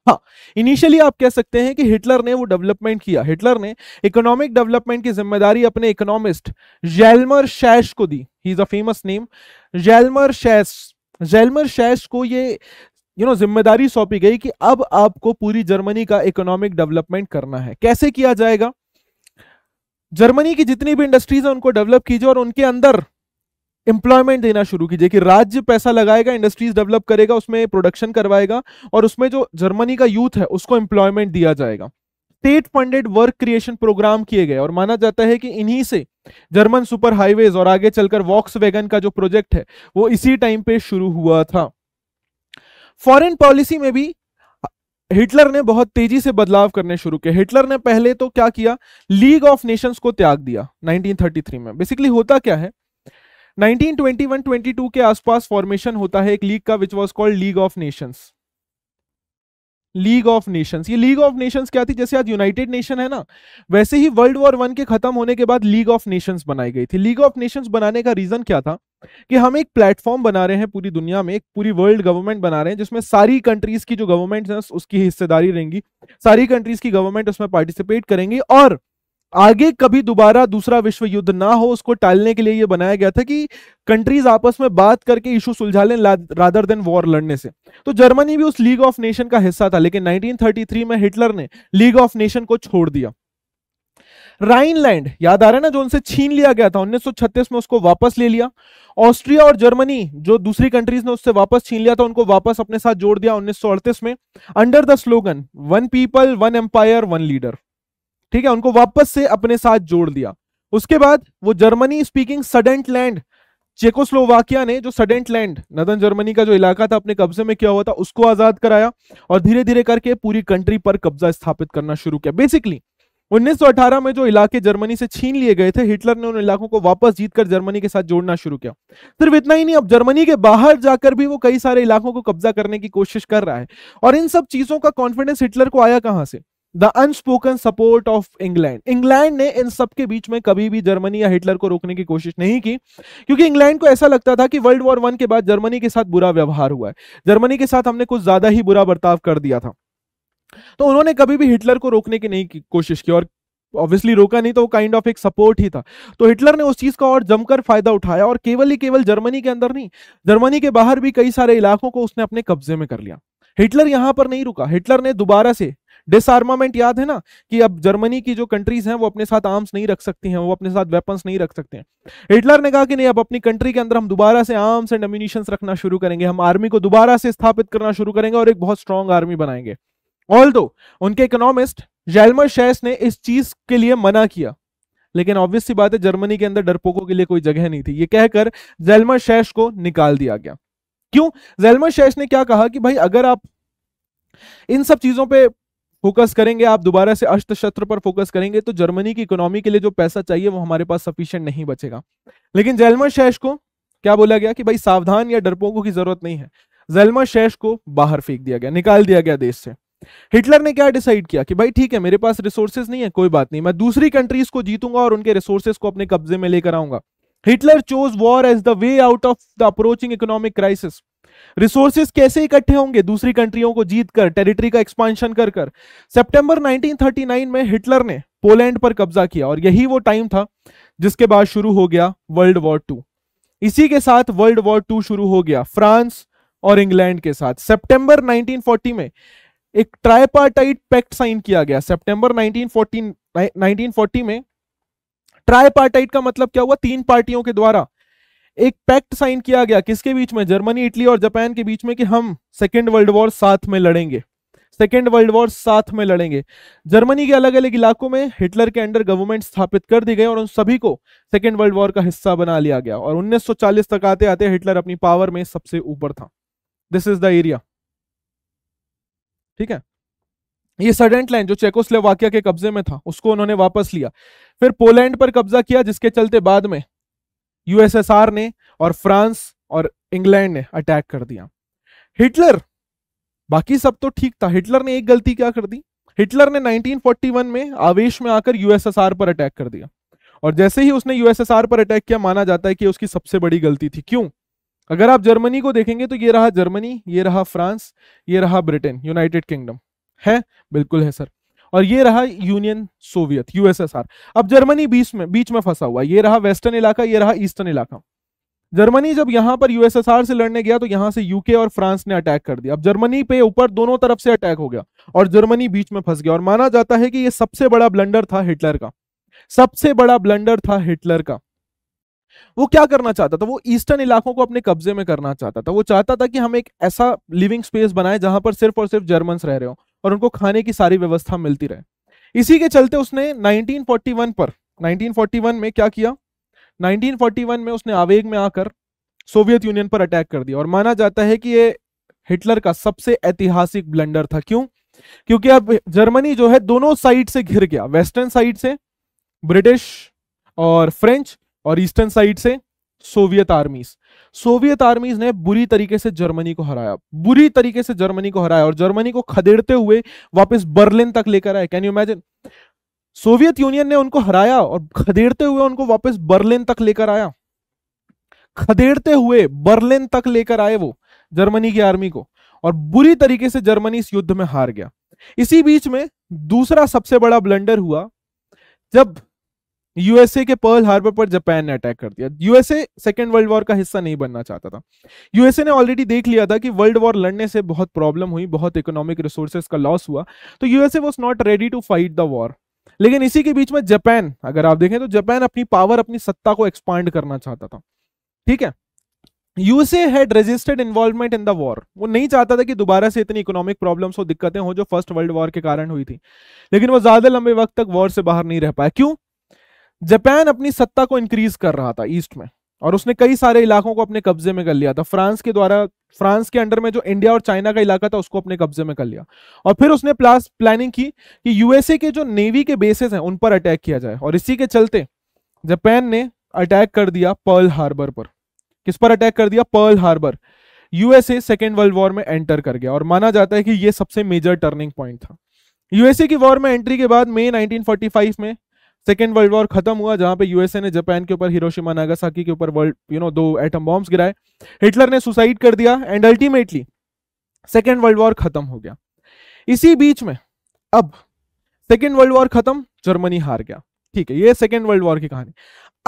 हाँ इनिशियली आप कह सकते हैं कि हिटलर ने वो डेवलपमेंट किया हिटलर ने इकोनॉमिक डेवलपमेंट की जिम्मेदारी अपने इकोनॉमिस्ट जेलमर शैश को दी he is a famous name जैलमर शैश जेलमर शैश को ये यू नो जिम्मेदारी सौंपी गई कि अब आपको पूरी जर्मनी का इकोनॉमिक डेवलपमेंट करना है कैसे किया जाएगा जर्मनी की जितनी भी इंडस्ट्रीज है उनको डेवलप कीजिए और उनके अंदर एम्प्लॉयमेंट देना शुरू कीजिए कि राज्य पैसा लगाएगा इंडस्ट्रीज डेवलप करेगा उसमें प्रोडक्शन करवाएगा और उसमें जो जर्मनी का यूथ है उसको एम्प्लॉयमेंट दिया जाएगा state funded work creation programme किए गए और माना जाता है कि इन्हीं से जर्मन सुपर हाईवेज और आगे चलकर वॉक्स वेगन का जो प्रोजेक्ट है वो इसी टाइम पे शुरू हुआ था फॉरेन पॉलिसी में भी हिटलर ने बहुत तेजी से बदलाव करने शुरू किए हिटलर ने पहले तो क्या किया लीग ऑफ नेशंस को त्याग दिया 1933 में बेसिकली होता क्या है 1921-22 के आसपास फॉर्मेशन होता है एक लीग का which was called League of Nations League of Nations ये लीग ऑफ नेशंस क्या थी जैसे आज यूनाइटेड नेशन है ना वैसे ही वर्ल्ड वॉर वन के खत्म होने के बाद लीग ऑफ नेशंस बनाई गई थी लीग ऑफ नेशंस बनाने का रीजन क्या था कि हम एक प्लेटफॉर्म बना रहे हैं पूरी दुनिया में एक पूरी वर्ल्ड गवर्नमेंट बना रहे हैं जिसमें सारी कंट्रीज की जो गवर्नमेंट है उसकी हिस्सेदारी रहेंगी सारी कंट्रीज की गवर्नमेंट उसमें पार्टिसिपेट करेंगी और आगे कभी दोबारा दूसरा विश्व युद्ध ना हो उसको टालने के लिए ये बनाया गया था कि कंट्रीज आपस में बात करके इशू सुलझा लें रादर देन वॉर लड़ने से तो जर्मनी भी उस लीग ऑफ नेशन का हिस्सा था लेकिन 1933 में हिटलर ने लीग ऑफ नेशन को छोड़ दिया राइनलैंड याद आ रहा है ना जो उनसे छीन लिया गया था उन्नीस में उसको वापस ले लिया ऑस्ट्रिया और जर्मनी जो दूसरी कंट्रीज ने उससे वापस छीन लिया था उनको वापस अपने साथ जोड़ दिया उन्नीस में under the slogan one people one empire one leader ठीक है उनको वापस से अपने साथ जोड़ दिया उसके बाद वो Germany speaking Sudetenland Czechoslovakia ने जो सडेंट लैंड नदन जर्मनी का जो इलाका था अपने कब्जे में क्या हुआ था उसको आजाद कराया और धीरे धीरे करके पूरी कंट्री पर कब्जा स्थापित करना शुरू किया बेसिकली 1918 में जो इलाके जर्मनी से छीन लिए गए थे हिटलर ने उन इलाकों को वापस जीतकर जर्मनी के साथ जोड़ना शुरू किया सिर्फ इतना ही नहीं अब जर्मनी के बाहर जाकर भी वो कई सारे इलाकों को कब्जा करने की कोशिश कर रहा है और इन सब चीजों का कॉन्फिडेंस हिटलर को आया कहां से the unspoken support of England England ने इन सबके बीच में कभी भी जर्मनी या हिटलर को रोकने की कोशिश नहीं की क्योंकि इंग्लैंड को ऐसा लगता था कि वर्ल्ड वॉर वन के बाद जर्मनी के साथ बुरा व्यवहार हुआ है जर्मनी के साथ हमने कुछ ज्यादा ही बुरा बर्ताव कर दिया था तो उन्होंने कभी भी हिटलर को रोकने की नहीं की कोशिश की और ऑब्वियसली रोका नहीं तो वो काइंड ऑफ एक सपोर्ट ही था तो हिटलर ने उस चीज का और जमकर फायदा उठाया और केवल ही केवल जर्मनी के अंदर नहीं जर्मनी के बाहर भी कई सारे इलाकों को उसने अपने कब्जे में कर लिया हिटलर यहां पर नहीं रुका हिटलर ने दोबारा से डिसआर्मामेंट याद है ना कि अब जर्मनी की जो कंट्रीज हैं वो अपने साथ आर्म्स नहीं रख सकती हैं वो अपने साथ वेपन्स नहीं रख सकते हैं हिटलर ने कहा कि नहीं अब अपनी कंट्री के अंदर हम दोबारा से आर्म्स एंड अम्यूनिशन रखना शुरू करेंगे हम आर्मी को दोबारा से स्थापित करना शुरू करेंगे और एक बहुत स्ट्रांग आर्मी बनाएंगे ऑल उनके इकोनॉमिस्ट जैलमर शेस ने इस चीज के लिए मना किया लेकिन ऑब्वियस सी बात है जर्मनी के अंदर डरपोकों के लिए कोई जगह नहीं थी ये कहकर जैलमर शेष को निकाल दिया गया क्यों जैलमर शेष ने क्या कहा कि भाई अगर आप इन सब चीजों पे फोकस करेंगे आप दोबारा से अर्थशस्त्र पर फोकस करेंगे तो जर्मनी की इकोनॉमी के लिए जो पैसा चाहिए वो हमारे पास सफिशियंट नहीं बचेगा लेकिन जेलमर शैश को क्या बोला गया कि भाई सावधान या डरपोकों की जरूरत नहीं है जैलमर शैश को बाहर फेंक दिया गया निकाल दिया गया देश से हिटलर ने क्या डिसाइड किया कि भाई ठीक है मेरे पास रिसोर्सेज नहीं है कोई बात नहीं मैं दूसरी कंट्रीज को जीतूंगा और उनके रिसोर्सेज को अपने कब्जे में लेकर आऊंगा Hitler chose war as the way out of the approaching economic crisis resources कैसे इकट्ठे होंगे दूसरी कंट्रियों को जीत कर टेरिटरी का एक्सपांशन कर कर सितंबर 1939 में हिटलर ने पोलैंड पर कब्जा किया और यही वो टाइम था जिसके बाद शुरू हो गया वर्ल्ड वॉर टू इसी के साथ वर्ल्ड वॉर टू शुरू हो गया फ्रांस और इंग्लैंड के साथ सेप्टेंबर नाइनटीन में एक ट्राइपार्टाइट पैक्ट साइन किया गया सेप्टेंबर नाइनटीन फोर्टी में ट्राइपार्टाइट का मतलब क्या हुआ तीन पार्टियों के द्वारा एक पैक्ट साइन किया गया किसके बीच में जर्मनी इटली और जापान के बीच में कि हम सेकेंड वर्ल्ड वॉर साथ में लड़ेंगे सेकेंड वर्ल्ड वॉर साथ में लड़ेंगे जर्मनी के अलग अलग इलाकों में हिटलर के अंडर गवर्नमेंट स्थापित कर दी गई और उन सभी को सेकेंड वर्ल्ड वॉर का हिस्सा बना लिया गया और 1940 तक आते आते हिटलर अपनी पावर में सबसे ऊपर था दिस इज द एरिया ठीक है ये सडेंट लैंड जो चेकोस्लोवाकिया के कब्जे में था उसको उन्होंने वापस लिया फिर पोलैंड पर कब्जा किया जिसके चलते बाद में यूएसएसआर ने और फ्रांस और इंग्लैंड ने अटैक कर दिया हिटलर बाकी सब तो ठीक था हिटलर ने एक गलती क्या कर दी हिटलर ने 1941 में आवेश में आकर यूएसएसआर पर अटैक कर दिया और जैसे ही उसने यूएसएसआर पर अटैक किया माना जाता है कि उसकी सबसे बड़ी गलती थी क्यों अगर आप जर्मनी को देखेंगे तो ये रहा जर्मनी ये रहा फ्रांस ये रहा ब्रिटेन यूनाइटेड किंगडम है बिल्कुल है सर और ये रहा यूनियन सोवियत यूएसएसआर अब जर्मनी बीच में बीच में फंसा हुआ ये रहा वेस्टर्न इलाका ये रहा ईस्टर्न इलाका जर्मनी जब यहां पर यूएसएसआर से लड़ने गया तो यहां से यूके और फ्रांस ने अटैक कर दिया अब जर्मनी पे ऊपर दोनों तरफ से अटैक हो गया और जर्मनी बीच में फंस गया और माना जाता है कि यह सबसे बड़ा ब्लंडर था हिटलर का सबसे बड़ा ब्लंडर था हिटलर का वो क्या करना चाहता था वो ईस्टर्न इलाकों को अपने कब्जे में करना चाहता था वो चाहता था कि हम एक ऐसा लिविंग स्पेस बनाए जहां पर सिर्फ और सिर्फ जर्मन रह रहे हो और उनको खाने की सारी व्यवस्था मिलती रहे इसी के चलते उसने 1941 पर 1941 में क्या किया 1941 में उसने आवेग में आकर सोवियत यूनियन पर अटैक कर दिया और माना जाता है कि ये हिटलर का सबसे ऐतिहासिक ब्लंडर था क्यों क्योंकि अब जर्मनी जो है दोनों साइड से घिर गया वेस्टर्न साइड से ब्रिटिश और फ्रेंच और ईस्टर्न साइड से सोवियत आर्मीज सोवियत आर्मीज ने बुरी तरीके से जर्मनी को हराया बुरी तरीके से जर्मनी को हराया और जर्मनी को खदेड़ते हुए वापस बर्लिन तक लेकर आए can you imagine Soviet Union ने उनको हराया और खदेड़ते हुए उनको वापस बर्लिन तक लेकर आया खदेड़ते हुए बर्लिन तक लेकर आए वो जर्मनी की आर्मी को और बुरी तरीके से जर्मनी इस युद्ध में हार गया इसी बीच में दूसरा सबसे बड़ा ब्लंडर हुआ जब यूएसए के पर्ल हार्बर पर जापान ने अटैक कर दिया यूएसए सेकेंड वर्ल्ड वॉर का हिस्सा नहीं बनना चाहता था यूएसए ने ऑलरेडी देख लिया था कि वर्ल्ड वॉर लड़ने से बहुत प्रॉब्लम हुई बहुत इकोनॉमिक रिसोर्सेज का लॉस हुआ तो USA was not ready to fight the war लेकिन इसी के बीच में जापान अगर आप देखें तो जापान अपनी पावर अपनी सत्ता को एक्सपांड करना चाहता था ठीक है USA had registered involvement in the war वो नहीं चाहता था कि दोबारा से इतनी इकोनॉमिक प्रॉब्लम्स हो दिक्कतें हो जो फर्स्ट वर्ल्ड वॉर के कारण हुई थी लेकिन वो ज्यादा लंबे वक्त तक वॉर से बाहर नहीं रह पाया क्यों जापान अपनी सत्ता को इंक्रीज कर रहा था ईस्ट में और उसने कई सारे इलाकों को अपने कब्जे में कर लिया था फ्रांस के द्वारा फ्रांस के अंडर में जो इंडिया और चाइना का इलाका था उसको अपने कब्जे में कर लिया और फिर उसने प्लास प्लानिंग की कि यूएसए के जो नेवी के बेसिस हैं उन पर अटैक किया जाए और इसी के चलते जापान ने अटैक कर दिया पर्ल हार्बर पर किस पर अटैक कर दिया Pearl Harbor USA second world war में एंटर कर गया और माना जाता है कि यह सबसे मेजर टर्निंग पॉइंट था यूएसए की वॉर में एंट्री के बाद मई 1945 में सेकेंड वर्ल्ड वॉर खत्म हुआ जहां पे यूएसए ने जापान के ऊपर हिरोशिमा नागासाकी के ऊपर वर्ल्ड यू नो दो एटम बॉम्ब्स गिराए हिटलर ने सुसाइड कर दिया and ultimately second world war खत्म हो गया इसी बीच में अब सेकेंड वर्ल्ड वॉर खत्म जर्मनी हार गया ठीक है ये सेकेंड वर्ल्ड वॉर की कहानी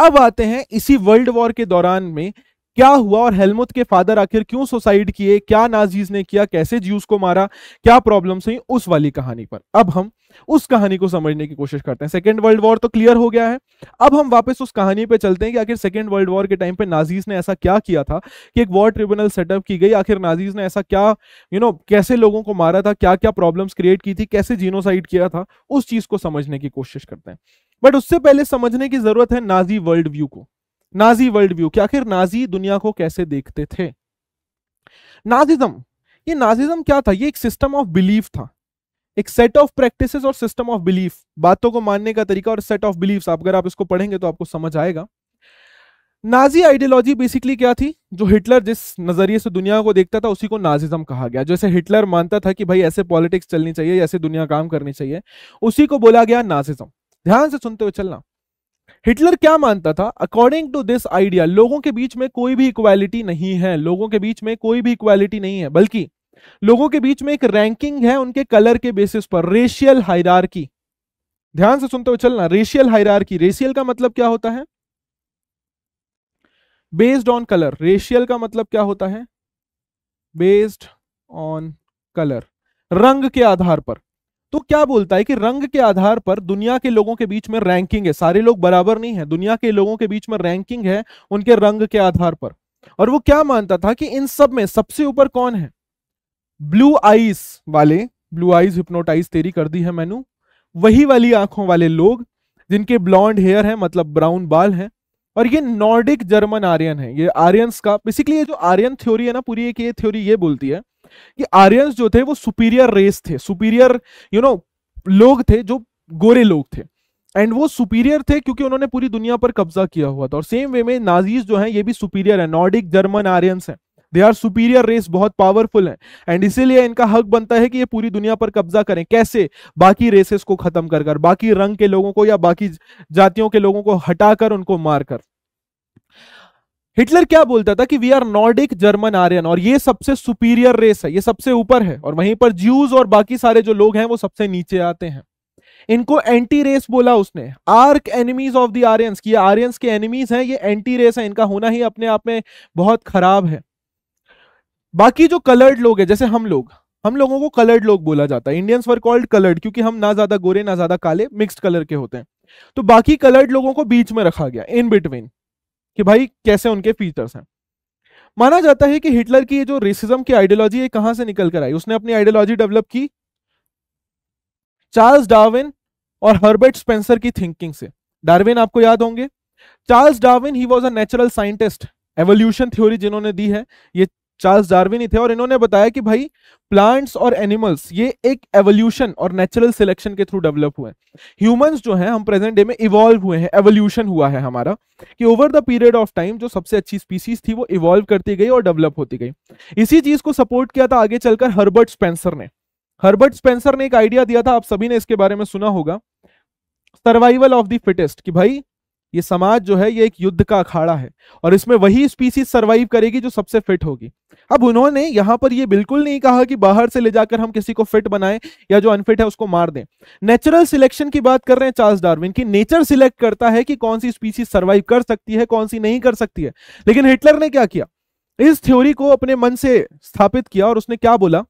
अब आते हैं इसी वर्ल्ड वॉर के दौरान में क्या हुआ और हेलमुत के फादर आखिर क्यों सुसाइड किए क्या नाजीज ने किया कैसे ज्यूस को मारा क्या प्रॉब्लम हुई उस वाली कहानी पर अब हम उस कहानी को समझने की कोशिश करते हैं सेकेंड वर्ल्ड वॉर तो क्लियर हो गया है अब हम वापस उस कहानी पे चलते हैं कि आखिर सेकेंड वर्ल्ड वॉर के टाइम पे नाजीज ने ऐसा क्या किया था कि एक वॉर ट्रिब्यूनल सेटअप की गई आखिर नाजीज ने ऐसा क्या यू you नो know, कैसे लोगों को मारा था क्या क्या प्रॉब्लम्स क्रिएट की थी कैसे जीनोसाइड किया था उस चीज को समझने की कोशिश करते हैं बट उससे पहले समझने की जरूरत है नाजी वर्ल्ड व्यू को नाजी वर्ल्ड व्यू क्या आखिर नाजी दुनिया को कैसे देखते थे नाजिज्म ये नाजिज्म क्या था ये एक सिस्टम ऑफ बिलीफ था एक सेट ऑफ प्रैक्टिस और सिस्टम ऑफ बिलीफ बातों को मानने का तरीका और सेट ऑफ बिलीफ अगर आप इसको पढ़ेंगे तो आपको समझ आएगा नाजी आइडियोलॉजी बेसिकली क्या थी जो हिटलर जिस नजरिए से दुनिया को देखता था उसी को नाजिज्म कहा गया जैसे हिटलर मानता था कि भाई ऐसे पॉलिटिक्स चलनी चाहिए ऐसे दुनिया काम करनी चाहिए उसी को बोला गया नाजिज्म ध्यान से सुनते हुए चलना हिटलर क्या मानता था अकॉर्डिंग टू दिस आइडिया लोगों के बीच में कोई भी इक्वालिटी नहीं है लोगों के बीच में कोई भी इक्वालिटी नहीं है बल्कि लोगों के बीच में एक रैंकिंग है उनके कलर के बेसिस पर रेशियल हायरार ध्यान से सुनते हो चलना रेशियल हायरार रेशियल का मतलब क्या होता है बेस्ड ऑन कलर रेशियल का मतलब क्या होता है बेस्ड ऑन कलर रंग के आधार पर तो क्या बोलता है कि रंग के आधार पर दुनिया के लोगों के बीच में रैंकिंग है सारे लोग बराबर नहीं है दुनिया के लोगों के बीच में रैंकिंग है उनके रंग के आधार पर और वो क्या मानता था कि इन सब में सबसे ऊपर कौन है ब्लू आईज वाले ब्लू आईज हिप्नोटाइज तेरी कर दी है मैनू वही वाली आंखों वाले लोग जिनके ब्लॉन्ड हेयर है मतलब ब्राउन बाल है और ये नॉर्डिक जर्मन आर्यन है ये आर्यन का बेसिकली ये जो आर्यन थ्योरी है ना पूरी एक ये थ्योरी ये बोलती है कि आर्यंस जो थे वो सुपीरियर रेस थे सुपीरियर यू नो लोग थे जो गोरे लोग थे एंड वो सुपीरियर थे क्योंकि उन्होंने पूरी दुनिया पर कब्जा किया हुआ था और सेम वे में नाजीज जो है ये भी सुपीरियर है नॉर्डिक जर्मन आर्यंस है दे आर सुपीरियर रेस बहुत पावरफुल है एंड इसीलिए इनका हक बनता है कि ये पूरी दुनिया पर कब्जा करें कैसे बाकी रेसेस को खत्म कर कर बाकी रंग के लोगों को या बाकी जातियों के लोगों को हटाकर उनको मारकर हिटलर क्या बोलता था कि we are Nordic German Aryan और ये सबसे सुपीरियर रेस है ये सबसे ऊपर है और वहीं पर ज्यूज और बाकी सारे जो लोग हैं वो सबसे नीचे आते हैं इनको एंटी रेस बोला उसने arch enemies of the Aryans की आर्यंस के एनिमीज हैं ये एंटी रेस है इनका होना ही अपने आप में बहुत खराब है बाकी जो कलर्ड लोग है जैसे हम लोग हम लोगों को कलर्ड लोग बोला जाता है इंडियंस वर कॉल्ड कलर्ड क्योंकि हम ना ज्यादा गोरे ना ज्यादा काले मिक्स्ड कलर के होते हैं तो बाकी कलर्ड लोगों को बीच में रखा गया इन बिटवीन कि भाई कैसे उनके फीचर्स हैं माना जाता है कि हिटलर की ये जो रेसिज्म की आइडियोलॉजी है कहां से निकल कर आई उसने अपनी आइडियोलॉजी डेवलप की चार्ल्स डार्विन और हर्बर्ट स्पेंसर की थिंकिंग से डार्विन आपको याद होंगे Charles Darwin he was a natural scientist evolution theory जिन्होंने दी है ये चार्ल्स डार्विन ही थे और इन्होंने बताया कि भाई प्लांट्स और एनिमल्स ये एक एवोल्यूशन और नेचुरल सिलेक्शन के थ्रू डेवलप हुए ह्यूमंस जो हैं हम प्रेजेंट डे में इवॉल्व हुए हैं एवोल्यूशन हुआ है हमारा कि over the period of time जो सबसे अच्छी स्पीसीज थी वो इवॉल्व करती गई और डेवलप होती गई इसी चीज को सपोर्ट किया था आगे चलकर हर्बर्ट स्पेंसर ने हर्बर्ट स्पेंसर ने एक आइडिया दिया था आप सभी ने इसके बारे में सुना होगा सर्वाइवल ऑफ द फिटेस्ट कि भाई ये समाज जो है ये एक युद्ध का अखाड़ा है और इसमें वही स्पीसीज सरवाइव करेगी जो सबसे फिट होगी अब उन्होंने यहां पर ये बिल्कुल नहीं कहा कि बाहर से ले जाकर हम किसी को फिट बनाएं या जो अनफिट है उसको मार दें नेचुरल सिलेक्शन की बात कर रहे हैं चार्ल्स डार्विन की नेचर सिलेक्ट करता है कि कौन सी स्पीसीज सर्वाइव कर सकती है कौन सी नहीं कर सकती है लेकिन हिटलर ने क्या किया इस थ्योरी को अपने मन से स्थापित किया और उसने क्या बोला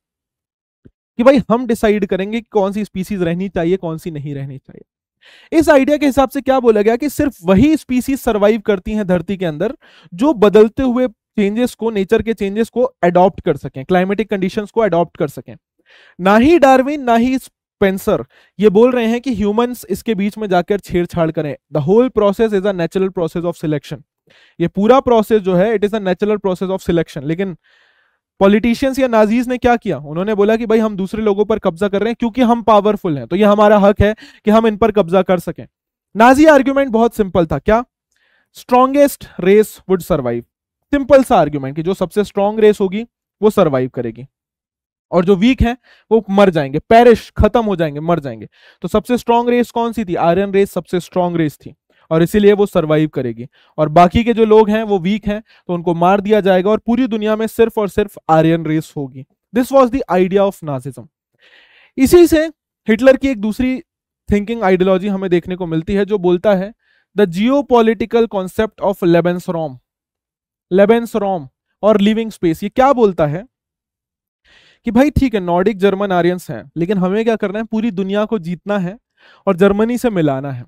कि भाई हम डिसाइड करेंगे कि कौन सी स्पीसीज रहनी चाहिए कौन सी नहीं रहनी चाहिए इस आइडिया के हिसाब से क्या बोला गया कि सिर्फ वही स्पीसीज सर्वाइव करती हैं धरती के अंदर जो बदलते हुए चेंजेस को नेचर के चेंजेस को एडॉप्ट कर सकें क्लाइमेटिक कंडीशंस को एडॉप्ट कर सकें ना ही डार्विन ना ही स्पेंसर ये बोल रहे हैं कि ह्यूमंस इसके बीच में जाकर छेड़छाड़ करें the whole process is a natural process of selection ये पूरा प्रोसेस जो है it is a natural process of selection लेकिन पॉलिटिशियंस या नाजीज ने क्या किया उन्होंने बोला कि भाई हम दूसरे लोगों पर कब्जा कर रहे हैं क्योंकि हम पावरफुल हैं तो ये हमारा हक है कि हम इन पर कब्जा कर सकें नाजी आर्ग्यूमेंट बहुत सिंपल था क्या strongest race would survive simple सा आर्ग्यूमेंट कि जो सबसे स्ट्रॉन्ग रेस होगी वो सर्वाइव करेगी और जो वीक है वो मर जाएंगे पेरिश खत्म हो जाएंगे मर जाएंगे तो सबसे स्ट्रॉन्ग रेस कौन सी थी आयरन रेस सबसे स्ट्रॉन्ग रेस थी और इसीलिए वो सर्वाइव करेगी और बाकी के जो लोग हैं वो वीक हैं तो उनको मार दिया जाएगा और पूरी दुनिया में सिर्फ और सिर्फ आर्यन रेस होगी this was the idea of Nazism इसी से हिटलर की एक दूसरी थिंकिंग आइडियोलॉजी हमें देखने को मिलती है जो बोलता है the geopolitical concept of Lebensraum और लिविंग स्पेस ये क्या बोलता है कि भाई ठीक है नॉर्डिक जर्मन आर्यंस हैं लेकिन हमें क्या करना है पूरी दुनिया को जीतना है और जर्मनी से मिलाना है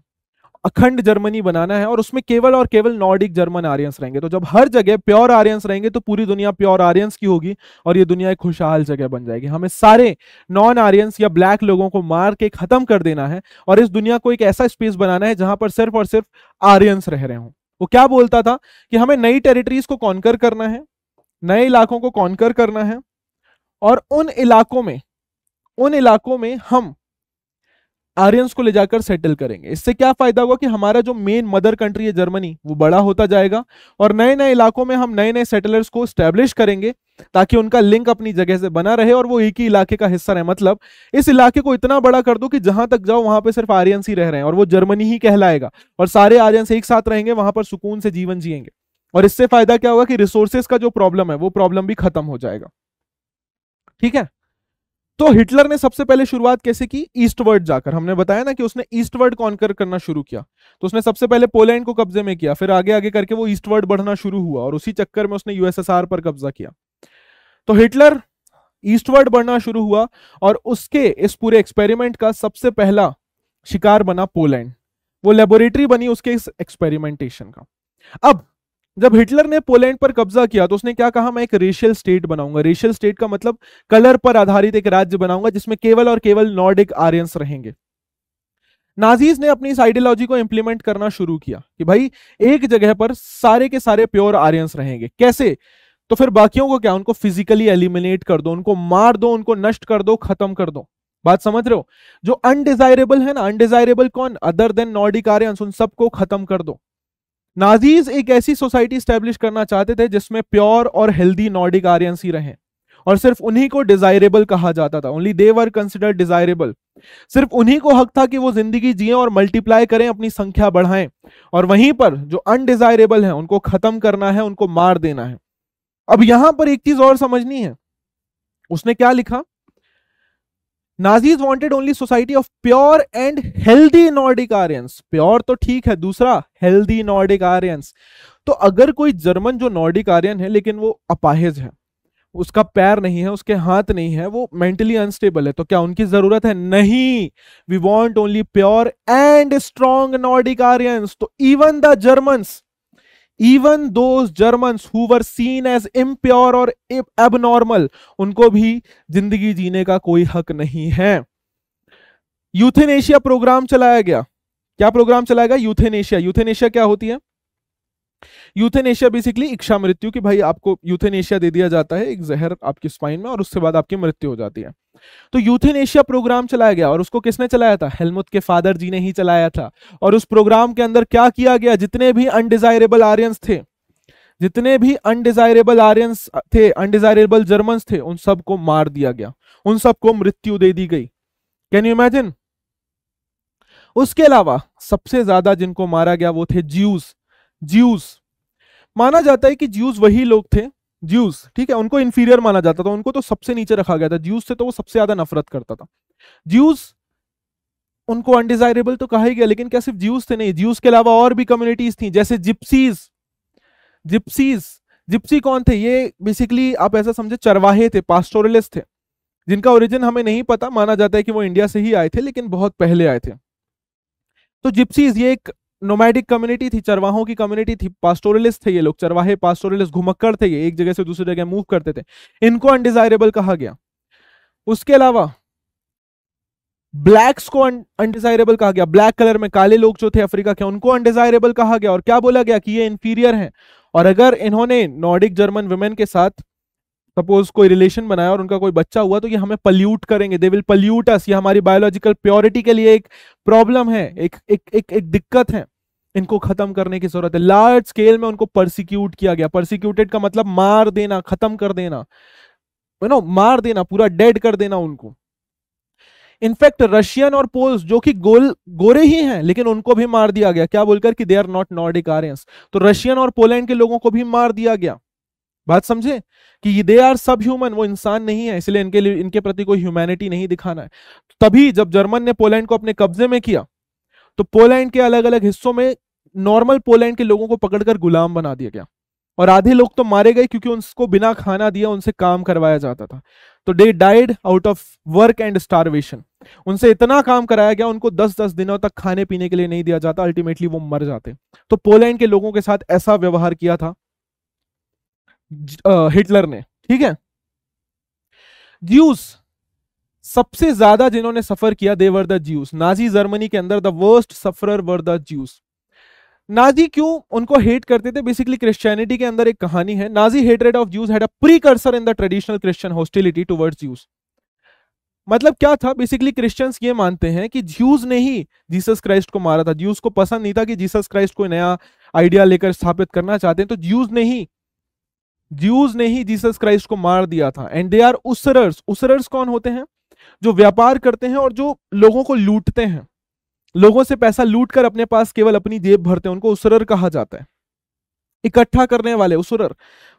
अखंड जर्मनी बनाना है और उसमें केवल और केवल नॉर्डिक जर्मन आर्यंस रहेंगे तो जब हर जगह प्योर आर्यंस रहेंगे तो पूरी दुनिया प्योर आर्यंस की होगी और ये दुनिया एक खुशहाल जगह बन जाएगी हमें सारे नॉन आर्यंस या ब्लैक लोगों को मार के खत्म कर देना है और इस दुनिया को एक ऐसा स्पेस बनाना है जहां पर सिर्फ और सिर्फ आर्यंस रह रहे हों वो क्या बोलता था कि हमें नई टेरिटरीज को कॉन्कर करना है नए इलाकों को कॉन्कर करना है और उन इलाकों में उन इलाकों में हम आर्यंस को ले जाकर सेटल करेंगे इससे क्या फायदा होगा कि हमारा जो मेन मदर कंट्री है जर्मनी वो बड़ा होता जाएगा और नए नए इलाकों में हम नए नए सेटलर्स को स्टैब्लिश करेंगे ताकि उनका लिंक अपनी जगह से बना रहे और वो एक ही इलाके का हिस्सा रहे मतलब इस इलाके को इतना बड़ा कर दो कि जहां तक जाओ वहां पर सिर्फ आर्यंस ही रह रहे हैं और वो जर्मनी ही कहलाएगा और सारे आर्यंस एक साथ रहेंगे वहां पर सुकून से जीवन जियेंगे और इससे फायदा क्या होगा कि रिसोर्सेस का जो प्रॉब्लम है वो प्रॉब्लम भी खत्म हो जाएगा ठीक है तो हिटलर ने सबसे पहले शुरुआत कैसे की ईस्टवर्ड जाकर हमने बताया ना कि उसने ईस्टवर्ड कॉन्कर करना शुरू किया तो उसने सबसे पहले पोलैंड को कब्जे में किया फिर आगे आगे करके वो ईस्टवर्ड बढ़ना शुरू हुआ और उसी चक्कर में उसने यूएसएसआर पर कब्जा किया तो हिटलर ईस्टवर्ड बढ़ना शुरू हुआ और उसके इस पूरे एक्सपेरिमेंट का सबसे पहला शिकार बना पोलैंड वो लेबोरेटरी बनी उसके इस एक्सपेरिमेंटेशन का अब जब हिटलर ने पोलैंड पर कब्जा किया तो उसने क्या कहा मैं एक रेशियल स्टेट बनाऊंगा रेशियल स्टेट का मतलब कलर पर आधारित एक राज्य बनाऊंगा जिसमें केवल और केवल नॉर्डिक आर्यंस रहेंगे नाजीज ने अपनी इस आइडियोलॉजी को इंप्लीमेंट करना शुरू किया कि भाई एक जगह पर सारे के सारे प्योर आर्यंस रहेंगे कैसे तो फिर बाकियों को क्या उनको फिजिकली एलिमिनेट कर दो उनको मार दो उनको नष्ट कर दो खत्म कर दो बात समझ रहे हो जो अनडिजायरेबल है ना अनडिजायरेबल कौन अदर देन नॉर्डिक आर्यंस उन सबको खत्म कर दो नाजीज एक ऐसी सोसाइटी स्टैब्लिश करना चाहते थे जिसमें प्योर और हेल्दी नॉर्डिक आर्यंस ही रहें और सिर्फ उन्हीं को डिजायरेबल कहा जाता था only they were consider desirable सिर्फ उन्हीं को हक था कि वो जिंदगी जिए और मल्टीप्लाई करें अपनी संख्या बढ़ाएं और वहीं पर जो अनडिजायरेबल है उनको खत्म करना है उनको मार देना है अब यहां पर एक चीज और समझनी है उसने क्या लिखा Nazis wanted only society of pure and healthy Nordic Aryans pure तो ठीक है दूसरा हेल्दी नॉर्डिक आर्यंस तो अगर कोई जर्मन जो नॉर्डिक आर्यन है लेकिन वो अपाहिज है उसका पैर नहीं है उसके हाथ नहीं है वो मेंटली अनस्टेबल है तो क्या उनकी जरूरत है नहीं we want only pure and strong Nordic Aryans तो even the Germans even those German who were seen as impure और एबनॉर्मल उनको भी जिंदगी जीने का कोई हक नहीं है यूथेनेशिया प्रोग्राम चलाया गया क्या प्रोग्राम चलाया गया यूथेनेशिया यूथेनेशिया क्या होती है यूथेनेशिया बेसिकली इच्छा मृत्यु की भाई आपको यूथेनेशिया दे दिया जाता है एक जहर आपकी स्पाइन में और उसके बाद आपकी मृत्यु हो जाती है तो एशिया प्रोग्राम चलाया गया और उसको किसने चलाया था हेलमुथ के फादर जी ने ही चलाया था और उस प्रोग्राम के अंदर क्या किया गया जितने भी अनडिजायरेबल आर्यंस थे जितने भी अनडिजायरेबल आर्यंस थे अनडिजायरेबल जर्मन थे उन सबको मार दिया गया उन सबको मृत्यु दे दी गई कैन यू इमेजिन उसके अलावा सबसे ज्यादा जिनको मारा गया वो थे ज्यूस ज्यूस माना जाता है कि ज्यूस वही लोग थे ज्यूस ठीक है उनको इन्फीरियर माना जाता था उनको तो सबसे नीचे रखा गया था ज्यूस से तो वो सबसे ज्यादा नफरत करता था ज्यूस उनको अनडिजायरेबल तो कहा ही गया लेकिन क्या सिर्फ ज्यूस थे नहीं ज्यूस के अलावा और भी कम्युनिटीज थी जैसे जिप्सीज जिप्सीज जिप्सी कौन थे ये बेसिकली आप ऐसा समझे चरवाहे थे पास्टोरलिस्ट थे जिनका ओरिजिन हमें नहीं पता माना जाता है कि वो इंडिया से ही आए थे लेकिन बहुत पहले आए थे तो जिप्सीज ये एक नोमैडिक कम्युनिटी थी चरवाहों की कम्युनिटी थी पास्टोरलिस्ट थे ये लोग चरवाहे पास्टोरलिस्ट घुमक्कड़ थे ये एक जगह से दूसरी जगह मूव करते थे इनको अनडिजायरेबल कहा गया उसके अलावा ब्लैक्स को अनडिजायरेबल कहा गया ब्लैक कलर में काले लोग जो थे अफ्रीका के उनको अनडिजायरेबल कहा गया और क्या बोला गया कि ये इंफीरियर हैं और अगर इन्होंने नॉर्डिक जर्मन वुमेन के साथ सपोज कोई रिलेशन बनाया और उनका कोई बच्चा हुआ तो ये हमें पल्यूट करेंगे दे विल पल्यूट अस ये हमारी बायोलॉजिकल प्योरिटी के लिए एक प्रॉब्लम है एक एक एक एक दिक्कत है इनको खत्म करने की जरूरत है लार्ज स्केल में उनको परसिक्यूट किया गया परसिक्यूटेड का मतलब मार देना खत्म कर देना यू नो मार देना पूरा डेड कर देना उनको इनफैक्ट रशियन और पोल्स जो कि गोल गोरे ही हैं लेकिन उनको भी मार दिया गया क्या बोलकर कि they are not Nordic Aryans तो रशियन और पोलैंड के लोगों को भी मार दिया गया बात समझे कि दे आर सब ह्यूमन वो इंसान नहीं है इसलिए इनके लिए इनके प्रति कोई ह्यूमैनिटी नहीं दिखाना है तभी जब जर्मन ने पोलैंड को अपने कब्जे में किया तो पोलैंड के अलग अलग हिस्सों में नॉर्मल पोलैंड के लोगों को पकड़कर गुलाम बना दिया गया और आधे लोग तो मारे गए क्योंकि उनको बिना खाना दिया उनसे काम करवाया जाता था तो they died out of work and starvation उनसे इतना काम कराया गया उनको 10-10 दिनों तक खाने पीने के लिए नहीं दिया जाता अल्टीमेटली वो मर जाते तो पोलैंड के लोगों के साथ ऐसा व्यवहार किया था हिटलर ने ठीक है ज्यूस सबसे ज्यादा जिन्होंने सफर किया they were the Jews Nazi Germany के अंदर the worst sufferer were the Jews Nazi क्यों उनको हेट करते थे बेसिकली क्रिश्चियनिटी के अंदर एक कहानी है Nazi hatred of Jews had a precursor in the traditional Christian hostility towards Jews मतलब क्या था बेसिकली क्रिश्चियंस ये मानते हैं कि ज्यूज ने ही जीसस क्राइस्ट को मारा था ज्यूज को पसंद नहीं था कि जीसस क्राइस्ट कोई नया आइडिया लेकर स्थापित करना चाहते हैं तो ज्यूज ने ही ज्यूज ने ही जीसस क्राइस्ट को मार दिया था एंड दे आर उसरर्स उसरर्स कौन होते हैं जो व्यापार करते हैं और जो लोगों को लूटते हैं लोगों से पैसा लूट कर अपने पास केवल अपनी जेब भरते हैं उनको उसरर कहा जाता है इकट्ठा करने वाले उसरर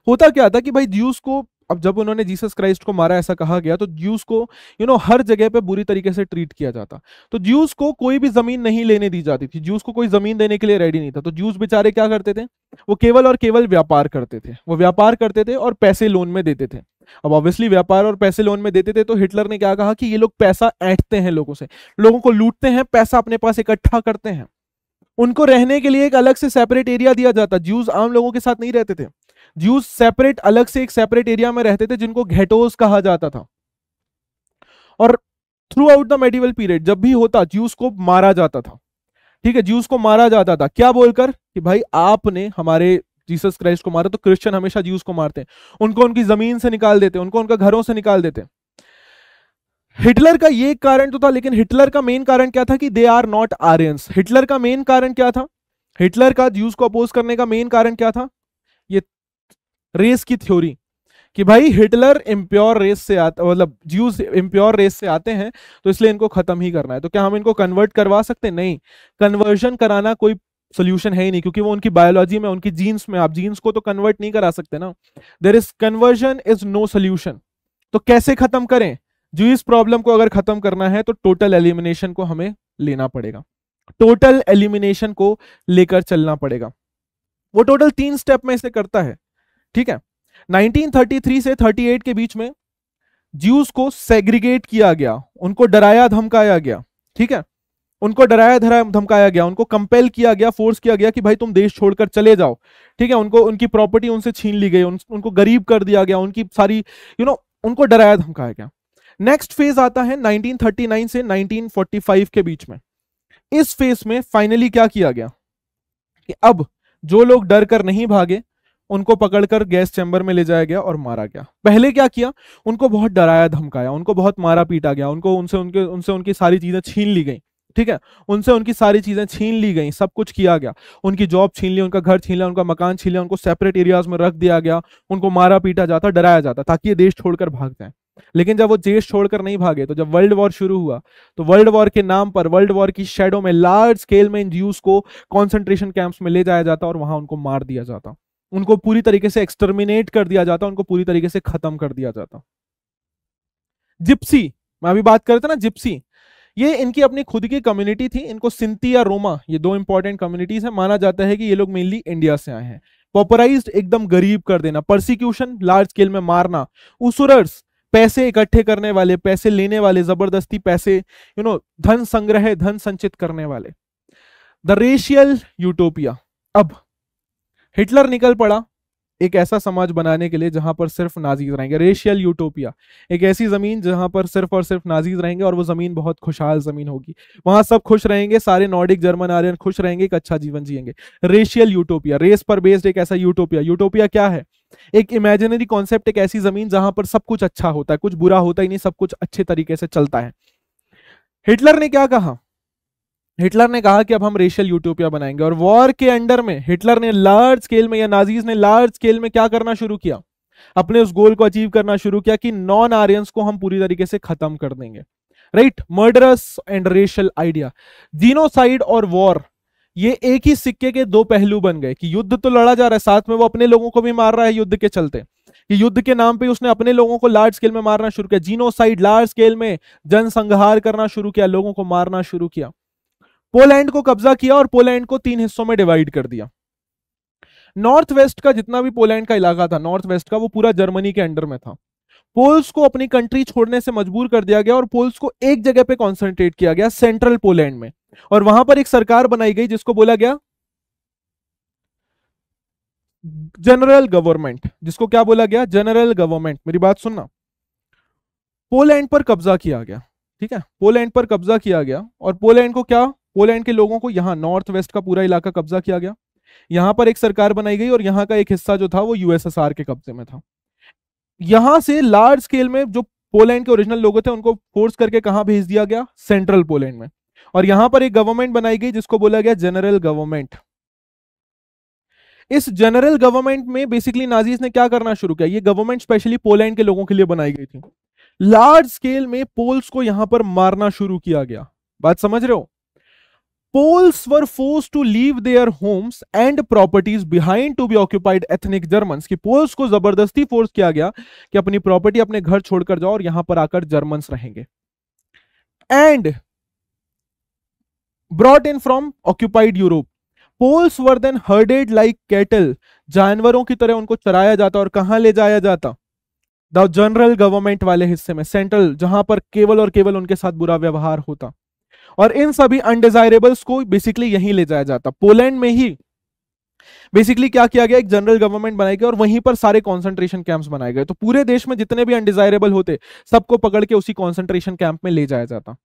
होता क्या था कि भाई ज्यूस को अब जब उन्होंने जीसस क्राइस्ट को मारा ऐसा कहा गया तो ज्यूस को यू you नो know, हर जगह पे बुरी तरीके से ट्रीट किया जाता तो ज्यूस को कोई भी जमीन नहीं लेने दी जाती थी ज्यूस को कोई जमीन देने के लिए रेडी नहीं था तो ज्यूस बेचारे क्या करते थे वो केवल और केवल व्यापार करते थे वो व्यापार करते थे और पैसे लोन में देते थे अब ऑब्वियसली व्यापार और पैसे लोन में देते थे तो हिटलर ने क्या कहा कि ये लोग पैसा ऐंठते हैं लोगों से लोगों को लूटते हैं पैसा अपने पास इकट्ठा करते हैं उनको रहने के लिए एक अलग से सेपरेट एरिया दिया जाता ज्यूज आम लोगों के साथ नहीं रहते थे ज्यूज सेपरेट अलग से एक सेपरेट एरिया में रहते थे जिनको घेटोस कहा जाता था और throughout the medieval period जब भी होता ज्यूस को मारा जाता था ठीक है ज्यूस को मारा जाता था क्या बोलकर कि भाई आपने हमारे जीसस क्राइस्ट को मारा तो क्रिश्चियन हमेशा ज्यूस को मारते हैं उनको उनकी जमीन से निकाल देते उनको उनका घरों से निकाल देते हिटलर का ये कारण तो था लेकिन हिटलर का मेन कारण क्या था कि they are not Aryans Hitler का मेन कारण क्या था हिटलर का ज्यूस को अपोज करने का मेन कारण क्या था रेस की थ्योरी कि भाई हिटलर इम्प्योर रेस से आता मतलब ज्यूज इम्प्योर रेस से आते हैं तो इसलिए इनको खत्म ही करना है तो क्या हम इनको कन्वर्ट करवा सकते हैं नहीं कन्वर्जन कराना कोई सोल्यूशन है ही नहीं क्योंकि वो उनकी बायोलॉजी में उनकी जीन्स में आप जीन्स को तो कन्वर्ट नहीं करा सकते ना there is conversion is no solution तो कैसे खत्म करें ज्यूज प्रॉब्लम को अगर खत्म करना है तो टोटल एलिमिनेशन को हमें लेना पड़ेगा टोटल एलिमिनेशन को लेकर चलना पड़ेगा वो टोटल तीन स्टेप में इसे करता है ठीक है 1933 से 38 के बीच में ज्यूस को सेग्रीगेट किया गया उनको डराया धमकाया गया ठीक है उनको डराया धराया धमकाया गया उनको कंपेल किया गया फोर्स किया गया कि भाई तुम देश छोड़कर चले जाओ ठीक है उनको उनकी प्रॉपर्टी उनसे छीन ली गई उन, उनको गरीब कर दिया गया उनकी सारी यू you नो know, उनको डराया धमकाया गया नेक्स्ट फेज आता है 1939 से 1945 के बीच में इस फेज में फाइनली क्या किया गया कि अब जो लोग डर कर नहीं भागे उनको पकड़कर गैस चैम्बर में ले जाया गया और मारा गया पहले क्या किया उनको बहुत डराया धमकाया उनको बहुत मारा पीटा गया उनको उनसे उनके उनसे उनकी सारी चीजें छीन ली गई ठीक है उनसे उनकी सारी चीजें छीन ली गई सब कुछ किया गया उनकी जॉब छीन ली उनका घर छीन लिया उनका मकान छीन लिया उनको सेपरेट एरियाज में रख दिया गया उनको मारा पीटा जाता डराया जाता ताकि ये देश छोड़कर भाग जाए लेकिन जब वो देश छोड़कर नहीं भागे तो जब वर्ल्ड वॉर शुरू हुआ तो वर्ल्ड वॉर के नाम पर वर्ल्ड वॉर की शेडो में लार्ज स्केल में इन जूस को कॉन्सेंट्रेशन कैंप्स में ले जाया जाता और वहां उनको मार दिया जाता उनको पूरी तरीके से एक्सटर्मिनेट कर दिया जाता उनको पूरी तरीके से खत्म कर दिया जाता जिप्सी मैं अभी बात कर रहा था ना जिप्सी ये इनकी अपनी खुद की कम्युनिटी थी इनको सिंती या रोमा ये दो इंपॉर्टेंट कम्युनिटीज है माना जाता है कि ये लोग मेनली इंडिया से आए हैं पॉपराइज एकदम गरीब कर देना परसिक्यूशन लार्ज स्केल में मारना उसुरर्स पैसे इकट्ठे करने वाले पैसे लेने वाले जबरदस्ती पैसे यू नो धन संग्रह धन संचित करने वाले द रेशियल यूटोपिया अब हिटलर निकल पड़ा एक ऐसा समाज बनाने के लिए जहां पर सिर्फ नाजीज रहेंगे रेशियल यूटोपिया एक ऐसी जमीन जहां पर सिर्फ और सिर्फ नाजीज रहेंगे और वो जमीन बहुत खुशहाल जमीन होगी वहां सब खुश रहेंगे सारे नॉर्डिक जर्मन आर्यन खुश रहेंगे एक अच्छा जीवन जियेंगे रेशियल यूटोपिया रेस पर बेस्ड एक ऐसा यूटोपिया यूटोपिया क्या है एक इमेजिनरी कॉन्सेप्ट एक ऐसी जमीन जहां पर सब कुछ अच्छा होता है कुछ बुरा होता ही नहीं सब कुछ अच्छे तरीके से चलता है हिटलर ने क्या कहा हिटलर ने कहा कि अब हम रेशियल यूटोपिया बनाएंगे और वॉर के अंडर में हिटलर ने लार्ज स्केल में या नाजीज ने लार्ज स्केल में क्या करना शुरू किया अपने उस गोल को अचीव करना शुरू किया कि नॉन आर्यन को हम पूरी तरीके से खत्म कर देंगे right murderous and racial idea genocide और वॉर ये एक ही सिक्के के दो पहलू बन गए कि युद्ध तो लड़ा जा रहा है साथ में वो अपने लोगों को भी मार रहा है युद्ध के चलते कि युद्ध के नाम पे उसने अपने लोगों को लार्ज स्केल में मारना शुरू किया जीनोसाइड लार्ज स्केल में जनसंहार करना शुरू किया लोगों को मारना शुरू किया पोलैंड को कब्जा किया और पोलैंड को तीन हिस्सों में डिवाइड कर दिया नॉर्थ वेस्ट का जितना भी पोलैंड का इलाका था नॉर्थ वेस्ट का वो पूरा जर्मनी के अंडर में था पोल्स को अपनी कंट्री छोड़ने से मजबूर कर दिया गया और पोल्स को एक जगह पे कॉन्सेंट्रेट किया गया सेंट्रल पोलैंड में और वहां पर एक सरकार बनाई गई जिसको बोला गया जनरल गवर्नमेंट जिसको क्या बोला गया जनरल गवर्नमेंट मेरी बात सुनना पोलैंड पर कब्जा किया गया ठीक है पोलैंड पर कब्जा किया गया और पोलैंड को क्या पोलैंड के लोगों को यहाँ नॉर्थ वेस्ट का पूरा इलाका कब्जा किया गया यहाँ पर एक सरकार बनाई गई और यहाँ का एक हिस्सा जो था वो यूएसएसआर के कब्जे में था यहाँ से लार्ज स्केल में जो पोलैंड के ओरिजिनल लोग थे उनको फोर्स करके कहा भेज दिया गया सेंट्रल पोलैंड में और यहां पर एक गवर्नमेंट बनाई गई जिसको बोला गया जनरल गवर्नमेंट इस जनरल गवर्नमेंट में बेसिकली नाजीज ने क्या करना शुरू किया ये गवर्नमेंट स्पेशली पोलैंड के लोगों के लिए बनाई गई थी लार्ज स्केल में पोल्स को यहां पर मारना शुरू किया गया बात समझ रहे हो Poles were forced to leave their homes and properties behind to be occupied ethnic Germans. कि पोल्स को जबरदस्ती फोर्स किया गया कि अपनी प्रॉपर्टी अपने घर छोड़कर जाओ और यहां पर आकर जर्मन रहेंगे and brought in from occupied Europe Poles were then herded like cattle जानवरों की तरह उनको चराया जाता और कहां ले जाया जाता द जनरल गवर्नमेंट वाले हिस्से में सेंट्रल जहां पर केवल और केवल उनके साथ बुरा व्यवहार होता और इन सभी अनडिजायरेबल्स को बेसिकली यहीं ले जाया जाता पोलैंड में ही बेसिकली क्या किया गया एक जनरल गवर्नमेंट बनाई गई और वहीं पर सारे कॉन्सेंट्रेशन कैंप्स बनाए गए तो पूरे देश में जितने भी अनडिजायरेबल होते सबको पकड़ के उसी कॉन्सेंट्रेशन कैंप में ले जाया जाता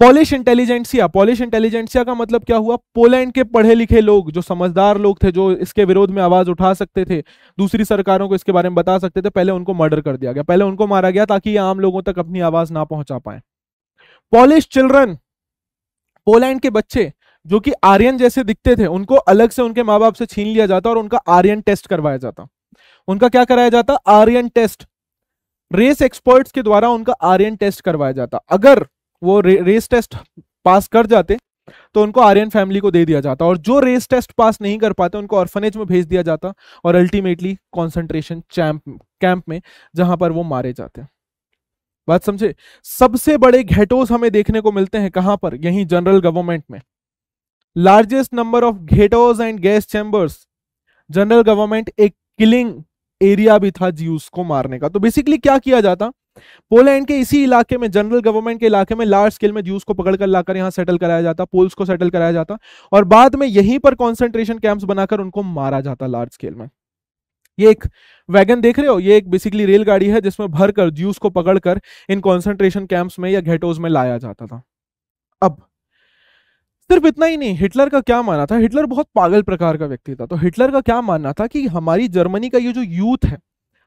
पॉलिश इंटेलिजेंसिया पॉलिश इंटेलिजेंसिया का मतलब क्या हुआ पोलैंड के पढ़े लिखे लोग जो समझदार लोग थे जो इसके विरोध में आवाज उठा सकते थे दूसरी सरकारों को इसके बारे में बता सकते थे पहले उनको मर्डर कर दिया गया पहले उनको मारा गया ताकि आम लोगों तक अपनी आवाज ना पहुंचा पाए पोलिश चिल्ड्रन पोलैंड के बच्चे जो कि आर्यन जैसे दिखते थे उनको अलग से उनके माँ बाप से छीन लिया जाता और उनका आर्यन टेस्ट करवाया जाता उनका क्या कराया जाता आर्यन टेस्ट रेस एक्सपर्ट्स के द्वारा उनका आर्यन टेस्ट करवाया जाता अगर वो रे, रेस टेस्ट पास कर जाते तो उनको आर्यन फैमिली को दे दिया जाता और जो रेस टेस्ट पास नहीं कर पाते उनको ऑर्फनेज में भेज दिया जाता और अल्टीमेटली कॉन्सेंट्रेशन कैंप में जहां पर वो मारे जाते हैं बात समझे सबसे बड़े घेटोज हमें देखने को मिलते हैं कहां पर यही जनरल गवर्नमेंट में largest number of ghettos and gas chambers general government एक किलिंग एरिया भी था जीव्स को मारने का तो बेसिकली क्या किया जाता पोलैंड के इसी इलाके में जनरल गवर्नमेंट के इलाके में लार्ज स्केल में ज्यूस को पकड़कर लाकर यहां सेटल कराया जाता पोल्स को सेटल कराया जाता और बाद में यहीं पर कॉन्सेंट्रेशन कैंप्स बनाकर उनको मारा जाता लार्ज स्केल में ये एक वैगन देख रहे हो ये एक बेसिकली रेलगाड़ी है जिसमें भर कर ज्यूस को पकड़कर इन कॉन्सेंट्रेशन कैंप्स में या घेटोज में लाया जाता था अब सिर्फ इतना ही नहीं हिटलर का क्या मानना था हिटलर बहुत पागल प्रकार का व्यक्ति था तो हिटलर का क्या मानना था कि हमारी जर्मनी का ये जो यूथ है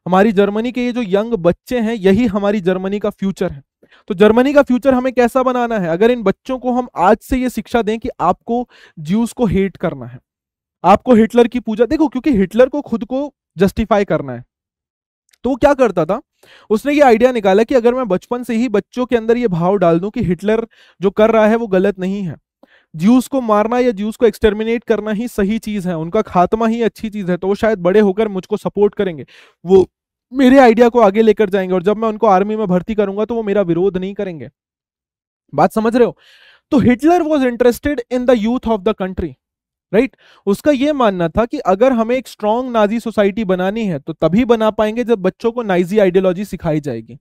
हमारी जर्मनी के ये जो यंग बच्चे हैं यही हमारी जर्मनी का फ्यूचर है तो जर्मनी का फ्यूचर हमें कैसा बनाना है अगर इन बच्चों को हम आज से ये शिक्षा दें कि आपको ज्यूस को हेट करना है आपको हिटलर की पूजा देखो क्योंकि हिटलर को खुद को जस्टिफाई करना है तो वो क्या करता था उसने ये आइडिया निकाला कि अगर मैं बचपन से ही बच्चों के अंदर ये भाव डाल दूं कि हिटलर जो कर रहा है वो गलत नहीं है ज्यूस को मारना या ज्यूस को एक्सटर्मिनेट करना ही सही चीज है उनका खात्मा ही अच्छी चीज है तो वो शायद बड़े होकर मुझको सपोर्ट करेंगे वो मेरे आइडिया को आगे लेकर जाएंगे और जब मैं उनको आर्मी में भर्ती करूंगा तो वो मेरा विरोध नहीं करेंगे बात समझ रहे हो तो Hitler was interested in the youth of the country right उसका यह मानना था कि अगर हमें एक स्ट्रांग नाजी सोसाइटी बनानी है तो तभी बना पाएंगे जब बच्चों को नाइजी आइडियोलॉजी सिखाई जाएगी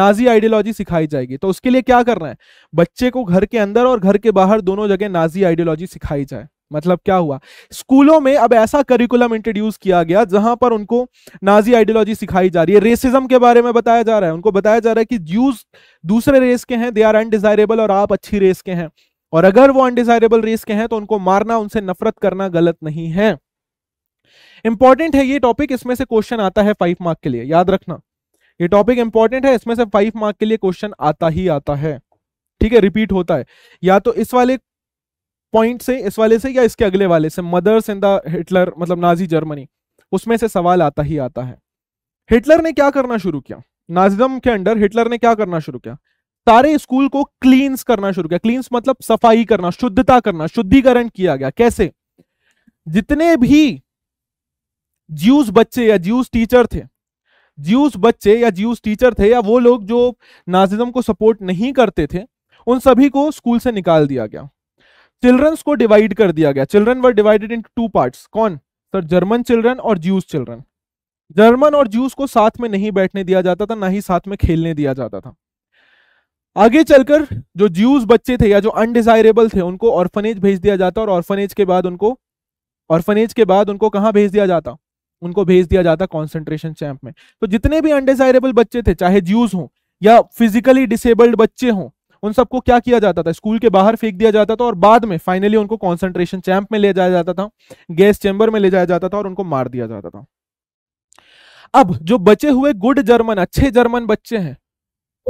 नाजी आइडियोलॉजी सिखाई जाएगी तो उसके लिए क्या करना है बच्चे को घर के अंदर और घर के बाहर दोनों जगह नाजी आइडियोलॉजी सिखाई जाए मतलब क्या हुआ स्कूलों में अब ऐसा करिकुलम इंट्रोड्यूस किया गया जहां पर उनको नाजी आइडियोलॉजी सिखाई जा रही है रेसिज्म के बारे में बताया जा रहा है उनको बताया जा रहा है कि ज्यूज दूसरे रेस के हैं दे आर अनडिजायरेबल और आप अच्छी रेस के हैं और अगर वो अनडिजायरेबल रेस के हैं तो उनको मारना उनसे नफरत करना गलत नहीं है इंपॉर्टेंट है ये टॉपिक इसमें से क्वेश्चन आता है फाइव मार्क के लिए याद रखना ये टॉपिक इंपॉर्टेंट है इसमें से फाइव मार्क के लिए क्वेश्चन आता ही आता है ठीक है रिपीट होता है या तो इस वाले पॉइंट से इस वाले से या इसके अगले वाले से मदर्स इन द हिटलर मतलब नाजी जर्मनी उसमें से सवाल आता ही आता है हिटलर ने क्या करना शुरू किया नाजिजम के अंडर हिटलर ने क्या करना शुरू किया सारे स्कूल को क्लीन्स करना शुरू किया क्लीन्स मतलब सफाई करना शुद्धता करना शुद्धिकरण किया गया कैसे जितने भी ज्यूस बच्चे या ज्यूस टीचर थे ज्यूस बच्चे या ज्यूस टीचर थे या वो लोग जो नाजिज्म को सपोर्ट नहीं करते थे उन सभी को स्कूल से निकाल दिया गया चिल्ड्रंस को डिवाइड कर दिया गया children were divided in two part कौन सर जर्मन चिल्ड्रन और ज्यूस चिल्ड्रन जर्मन और ज्यूस को साथ में नहीं बैठने दिया जाता था ना ही साथ में खेलने दिया जाता था आगे चलकर जो ज्यूज बच्चे थे या जो अनडिजायरेबल थे उनको ऑर्फनेज भेज दिया जाता और ऑर्फनेज के बाद उनको ऑर्फनेज के बाद उनको कहाँ भेज दिया जाता उनको भेज दिया जाता कॉन्सेंट्रेशन चैंप में तो जितने भी अनडिजायरेबल बच्चे थे चाहे ज्यूज हों या फिजिकली डिसेबल्ड बच्चे हों उन सबको क्या किया जाता था स्कूल के बाहर फेंक दिया जाता था और बाद में फाइनली उनको कॉन्सेंट्रेशन चैंप में ले जाया जाता था गैस चैम्बर में ले जाया जाता था और उनको मार दिया जाता था अब जो बचे हुए गुड जर्मन अच्छे जर्मन बच्चे हैं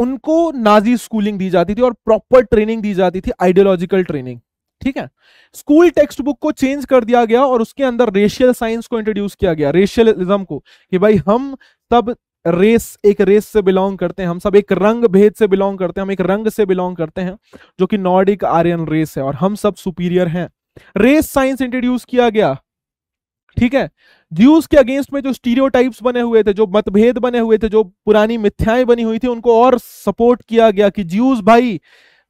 उनको नाजी स्कूलिंग दी जाती थी और प्रॉपर ट्रेनिंग दी जाती थी आइडियोलॉजिकल ट्रेनिंग ठीक है स्कूल टेक्स्ट बुक को चेंज कर दिया गया और उसके अंदर रेशियल साइंस को इंट्रोड्यूस किया गया रेशियलिज्म को कि भाई हम सब रेस एक रेस से बिलोंग करते हैं हम सब एक रंग भेद से बिलोंग करते हैं हम एक रंग से बिलोंग करते हैं जो कि नॉर्डिक आर्यन रेस है और हम सब सुपीरियर हैं रेस साइंस इंट्रोड्यूस किया गया ठीक है ज्यूस के अगेंस्ट में जो स्टीरियो बने हुए थे जो मतभेद बने हुए थे जो पुरानी मिथ्याएं बनी हुई थी उनको और सपोर्ट किया गया कि ज्यूस भाई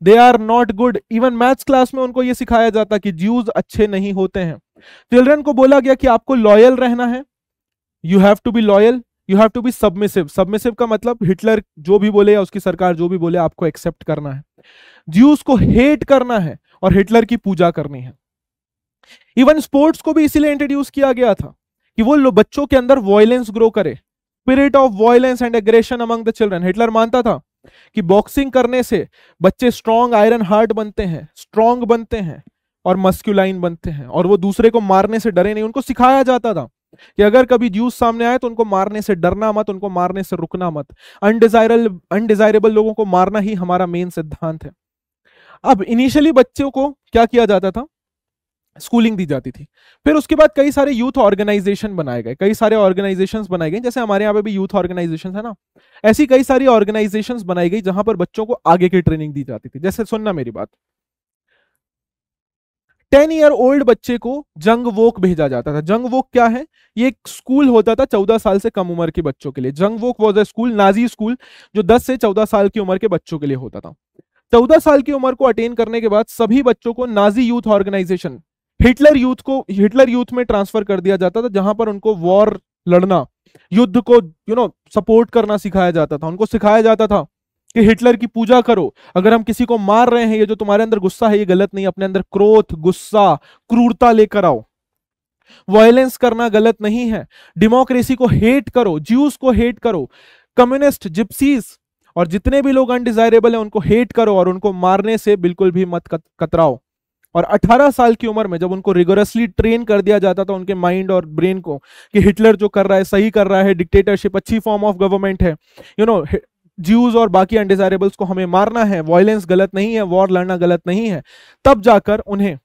they are not good even maths class में उनको ये सिखाया जाता कि ज्यूज अच्छे नहीं होते हैं चिल्ड्रन तो को बोला गया कि आपको लॉयल रहना है you have to be loyal you have to be submissive submissive का मतलब हिटलर जो भी बोले या उसकी सरकार जो भी बोले आपको एक्सेप्ट करना है ज्यूस को हेट करना है और हिटलर की पूजा करनी है इवन स्पोर्ट्स को भी इसीलिए इंट्रोड्यूस किया गया था कि वो बच्चों के अंदर वॉयलेंस ग्रो करे spirit of violence and aggression among the children Hitler मानता था कि बॉक्सिंग करने से बच्चे स्ट्रांग आयरन हार्ट बनते हैं स्ट्रांग बनते हैं और मस्क्यूलाइन बनते हैं और वो दूसरे को मारने से डरे नहीं उनको सिखाया जाता था कि अगर कभी ज्यूस सामने आए तो उनको मारने से डरना मत उनको मारने से रुकना मत अनडिजायरल अनडिजायरेबल लोगों को मारना ही हमारा मेन सिद्धांत है अब इनिशियली बच्चों को क्या किया जाता था स्कूलिंग दी जाती थी फिर उसके बाद कई सारे यूथ ऑर्गेनाइजेशन बनाए गए कई सारे ऑर्गेनाइजेशन बनाए गए जैसे हमारे यहाँ पे भी यूथ ऑर्गेनाइजेशन है ना ऐसी कई सारी ऑर्गेनाइजेशन बनाई गई जहां पर बच्चों को आगे की ट्रेनिंग दी जाती थी जैसे सुनना मेरी बात टेन ईयर ओल्ड बच्चे को जंग वोक भेजा जाता था जंग वोक क्या है ये एक स्कूल होता था चौदह साल से कम उम्र के बच्चों के लिए Jungvolk was a school Nazi school जो दस से चौदह साल की उम्र के बच्चों के लिए होता था चौदह साल की उम्र को अटेन करने के बाद सभी बच्चों को Nazi youth organization Hitler youth को हिटलर यूथ में ट्रांसफर कर दिया जाता था जहां पर उनको वॉर लड़ना युद्ध को यू नो सपोर्ट करना सिखाया जाता था उनको सिखाया जाता था कि हिटलर की पूजा करो अगर हम किसी को मार रहे हैं ये जो तुम्हारे अंदर गुस्सा है ये गलत नहीं अपने अंदर क्रोध गुस्सा क्रूरता लेकर आओ वायलेंस करना गलत नहीं है डेमोक्रेसी को हेट करो ज्यूस को हेट करो कम्युनिस्ट जिप्सीज और जितने भी लोग अनडिजायरेबल है उनको हेट करो और उनको मारने से बिल्कुल भी मत कतराओ और 18 साल की उम्र में जब उनको रिगोरसली ट्रेन कर दिया जाता था उनके माइंड और ब्रेन को कि हिटलर जो कर रहा है सही कर रहा है डिक्टेटरशिप अच्छी फॉर्म ऑफ गवर्नमेंट है यू नो ज्यूज और बाकी अनडिजायरेबल्स को हमें मारना है वॉयलेंस गलत नहीं है वॉर लड़ना गलत नहीं है तब जाकर उन्हें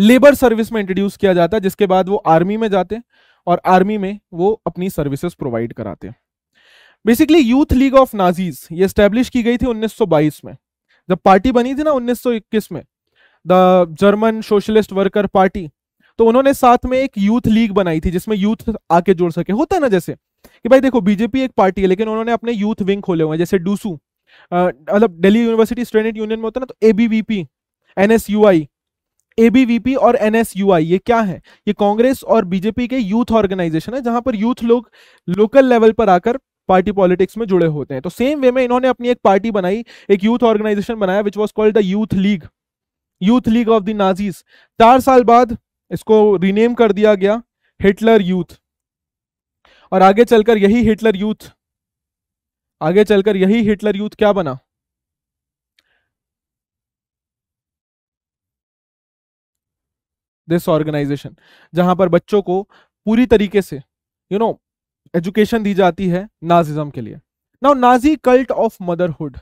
लेबर सर्विस में इंट्रोड्यूस किया जाता है जिसके बाद वो आर्मी में जाते और आर्मी में वो अपनी सर्विसेज प्रोवाइड कराते basically youth league of Nazis ये स्टैब्लिश की गई थी 1922 में जब पार्टी बनी थी ना 1921 में the German socialist worker party तो उन्होंने साथ में एक यूथ लीग बनाई थी जिसमें यूथ आके जोड़ सके होता है ना जैसे कि भाई देखो बीजेपी एक पार्टी है लेकिन उन्होंने अपने यूथ विंग खोले हुए हैं जैसे डूसू मतलब दिल्ली यूनिवर्सिटी स्टूडेंट यूनियन में होता है ना तो एबीवीपी एनएसयूआई एबीवीपी और एनएसयूआई ये क्या है ये कांग्रेस और बीजेपी के यूथ ऑर्गेनाइजेशन है जहां पर यूथ लोग लोकल लेवल पर आकर पार्टी पॉलिटिक्स में जुड़े होते हैं तो सेम वे में इन्होंने अपनी एक पार्टी बनाई एक यूथ ऑर्गेनाइजेशन बनाया which was called the youth league youth league of the Nazis चार साल बाद इसको रीनेम कर दिया गया हिटलर यूथ और आगे चलकर यही हिटलर यूथ आगे चलकर यही हिटलर यूथ क्या बना दिस ऑर्गेनाइजेशन जहां पर बच्चों को पूरी तरीके से you you know know, education दी जाती है नाजिज्म के लिए now Nazi cult of motherhood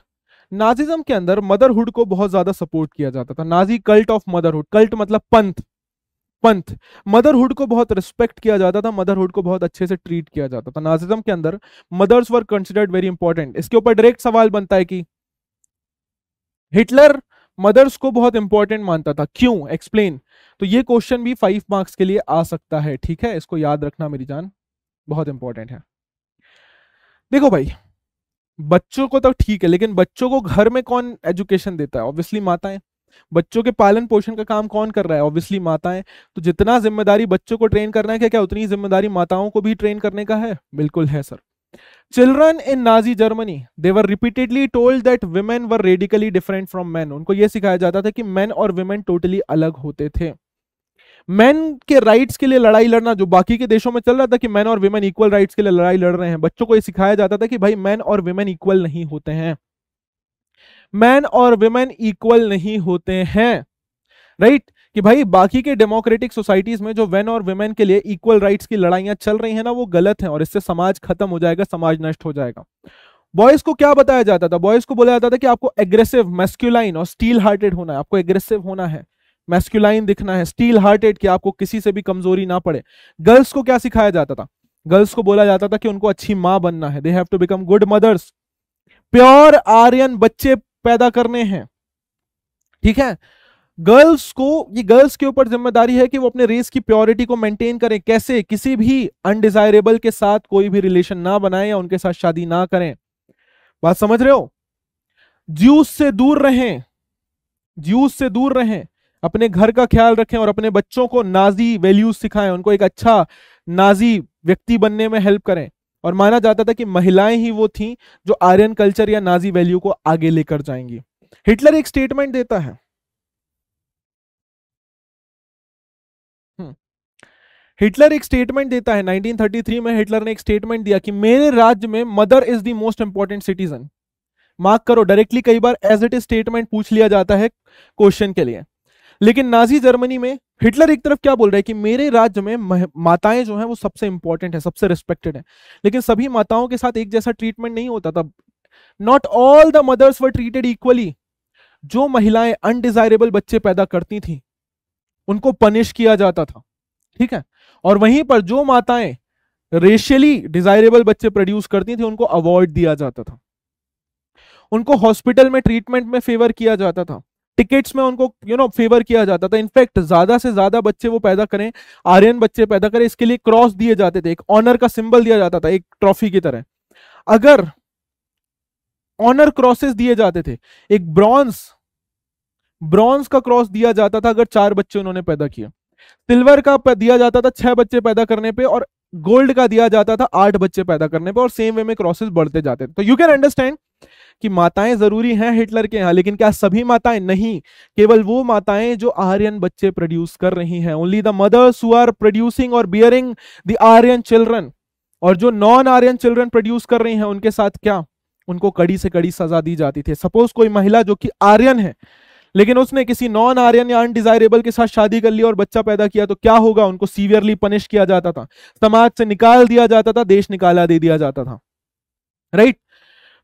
Nazism के अंदर मदरहुड को बहुत ज्यादा सपोर्ट किया जाता था Nazi cult of motherhood cult मतलब पंथ पंथ मदरहुड को बहुत रिस्पेक्ट किया जाता था मदरहुड को बहुत अच्छे से ट्रीट किया जाता था नाजिज्म के अंदर mothers were considered very important इसके ऊपर डायरेक्ट सवाल बनता है कि हिटलर मदर्स को बहुत इंपॉर्टेंट मानता था क्यों एक्सप्लेन तो ये क्वेश्चन भी फाइव मार्क्स के लिए आ सकता है ठीक है इसको याद रखना मेरी जान बहुत इंपॉर्टेंट है देखो भाई बच्चों को तो ठीक है लेकिन बच्चों को घर में कौन एजुकेशन देता है ऑब्वियसली माताएं बच्चों के पालन पोषण का काम कौन कर रहा है ऑब्वियसली माताएं तो जितना जिम्मेदारी बच्चों को ट्रेन करना है क्या क्या उतनी जिम्मेदारी माताओं को भी ट्रेन करने का है बिल्कुल है sir children in Nazi Germany they were repeatedly told that women were radically different from man उनको यह सिखाया जाता था कि मैन और वुमेन टोटली अलग होते थे मैन के राइट्स के लिए लड़ाई लड़ना जो बाकी के देशों में चल रहा था कि मैन और वुमेन इक्वल राइट्स के लिए लड़ाई लड़ रहे हैं बच्चों को ये सिखाया जाता था कि भाई मैन और वुमेन इक्वल नहीं होते हैं मैन और वुमेन इक्वल नहीं होते हैं राइट कि भाई बाकी के डेमोक्रेटिक सोसाइटीज में जो वेन और वेमेन के लिए इक्वल राइट्स की लड़ाइयां चल रही हैं ना वो गलत है और इससे समाज खत्म हो जाएगा समाज नष्ट हो जाएगा बॉयज को क्या बताया जाता था बॉयज को बोला जाता था कि आपको एग्रेसिव मेस्क्यूलाइन और स्टील हार्टेड होना है आपको एग्रेसिव होना है मैस्कुलाइन दिखना है स्टील हार्टेड कि आपको किसी से भी कमजोरी ना पड़े गर्ल्स को क्या सिखाया जाता था गर्ल्स को बोला जाता था कि उनको अच्छी माँ बनना है they have to become good mothers pure Aryan बच्चे पैदा करने हैं ठीक है गर्ल्स को ये गर्ल्स के ऊपर जिम्मेदारी है कि वो अपने रेस की प्योरिटी को मेंटेन करें कैसे किसी भी अनडिजायरेबल के साथ कोई भी रिलेशन ना बनाए या उनके साथ शादी ना करें बात समझ रहे हो ज्यूस से दूर रहें ज्यूस से दूर रहें अपने घर का ख्याल रखें और अपने बच्चों को नाजी वैल्यूज सिखाएं उनको एक अच्छा नाजी व्यक्ति बनने में हेल्प करें और माना जाता था कि महिलाएं ही वो थीं जो आर्यन कल्चर या नाजी वैल्यू को आगे लेकर जाएंगी हिटलर एक स्टेटमेंट देता है हम्म। हिटलर एक स्टेटमेंट देता है 1933 में हिटलर ने एक स्टेटमेंट दिया कि मेरे राज्य में mother is the most important citizen mark करो डायरेक्टली कई बार एज इट इज स्टेटमेंट पूछ लिया जाता है क्वेश्चन के लिए लेकिन नाजी जर्मनी में हिटलर एक तरफ क्या बोल रहा है कि मेरे राज्य में माताएं जो हैं वो सबसे इंपॉर्टेंट है सबसे रिस्पेक्टेड है लेकिन सभी माताओं के साथ एक जैसा ट्रीटमेंट नहीं होता था not all the mothers were treated equally जो महिलाएं अनडिजायरेबल बच्चे पैदा करती थी उनको पनिश किया जाता था ठीक है और वहीं पर जो माताएं रेशियली डिजायरेबल बच्चे प्रोड्यूस करती थी उनको अवॉर्ड दिया जाता था उनको हॉस्पिटल में ट्रीटमेंट में फेवर किया जाता था टिकट्स में उनको यू नो फेवर किया जाता था इनफैक्ट ज्यादा से ज्यादा बच्चे वो पैदा करें आर्यन बच्चे पैदा करें इसके लिए क्रॉस दिए जाते थे एक ऑनर का सिंबल दिया जाता था एक ट्रॉफी की तरह अगर ऑनर क्रॉसेस दिए जाते थे एक ब्रॉन्स ब्रॉन्स का क्रॉस दिया जाता था अगर चार बच्चे उन्होंने पैदा किया सिल्वर का दिया जाता था छह बच्चे पैदा करने पे और गोल्ड का दिया जाता था आठ बच्चे पैदा करने पे और सेम वे में क्रॉसेस बढ़ते जाते थे तो यू कैन अंडरस्टैंड कि माताएं जरूरी हैं हिटलर के यहाँ लेकिन क्या सभी माताएं नहीं केवल वो माताएं जो आर्यन बच्चे प्रोड्यूस कर रही हैं only the mothers who are producing और बियरिंग द आर्यन चिल्ड्रन और जो नॉन आर्यन चिल्ड्रन प्रोड्यूस कर रही हैं उनके साथ क्या उनको कड़ी से कड़ी सजा दी जाती थी सपोज कोई महिला जो कि आर्यन है लेकिन उसने किसी नॉन आर्यन या अनडिजायरेबल के साथ शादी कर ली और बच्चा पैदा किया तो क्या होगा उनको सीवियरली पनिश किया जाता था समाज से निकाल दिया जाता था देश निकाला दे दिया जाता था राइट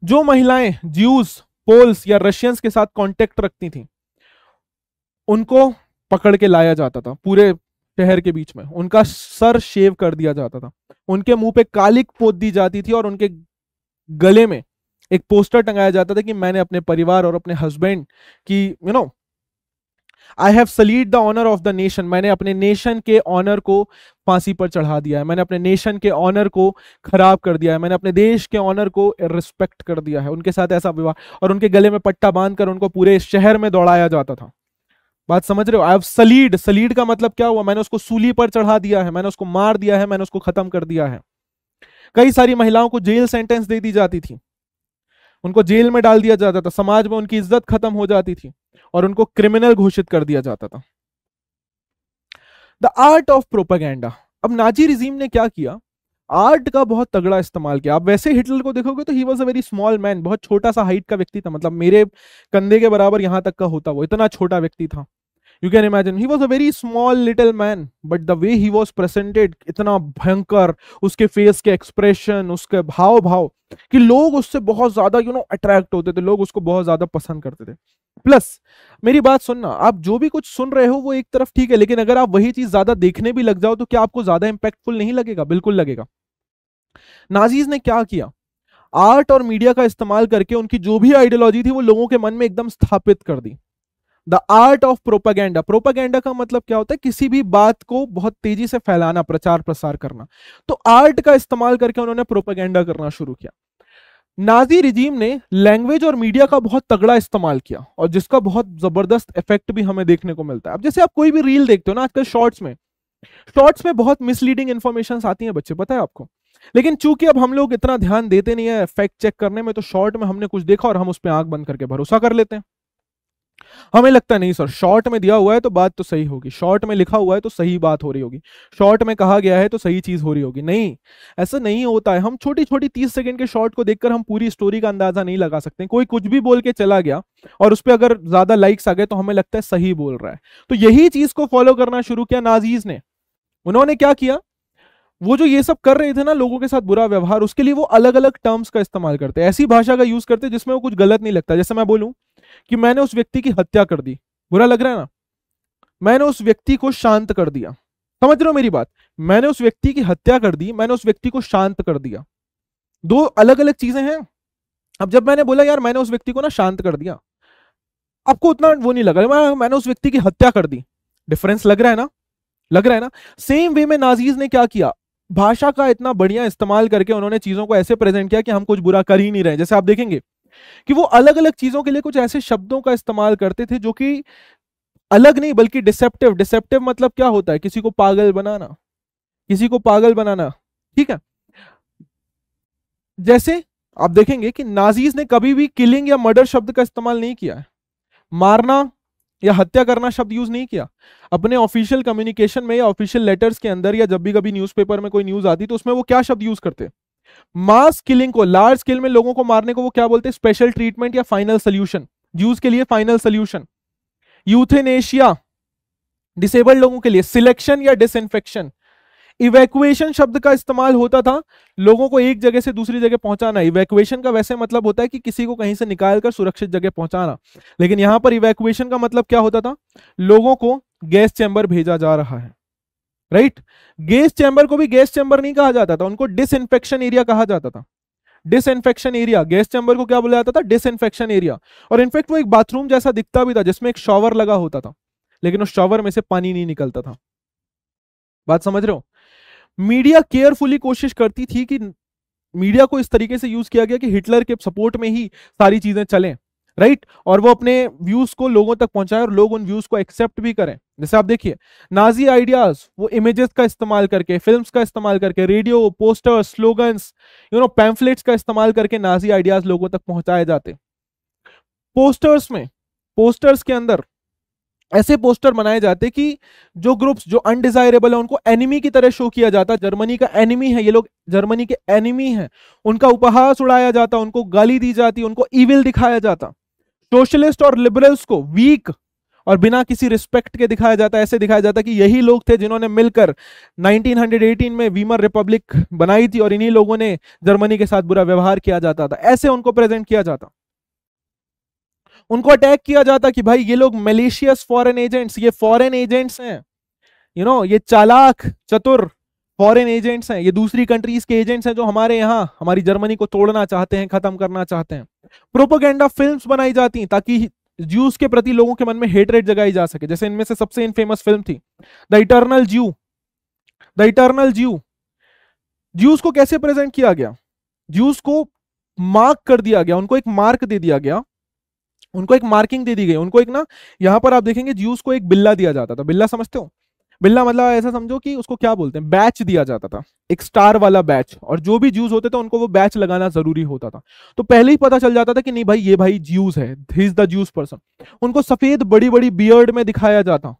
जो महिलाएं ज्यूस पोल्स या रशियंस के साथ कांटेक्ट रखती थी उनको पकड़ के लाया जाता था पूरे शहर के बीच में उनका सर शेव कर दिया जाता था उनके मुंह पे कालिक पोत दी जाती थी और उनके गले में एक पोस्टर टंगाया जाता था कि मैंने अपने परिवार और अपने हस्बैंड की you you know know, I have sullied the honour of the nation मैंने अपने नेशन के ऑनर को फांसी पर चढ़ा दिया है मैंने अपने नेशन के ऑनर को खराब कर दिया है मैंने अपने देश के ऑनर को रिस्पेक्ट कर दिया है उनके साथ ऐसा विवाह और उनके गले में पट्टा बांधकर उनको पूरे शहर में दौड़ाया जाता था बात समझ रहे हो आई हैव सलीड सलीड का मतलब क्या हुआ मैंने उसको सूली पर चढ़ा दिया है मैंने उसको मार दिया है मैंने उसको खत्म कर दिया है कई सारी महिलाओं को जेल सेंटेंस दे दी जाती थी उनको जेल में डाल दिया जाता था समाज में उनकी इज्जत खत्म हो जाती थी और उनको क्रिमिनल घोषित कर दिया जाता था द आर्ट ऑफ प्रोपागेंडा अब नाजी रिजीम ने क्या किया आर्ट का बहुत तगड़ा इस्तेमाल किया आप वैसे हिटलर को देखोगे तो he was a very small man बहुत छोटा सा हाइट का व्यक्ति था मतलब मेरे कंधे के बराबर यहां तक का होता वो इतना छोटा व्यक्ति था you can imagine he was a very small little man but the way he was presented इतना भयंकर उसके फेस के एक्सप्रेशन उसके भाव भाव कि लोग उससे बहुत ज्यादा यू नो अट्रैक्ट होते थे लोग उसको बहुत ज्यादा पसंद करते थे प्लस मेरी बात सुनना आप जो भी कुछ सुन रहे हो वो एक तरफ ठीक है लेकिन अगर आप वही चीज ज्यादा देखने भी लग जाओ तो क्या आपको ज्यादा इंपैक्टफुल नहीं लगेगा बिल्कुल लगेगा नाजीज ने क्या किया आर्ट और मीडिया का इस्तेमाल करके उनकी जो भी आइडियोलॉजी थी वो लोगों के मन में एकदम स्थापित कर दी the art of propaganda propaganda का मतलब क्या होता है किसी भी बात को बहुत तेजी से फैलाना प्रचार प्रसार करना तो आर्ट का इस्तेमाल करके उन्होंने प्रोपागेंडा करना शुरू किया नाजी रिजीम ने लैंग्वेज और मीडिया का बहुत तगड़ा इस्तेमाल किया और जिसका बहुत जबरदस्त इफेक्ट भी हमें देखने को मिलता है अब जैसे आप कोई भी रील देखते हो ना आजकल शॉर्ट्स में शॉर्ट्स में बहुत मिसलीडिंग इन्फॉर्मेशन आती है बच्चे पता है आपको लेकिन चूंकि अब हम लोग इतना ध्यान देते नहीं है फैक्ट चेक करने में तो शॉर्ट में हमने कुछ देखा और हम उस पर आंख बंद करके भरोसा कर लेते हैं हमें लगता नहीं सर शॉर्ट में दिया हुआ है तो बात तो सही होगी शॉर्ट में लिखा हुआ है तो सही बात हो रही होगी शॉर्ट में कहा गया है तो सही चीज हो रही होगी नहीं ऐसा नहीं होता है हम छोटी छोटी तीस सेकेंड के शॉर्ट को देखकर हम पूरी स्टोरी का अंदाजा नहीं लगा सकते कोई कुछ भी बोल के चला गया और उस पर अगर ज्यादा लाइक्स आ गए तो हमें लगता है सही बोल रहा है तो यही चीज को फॉलो करना शुरू किया नाजीज ने उन्होंने क्या किया वो जो ये सब कर रहे थे ना लोगों के साथ बुरा व्यवहार उसके लिए वो अलग अलग टर्म्स का इस्तेमाल करते हैं ऐसी भाषा का यूज करते हैं जिसमें वो कुछ गलत नहीं लगता जैसे मैं बोलूं कि मैंने उस व्यक्ति की हत्या कर दी बुरा लग रहा है ना मैंने उस व्यक्ति को शांत कर दिया समझ रहे हो मेरी बात मैंने उस व्यक्ति की हत्या कर दी मैंने उस व्यक्ति को शांत कर दिया दो अलग अलग चीजें हैं अब जब मैंने बोला यार मैंने उस व्यक्ति को ना शांत कर दिया आपको उतना वो नहीं लगा हाँ, मैंने उस व्यक्ति की हत्या कर दी डिफरेंस लग रहा है ना लग रहा है ना सेम वे में नाजीज ने क्या किया भाषा का इतना बढ़िया इस्तेमाल करके उन्होंने चीजों को ऐसे प्रेजेंट किया कि हम कुछ बुरा कर ही नहीं रहे जैसे आप देखेंगे कि वो अलग अलग चीजों के लिए कुछ ऐसे शब्दों का इस्तेमाल करते थे जो कि अलग नहीं बल्कि डिसेप्टिव डिसेप्टिव मतलब क्या होता है किसी को पागल बनाना किसी को पागल बनाना ठीक है जैसे आप देखेंगे कि नाजीज ने कभी भी किलिंग या मर्डर शब्द का इस्तेमाल नहीं किया है मारना या हत्या करना शब्द यूज नहीं किया अपने ऑफिशियल कम्युनिकेशन में या ऑफिशियल लेटर्स के अंदर या जब भी कभी न्यूज़पेपर में कोई न्यूज आती तो उसमें वो क्या शब्द यूज करते हैं मास किलिंग को लार्ज स्केल में लोगों को मारने को वो क्या बोलते हैं स्पेशल ट्रीटमेंट या फाइनल सोल्यूशन जूस के लिए फाइनल सोल्यूशन यूथेनेशिया डिसेबल्ड लोगों के लिए सिलेक्शन या डिसइंफेक्शन इवैक्यूएशन शब्द का इस्तेमाल होता था लोगों को एक जगह से दूसरी जगह पहुंचाना इवैक्यूएशन का वैसे मतलब होता है कि किसी को कहीं से निकालकर सुरक्षित जगह पहुंचाना लेकिन यहां पर इवैक्यूएशन का मतलब क्या होता था लोगों को गैस चैम्बर भेजा जा रहा है राइट गैस चैम्बर को भी गैस चैम्बर नहीं कहा जाता था उनको डिसइंफेक्शन एरिया कहा जाता था डिसइंफेक्शन एरिया गैस चैम्बर को क्या बोला जाता था डिसइंफेक्शन एरिया और इनफेक्ट वो एक बाथरूम जैसा दिखता भी था जिसमें एक शॉवर लगा होता था लेकिन उस शॉवर में से पानी नहीं निकलता था बात समझ रहे हो मीडिया केयरफुली कोशिश करती थी कि मीडिया को इस तरीके से यूज किया गया कि हिटलर के सपोर्ट में ही सारी चीजें चलें राइट और वो अपने व्यूज को लोगों तक पहुंचाए और लोग उन व्यूज को एक्सेप्ट भी करें जैसे आप देखिए नाजी आइडियाज वो इमेजेस का इस्तेमाल करके फिल्म का इस्तेमाल करके radio poster slogan you know pamphlets का इस्तेमाल करके नाजी आइडियाज लोगों तक पहुंचाए जाते पोस्टर्स में पोस्टर्स के अंदर ऐसे पोस्टर बनाए जाते कि जो ग्रुप्स जो अनडिजायरेबल है उनको एनिमी की तरह शो किया जाता जर्मनी का एनिमी है ये लोग जर्मनी के एनिमी हैं उनका उपहास उड़ाया जाता उनको गाली दी जाती उनको इविल दिखाया जाता सोशलिस्ट और लिबरल्स को वीक और बिना किसी रिस्पेक्ट के दिखाया जाता है ऐसे दिखाया जाता है कि यही लोग थे जिन्होंने मिलकर 1918 में वीमर रिपब्लिक बनाई थी और इन्हीं लोगों ने जर्मनी के साथ बुरा व्यवहार किया जाता था ऐसे उनको प्रेजेंट किया जाता उनको अटैक किया जाता कि भाई ये लोग मलेशियस फॉरेन एजेंट्स ये फॉरेन एजेंट्स हैं यू नो ये चालाक चतुर फॉरेन एजेंट्स हैं ये दूसरी कंट्रीज के एजेंट्स हैं जो हमारे यहाँ हमारी जर्मनी को तोड़ना चाहते हैं खत्म करना चाहते हैं प्रोपोगेंडा फिल्म्स बनाई जाती ताकि ज्यूस के प्रति लोगों के मन में हेटरेट जगाई जा सके जैसे इनमें से सबसे इनफेमस फिल्म थी the eternal Jew the eternal Jew Jews को कैसे प्रेजेंट किया गया ज्यूस को मार्क कर दिया गया उनको एक मार्क दे दिया गया उनको एक मार्किंग दे दी गई उनको एक ना यहां पर आप देखेंगे ज्यूस को एक बिल्ला दिया जाता था बिल्ला समझते हो बिल्ला मतलब ऐसा समझो कि उसको क्या बोलते हैं बैच दिया जाता था एक स्टार वाला बैच और जो भी ज्यूज होते थे उनको वो बैच लगाना जरूरी होता था तो पहले ही पता चल जाता था कि नहीं भाई ये भाई ज्यूज है इज द ज्यूज पर्सन उनको सफेद बड़ी बड़ी बियर्ड में दिखाया जाता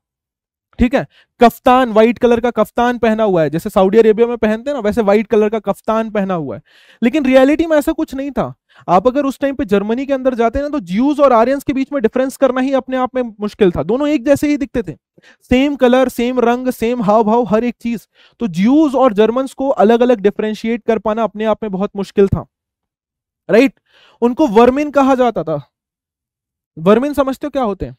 ठीक है कफ्तान व्हाइट कलर का कफ्तान पहना हुआ है जैसे सऊदी अरेबिया में पहनते हैं ना वैसे व्हाइट कलर का कफ्तान पहना हुआ है लेकिन रियलिटी में ऐसा कुछ नहीं था आप अगर उस टाइम पे जर्मनी के अंदर जाते ना तो ज्यूज और आर्यंस के बीच में डिफरेंस करना ही अपने आप में मुश्किल था दोनों एक जैसे ही दिखते थे सेम कलर सेम रंग सेम हाव भाव हर एक चीज तो ज्यूज और जर्मन को अलग अलग डिफ्रेंशिएट कर पाना अपने आप में बहुत मुश्किल था राइट उनको वर्मिन कहा जाता था वर्मिन समझते हो क्या होते हैं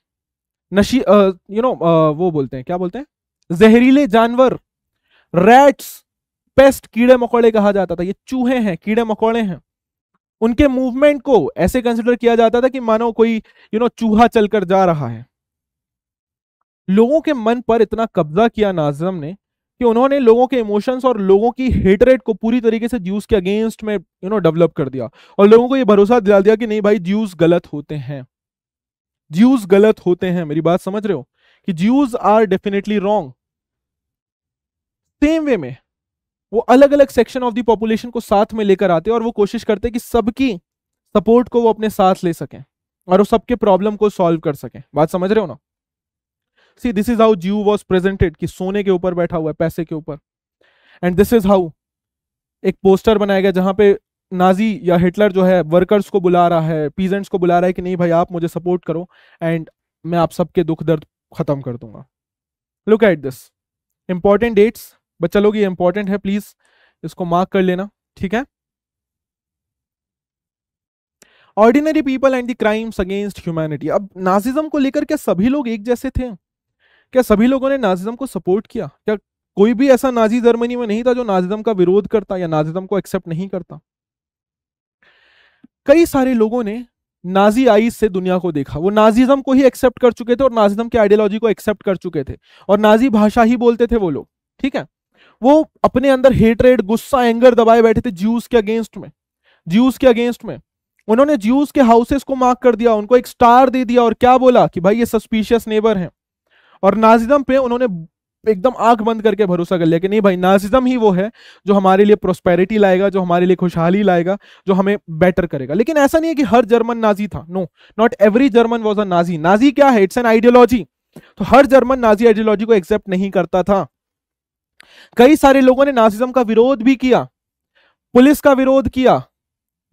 नशी यू नो वो बोलते हैं क्या बोलते हैं जहरीले जानवर रैट्स पेस्ट कीड़े मकोड़े कहा जाता था ये चूहे हैं कीड़े मकोड़े हैं उनके मूवमेंट को ऐसे कंसिडर किया जाता था कि मानो कोई यू you नो know, चूहा चलकर जा रहा है लोगों के मन पर इतना कब्जा किया नाजम ने कि उन्होंने लोगों के इमोशंस और लोगों की हेटरेट को पूरी तरीके से ज्यूस के अगेंस्ट में यू नो डेवलप कर दिया और लोगों को यह भरोसा दिला दिया कि नहीं भाई ज्यूस गलत होते हैं ज्यूस गलत होते हैं मेरी बात समझ रहे हो कि Jews are definitely wrong same way में वो अलग अलग सेक्शन ऑफ द पॉपुलेशन को साथ में लेकर आते हैं और वो कोशिश करते हैं कि सबकी सपोर्ट को वो अपने साथ ले सकें और वो सबके प्रॉब्लम को सॉल्व कर सकें बात समझ रहे हो ना see this is how Jew was presented कि सोने के ऊपर बैठा हुआ है पैसे के ऊपर एंड दिस इज हाउ एक पोस्टर बनाया गया जहां पे नाजी या हिटलर जो है वर्कर्स को बुला रहा है पीजेंट्स को बुला रहा है कि नहीं भाई आप मुझे सपोर्ट करो एंड मैं आप सबके दुख दर्द खत्म कर दूंगा look at this important dates but चलो ये इंपॉर्टेंट है प्लीज इसको मार्क कर लेना ठीक है ordinary people and the crimes against humanity अब नाजिज्म को लेकर क्या सभी लोग एक जैसे थे क्या सभी लोगों ने नाजिज्म को सपोर्ट किया क्या कोई भी ऐसा नाजी जर्मनी में नहीं था जो नाजिज्म का विरोध करता या नाजिज्म को एक्सेप्ट नहीं करता कई सारे लोगों ने नाजी आईज से दुनिया को देखा वो नाजिज्म को ही एक्सेप्ट कर चुके थे और नाजिज्म के आइडियोलॉजी को एक्सेप्ट कर चुके थे और नाजी भाषा ही बोलते थे वो लोग ठीक है वो अपने अंदर हेटरेड गुस्सा एंगर दबाए बैठे थे ज्यूस के अगेंस्ट में ज्यूस के अगेंस्ट में उन्होंने ज्यूस के हाउसेस को मार्क कर दिया उनको एक स्टार दे दिया और क्या बोला कि भाई ये सस्पिशियस नेबर हैं और नाजिदम पे उन्होंने एकदम आंख बंद करके भरोसा कर लिया कि नहीं भाई नाजिदम ही वो है जो हमारे लिए प्रोस्पेरिटी लाएगा जो हमारे लिए खुशहाली लाएगा जो हमें बेटर करेगा लेकिन ऐसा नहीं है कि हर जर्मन नाजी था no not every German was a Nazi Nazi क्या है इट्स एन आइडियोलॉजी तो हर जर्मन नाजी आइडियोलॉजी को एक्सेप्ट नहीं करता था कई सारे लोगों ने नाजिज्म का विरोध भी किया पुलिस का विरोध किया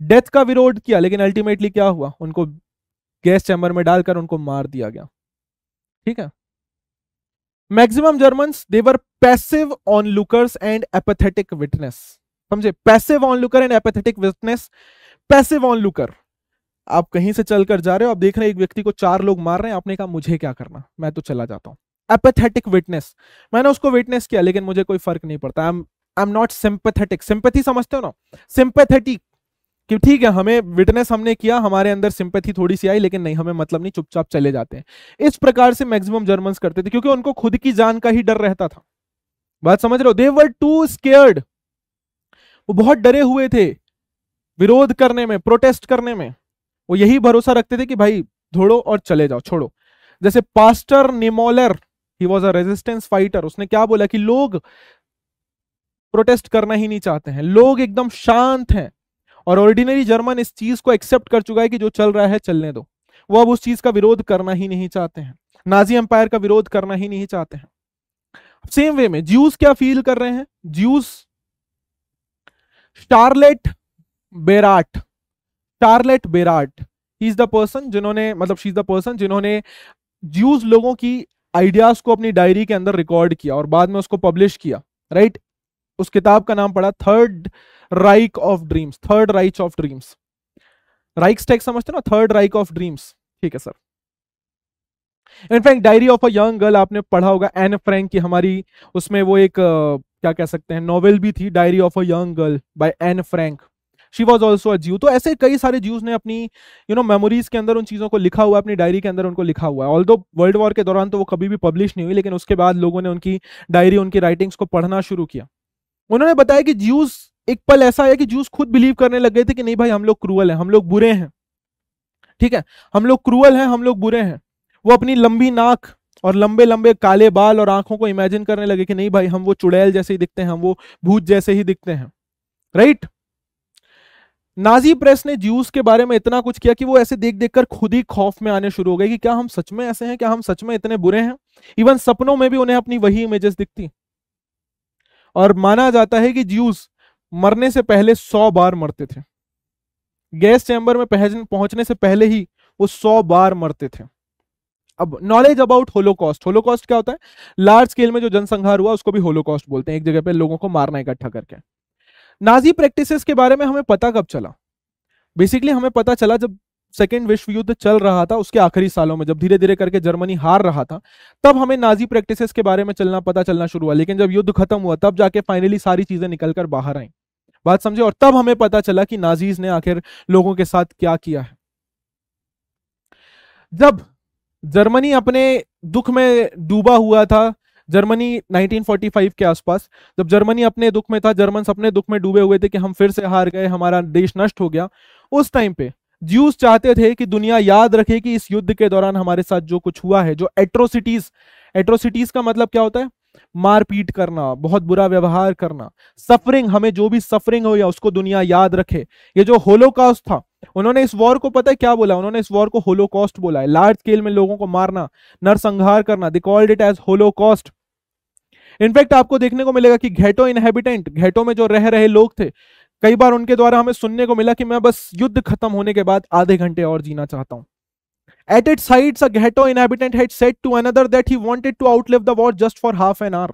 डेथ का विरोध किया लेकिन अल्टीमेटली क्या हुआ उनको गैस चैम्बर में डालकर उनको मार दिया गया ठीक है maximum German they were passive onlookers and apathetic witness समझे passive onlooker and apathetic witness passive onlooker आप कहीं से चलकर जा रहे हो आप देख रहे हैं एक व्यक्ति को चार लोग मार रहे हैं आपने कहा मुझे क्या करना मैं तो चला जाता हूं एपथेटिक विटनेस मैंने उसको विटनेस किया लेकिन मुझे कोई फर्क नहीं पड़ता I am not sympathetic sympathy समझते हो ना सिंपथेटिक कि ठीक है हमें विटनेस हमने किया हमारे अंदर सिंपथी थोड़ी सी आई लेकिन नहीं हमें मतलब नहीं चुपचाप चले जाते हैं इस प्रकार से मैक्सिमम जर्मन्स करते थे क्योंकि उनको खुद की जान का ही डर रहता था बात समझ रहे हो दे वर टू स्केयर्ड वो बहुत डरे हुए थे विरोध करने में प्रोटेस्ट करने में वो यही भरोसा रखते थे कि भाई धोड़ो और चले जाओ छोड़ो जैसे pastor Niemoller he was a resistance fighter उसने क्या बोला कि लोग प्रोटेस्ट करना ही नहीं चाहते हैं लोग एकदम शांत हैं और ऑर्डिनरी जर्मन इस चीज को एक्सेप्ट कर चुका है कि जो चल रहा है चलने दो वो अब उस चीज का विरोध करना ही नहीं चाहते हैं नाजी एम्पायर का विरोध करना ही नहीं चाहते हैं सेम वे में ज्यूस क्या फील कर रहे हैं Jews Charlotte Beradt Charlotte Beradt is the person जिन्होंने मतलब शी इज द पर्सन जिन्होंने ज्यूज लोगों की आइडियाज को अपनी डायरी के अंदर रिकॉर्ड किया और बाद में उसको पब्लिश किया राइट उस किताब का नाम पड़ा third Reich of dreams third Reich of dreams Reich स्टेक समझते ना थर्ड राइक ऑफ ड्रीम्स ठीक है sir in fact diary of a young girl आपने पढ़ा होगा एन फ्रेंक की हमारी उसमें वो एक क्या कह सकते हैं नॉवेल भी थी diary of a young girl by Anne Frank she was also a Jew तो ऐसे कई सारे ज्यूज ने अपनी यू नो मेमोरीज के अंदर उन चीज़ों को लिखा हुआ है अपनी डायरी के अंदर उनको लिखा हुआ है ऑल दो वर्ल्ड वॉर के दौरान तो वो कभी भी पब्लिश नहीं हुई लेकिन उसके बाद लोगों ने उनकी डायरी उनकी राइटिंग्स को पढ़ना शुरू किया उन्होंने बताया कि ज्यूज एक पल ऐसा है कि ज्यूज खुद बिलीव करने लग गए थे कि नहीं भाई हम लोग क्रूअल हैं हम लोग बुरे हैं ठीक है हम लोग क्रूअल हैं हम लोग बुरे हैं वो अपनी लंबी नाक और लंबे लंबे काले बाल और आंखों को इमेजिन करने लगे कि नहीं भाई हम वो चुड़ैल जैसे ही दिखते हैं हम वो भूत जैसे ही दिखते हैं राइट right? नाजी प्रेस ने ज्यूस के बारे में इतना कुछ किया कि वो ऐसे देख देख कर खुद ही खौफ में आने शुरू हो गए कि क्या हम सच में ऐसे हैं क्या हम सच में इतने बुरे हैं इवन सपनों में भी उन्हें अपनी वही इमेजेस दिखती और माना जाता है कि ज्यूस मरने से पहले सौ बार मरते थे गैस चैम्बर में पहुंचने से पहले ही वो सौ बार मरते थे अब नॉलेज अबाउट होलोकॉस्ट होलोकॉस्ट क्या होता है लार्ज स्केल में जो जनसंहार हुआ उसको भी होलोकॉस्ट बोलते हैं एक जगह पे लोगों को मारना इकट्ठा करके नाजी प्रैक्टिसेस के बारे में हमें पता कब चला बेसिकली हमें पता चला जब सेकेंड विश्व युद्ध चल रहा था उसके आखिरी सालों में जब धीरे धीरे करके जर्मनी हार रहा था तब हमें नाजी प्रैक्टिसेस के बारे में चलना पता चलना शुरू हुआ लेकिन जब युद्ध खत्म हुआ तब जाके फाइनली सारी चीजें निकलकर बाहर आई बात समझे और तब हमें पता चला कि नाजीज ने आखिर लोगों के साथ क्या किया है जब जर्मनी अपने दुख में डूबा हुआ था जर्मनी 1945 के आसपास जब जर्मनी अपने दुख में था जर्मन अपने दुख में डूबे हुए थे कि हम फिर से हार गए हमारा देश नष्ट हो गया उस टाइम पे ज्यूस चाहते थे कि दुनिया याद रखे कि इस युद्ध के दौरान हमारे साथ जो कुछ हुआ है जो एट्रोसिटीज एट्रोसिटीज का मतलब क्या होता है मारपीट करना बहुत बुरा व्यवहार करना सफरिंग हमें जो भी सफरिंग हो या उसको दुनिया याद रखे ये जो होलोकास्ट था उन्होंने इस वॉर को पता है क्या बोला उन्होंने इस वॉर को होलोकॉस्ट बोला है लार्ज स्केल में लोगों को मारना नरसंहार करना they called it as holocaust in fact आपको देखने को मिलेगा कि घेटो इनहेबिटेंट घेटो में जो रह रहे लोग थे कई बार उनके द्वारा हमें सुनने को मिला कि मैं बस युद्ध खत्म होने के बाद आधे घंटे और जीना चाहता हूं at it side ghetto inhabitant had said to another that he wanted to outlive the war just for half an hour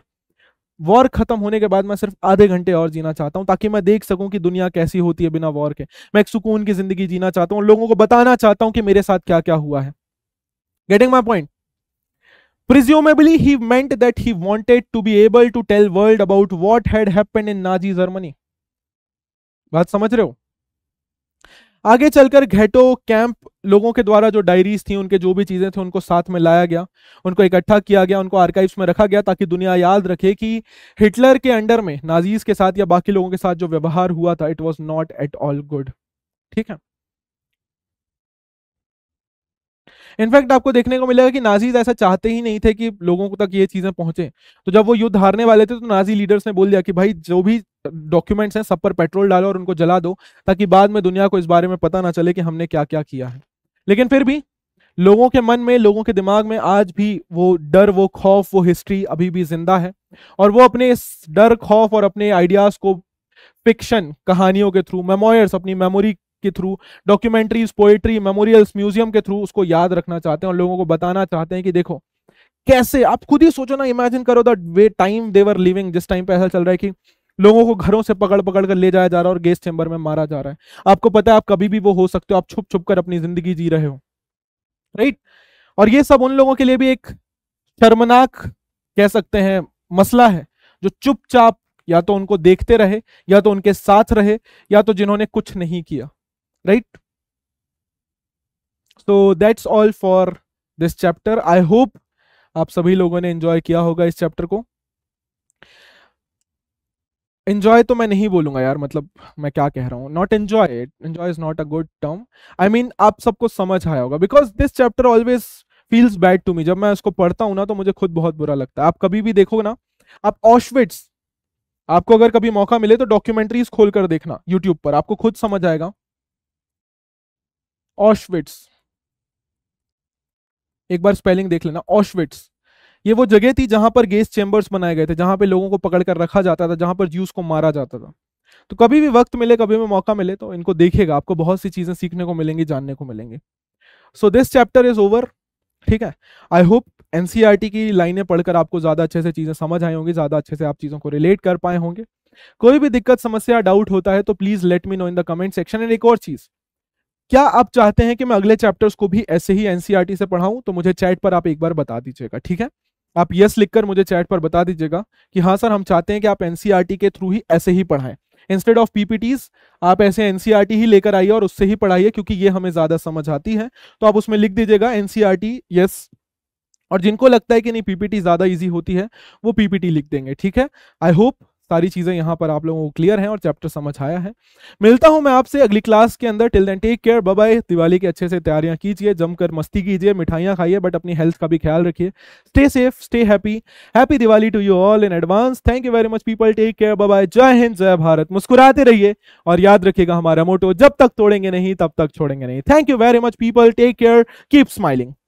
war खत्म होने के बाद मैं सिर्फ आधे घंटे और जीना चाहता हूं ताकि मैं देख सकूं कि दुनिया कैसी होती है बिना वॉर के मैं एक सुकून की जिंदगी जीना चाहता हूं लोगों को बताना चाहता हूं कि मेरे साथ क्या क्या हुआ है getting my point Presumably he meant that he wanted to be able to tell world about what had happened in Nazi Germany. बात समझ रहे हो आगे चलकर घेटो कैंप लोगों के द्वारा जो डायरीज थी उनके जो भी चीजें थी उनको साथ में लाया गया उनको इकट्ठा किया गया उनको आर्काइव्स में रखा गया ताकि दुनिया याद रखे कि हिटलर के अंडर में नाजीज के साथ या बाकी लोगों के साथ जो व्यवहार हुआ था it was not at all good ठीक है इनफैक्ट आपको देखने को मिलेगा कि नाजीज ऐसा चाहते ही नहीं थे कि लोगों को तक ये चीजें पहुंचे तो जब वो युद्ध हारने वाले थे तो नाजी लीडर्स ने बोल दिया कि भाई जो भी डॉक्यूमेंट्स हैं सब पर पेट्रोल डालो और उनको जला दो ताकि बाद में दुनिया को इस बारे में पता ना चले कि हमने क्या क्या किया है लेकिन फिर भी लोगों के मन में लोगों के दिमाग में आज भी वो डर वो खौफ वो हिस्ट्री अभी भी जिंदा है और वो अपने इस डर खौफ और अपने आइडियाज को फिक्शन कहानियों के थ्रू मेमोयर्स अपनी मेमोरी के through documentaries poetry memorials museum के थ्रू उसको याद रखना चाहते हैं और लोगों को बताना चाहते हैं कि देखो कैसे आप खुद ही सोचो ना इमेजिन करो the way time they were living जिस टाइम पे ऐसा चल रहा है कि लोगों को घरों से पकड़ पकड़ कर ले जाया जा रहा है और गेस्ट चैम्बर में मारा जा रहा है आपको पता है आप कभी भी वो हो सकते हो आप छुप छुप कर अपनी जिंदगी जी रहे हो राइट और ये सब उन लोगों के लिए भी एक शर्मनाक कह सकते हैं मसला है जो चुपचाप या तो उनको देखते रहे या तो उनके साथ रहे या तो जिन्होंने कुछ नहीं किया right so that's all for this chapter i hope आप सभी लोगों ने एंजॉय किया होगा इस चैप्टर को एंजॉय तो मैं नहीं बोलूंगा यार मतलब मैं क्या कह रहा हूँ not enjoy enjoy is not a good term I mean आप सबको समझ आया होगा because this chapter always feels bad to me जब मैं उसको पढ़ता हूँ ना तो मुझे खुद बहुत बुरा लगता है आप कभी भी देखो ना आप ऑशविट्स आपको अगर कभी मौका मिले तो डॉक्यूमेंट्रीज खोल कर देखना यूट्यूब पर आपको खुद समझ आएगा ऑशविट्स एक बार स्पेलिंग देख लेना ऑशविट्स ये वो जगह थी जहां पर गेस चेंबर्स बनाए गए थे जहां पे लोगों को पकड़ कर रखा जाता था जहां पर जूस को मारा जाता था तो कभी भी वक्त मिले कभी भी मौका मिले तो इनको देखेगा आपको बहुत सी चीजें सीखने को मिलेंगी जानने को मिलेंगे so this chapter is over ठीक है आई होप एनसीईआरटी की लाइनें पढ़कर आपको ज्यादा अच्छे से चीजें समझ आई होंगी ज्यादा अच्छे से आप चीजों को रिलेट कर पाए होंगे कोई भी दिक्कत समस्या डाउट होता है तो please let me know in the comment section and एक और चीज क्या आप चाहते हैं कि मैं अगले चैप्टर्स को भी ऐसे ही एनसीईआरटी e से पढ़ाऊं तो मुझे चैट पर आप एक बार बता दीजिएगा ठीक है आप यस लिखकर मुझे चैट पर बता दीजिएगा कि हाँ सर हम चाहते हैं कि आप एनसीईआरटी e के थ्रू ही ऐसे ही पढ़ाएं इंस्टेड ऑफ पीपीटीज आप ऐसे एनसीईआरटी e ही लेकर आइए और उससे ही पढ़ाइए क्योंकि ये हमें ज्यादा समझ आती है तो आप उसमें लिख दीजिएगा एनसीईआरटी यस और जिनको लगता है कि नहीं पीपीटी ज्यादा ईजी होती है वो पीपीटी लिख देंगे ठीक है आई होप सारी चीज़ें यहाँ पर आप लोगों को क्लियर हैं और चैप्टर समझ आया है मिलता हूँ मैं आपसे अगली क्लास के अंदर till then take care bye Diwali की अच्छे से तैयारियां कीजिए जमकर मस्ती कीजिए मिठाइयाँ खाइए बट अपनी हेल्थ का भी ख्याल रखिए stay safe stay happy happy Diwali to you all in advance thank you very much people take care bye जय हिंद जय भारत मुस्कुराते रहिए और याद रखिएगा हमारा मोटो जब तक तोड़ेंगे नहीं तब तक छोड़ेंगे नहीं thank you very much people take care keep smiling